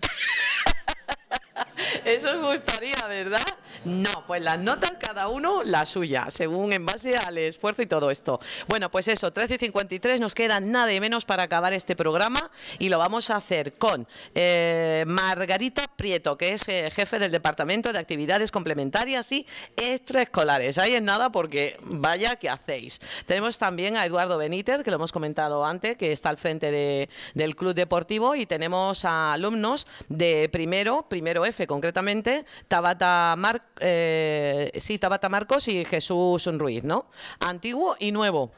Eso os gustaría, ¿verdad? No, pues las notas cada uno la suya, según en base al esfuerzo y todo esto. Bueno, pues eso, 13 y 53 nos queda nada y menos para acabar este programa y lo vamos a hacer con eh, Margarita Prieto, que es eh, jefe del Departamento de Actividades Complementarias y Extraescolares. Ahí es nada porque vaya que hacéis. Tenemos también a Eduardo Benítez, que lo hemos comentado antes, que está al frente del Club Deportivo y tenemos a alumnos de primero, primero F concretamente, Tabata Marco. Eh, sí, Tabata Marcos y Jesús Ruiz, ¿no? Antiguo y nuevo.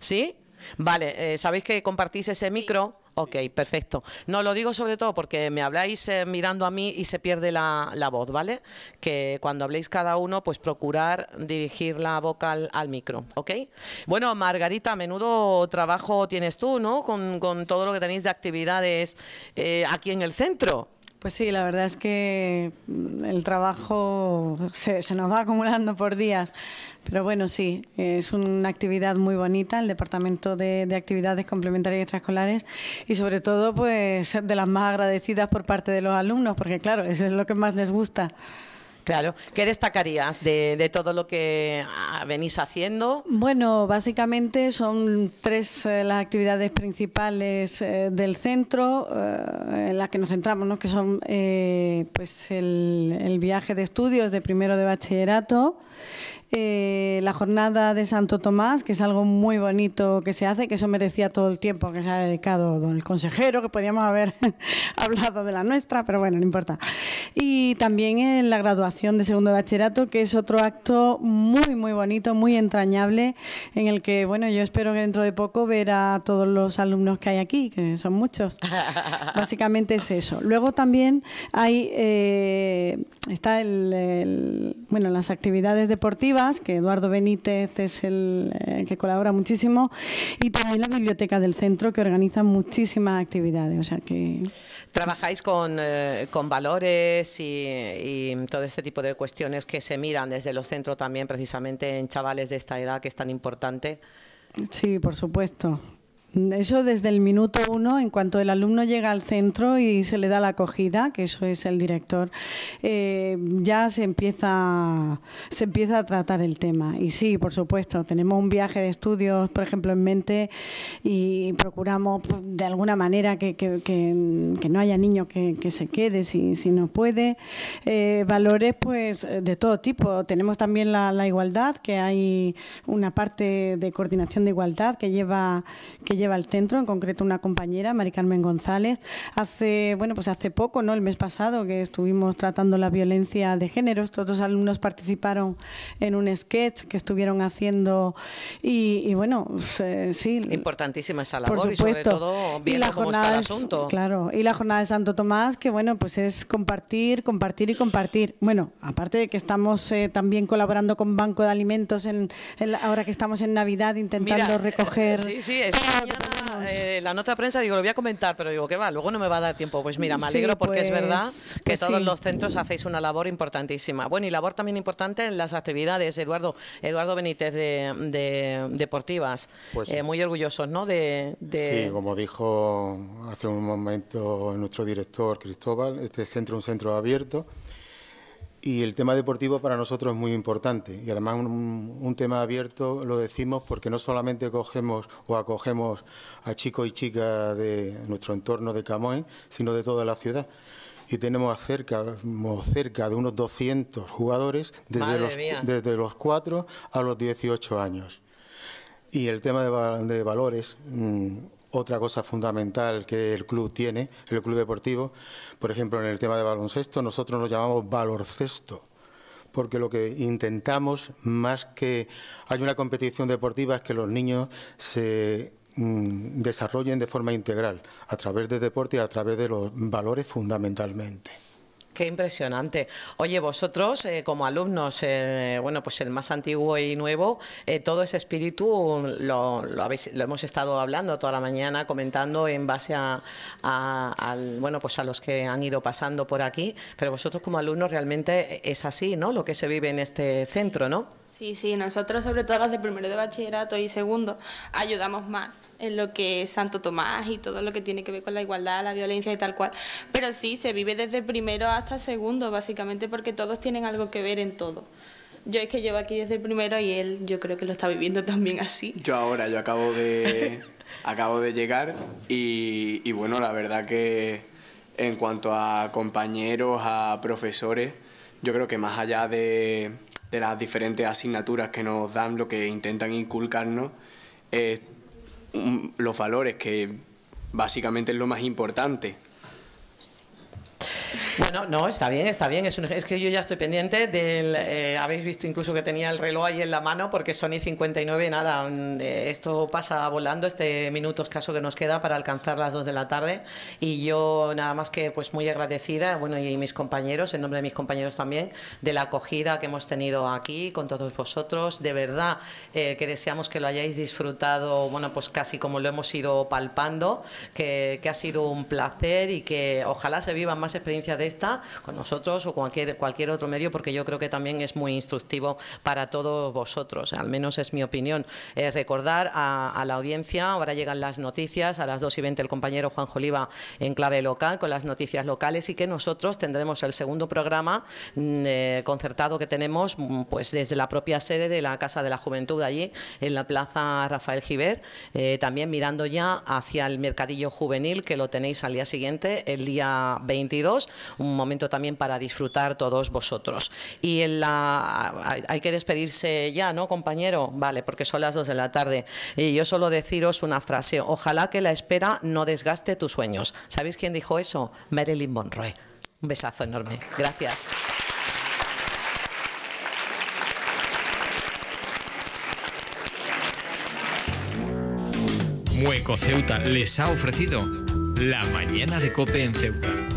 ¿Sí? Vale, eh, ¿sabéis que compartís ese micro? Ok, perfecto. No, lo digo sobre todo porque me habláis eh, mirando a mí y se pierde la, voz, ¿vale? Que cuando habléis cada uno, pues procurar dirigir la boca al, micro, ¿ok? Bueno, Margarita, a menudo trabajo tienes tú, ¿no? Con, todo lo que tenéis de actividades aquí en el centro. Pues sí, la verdad es que mm, el trabajo se, nos va acumulando por días, pero bueno, sí, es una actividad muy bonita, el Departamento de, Actividades Complementarias y Extraescolares, y sobre todo, pues, de las más agradecidas por parte de los alumnos, porque claro, eso es lo que más les gusta. Claro. ¿Qué destacarías de, todo lo que ah, venís haciendo? Bueno, básicamente son tres eh, las actividades principales eh, del centro eh, en las que nos centramos, ¿no? que son pues el, el, viaje de estudios de primero de bachillerato, eh, la jornada de Santo Tomás, que es algo muy bonito que se hace, que eso merecía todo el tiempo que se ha dedicado el consejero, que podíamos haber hablado de la nuestra, pero bueno, no importa. Y también la graduación de segundo bachillerato, que es otro acto muy, muy bonito, muy entrañable, en el que, bueno, yo espero que dentro de poco ver a todos los alumnos que hay aquí, que son muchos. Básicamente es eso. Luego también hay, eh, está el, bueno, las actividades deportivas, que Eduardo Benítez es el eh, que colabora muchísimo, y también la Biblioteca del Centro, que organiza muchísimas actividades. O sea que, Trabajáis eh, con, valores y, y, todo este tipo de cuestiones que se miran desde los centros también, precisamente en chavales de esta edad, que es tan importante. Sí, por supuesto. Eso desde el minuto uno, en cuanto el alumno llega al centro y se le da la acogida, que eso es el director, eh, ya se empieza, se empieza a tratar el tema. Y sí, por supuesto, tenemos un viaje de estudios, por ejemplo, en mente y procuramos pues, de alguna manera que, no haya niño que, se quede si, si no puede. Eh, valores pues de todo tipo. Tenemos también la, igualdad, que hay una parte de coordinación de igualdad que lleva... Que lleva lleva al centro, en concreto una compañera, Mari Carmen González. Hace, bueno, pues hace poco, ¿no? El mes pasado que estuvimos tratando la violencia de género, estos dos alumnos participaron en un sketch que estuvieron haciendo y, bueno, pues, eh, sí. Importantísima esa labor por y sobre todo viendo la jornada cómo está el asunto. Claro, y la jornada de Santo Tomás, que bueno, pues es compartir, compartir y compartir. Bueno, aparte de que estamos eh, también colaborando con Banco de Alimentos en, ahora que estamos en Navidad intentando recoger sí, sí, es, eh, la nota de prensa, digo, lo voy a comentar, pero digo, que va, luego no me va a dar tiempo. Pues mira, me alegro porque es verdad pues, que, pues todos los centros hacéis una labor importantísima. Bueno, y labor también importante en las actividades, Eduardo, Eduardo Benítez, de, deportivas. Pues eh, muy orgulloso, ¿no? De, Sí, como dijo hace un momento nuestro director Cristóbal, este centro es un centro abierto y el tema deportivo para nosotros es muy importante y además un, tema abierto lo decimos porque no solamente cogemos o acogemos a chicos y chicas de nuestro entorno de camoén sino de toda la ciudad. Y tenemos cerca, cerca de unos 200 jugadores desde los, desde 4 a los 18 años. Y el tema de, valores... Mm, otra cosa fundamental que el club tiene, el club deportivo. Por ejemplo, en el tema de baloncesto, nosotros nos llamamos valorcesto, porque lo que intentamos, más que hay una competición deportiva, es que los niños se mm, desarrollen de forma integral, a través del deporte y a través de los valores fundamentalmente. Qué impresionante. Oye, vosotros eh, como alumnos, eh, bueno, pues el más antiguo y nuevo, eh, todo ese espíritu lo, lo, lo, hemos estado hablando toda la mañana, comentando en base a, al, bueno, pues a los que han ido pasando por aquí, pero vosotros como alumnos realmente es así, ¿no? Lo que se vive en este centro, ¿no? Sí, sí, nosotros sobre todo los de primero de bachillerato y segundo ayudamos más en lo que es Santo Tomás y todo lo que tiene que ver con la igualdad, la violencia y tal cual. Pero sí, se vive desde primero hasta segundo, básicamente porque todos tienen algo que ver en todo. Yo es que llevo aquí desde primero y él yo creo que lo está viviendo también así. Yo ahora, yo acabo de, acabo de llegar y, y bueno, la verdad que en cuanto a compañeros, a profesores, yo creo que más allá de de las diferentes asignaturas que nos dan, lo que intentan inculcarnos es los valores, que básicamente es lo más importante. Bueno, no, está bien, está bien. Es, que yo ya estoy pendiente del. Eh, habéis visto incluso que tenía el reloj ahí en la mano, porque son y 59, nada, mm, esto pasa volando, este minuto escaso que nos queda para alcanzar las 2 de la tarde. Y yo, nada más que, pues muy agradecida, bueno, y mis compañeros, en nombre de mis compañeros también, de la acogida que hemos tenido aquí con todos vosotros. De verdad eh, que deseamos que lo hayáis disfrutado, bueno, pues casi como lo hemos ido palpando, que, ha sido un placer y que ojalá se vivan más experiencias con nosotros o cualquier, cualquier otro medio, porque yo creo que también es muy instructivo para todos vosotros, al menos es mi opinión. Eh, recordar a, la audiencia, ahora llegan las noticias, a las 2 y 20 el compañero Juan Joliva en clave local con las noticias locales y que nosotros tendremos el segundo programa mm, eh, concertado que tenemos mm, pues desde la propia sede de la Casa de la Juventud allí en la Plaza Rafael Giver, eh, también mirando ya hacia el mercadillo juvenil que lo tenéis al día siguiente, el día 22, un momento también para disfrutar todos vosotros. Y en la, hay que despedirse ya, ¿no, compañero? Vale, porque son las dos de la tarde. Y yo solo deciros una frase, ojalá que la espera no desgaste tus sueños. ¿Sabéis quién dijo eso? Marilyn Monroe. Un besazo enorme. Gracias. Mueco Ceuta les ha ofrecido la mañana de Cope en Ceuta.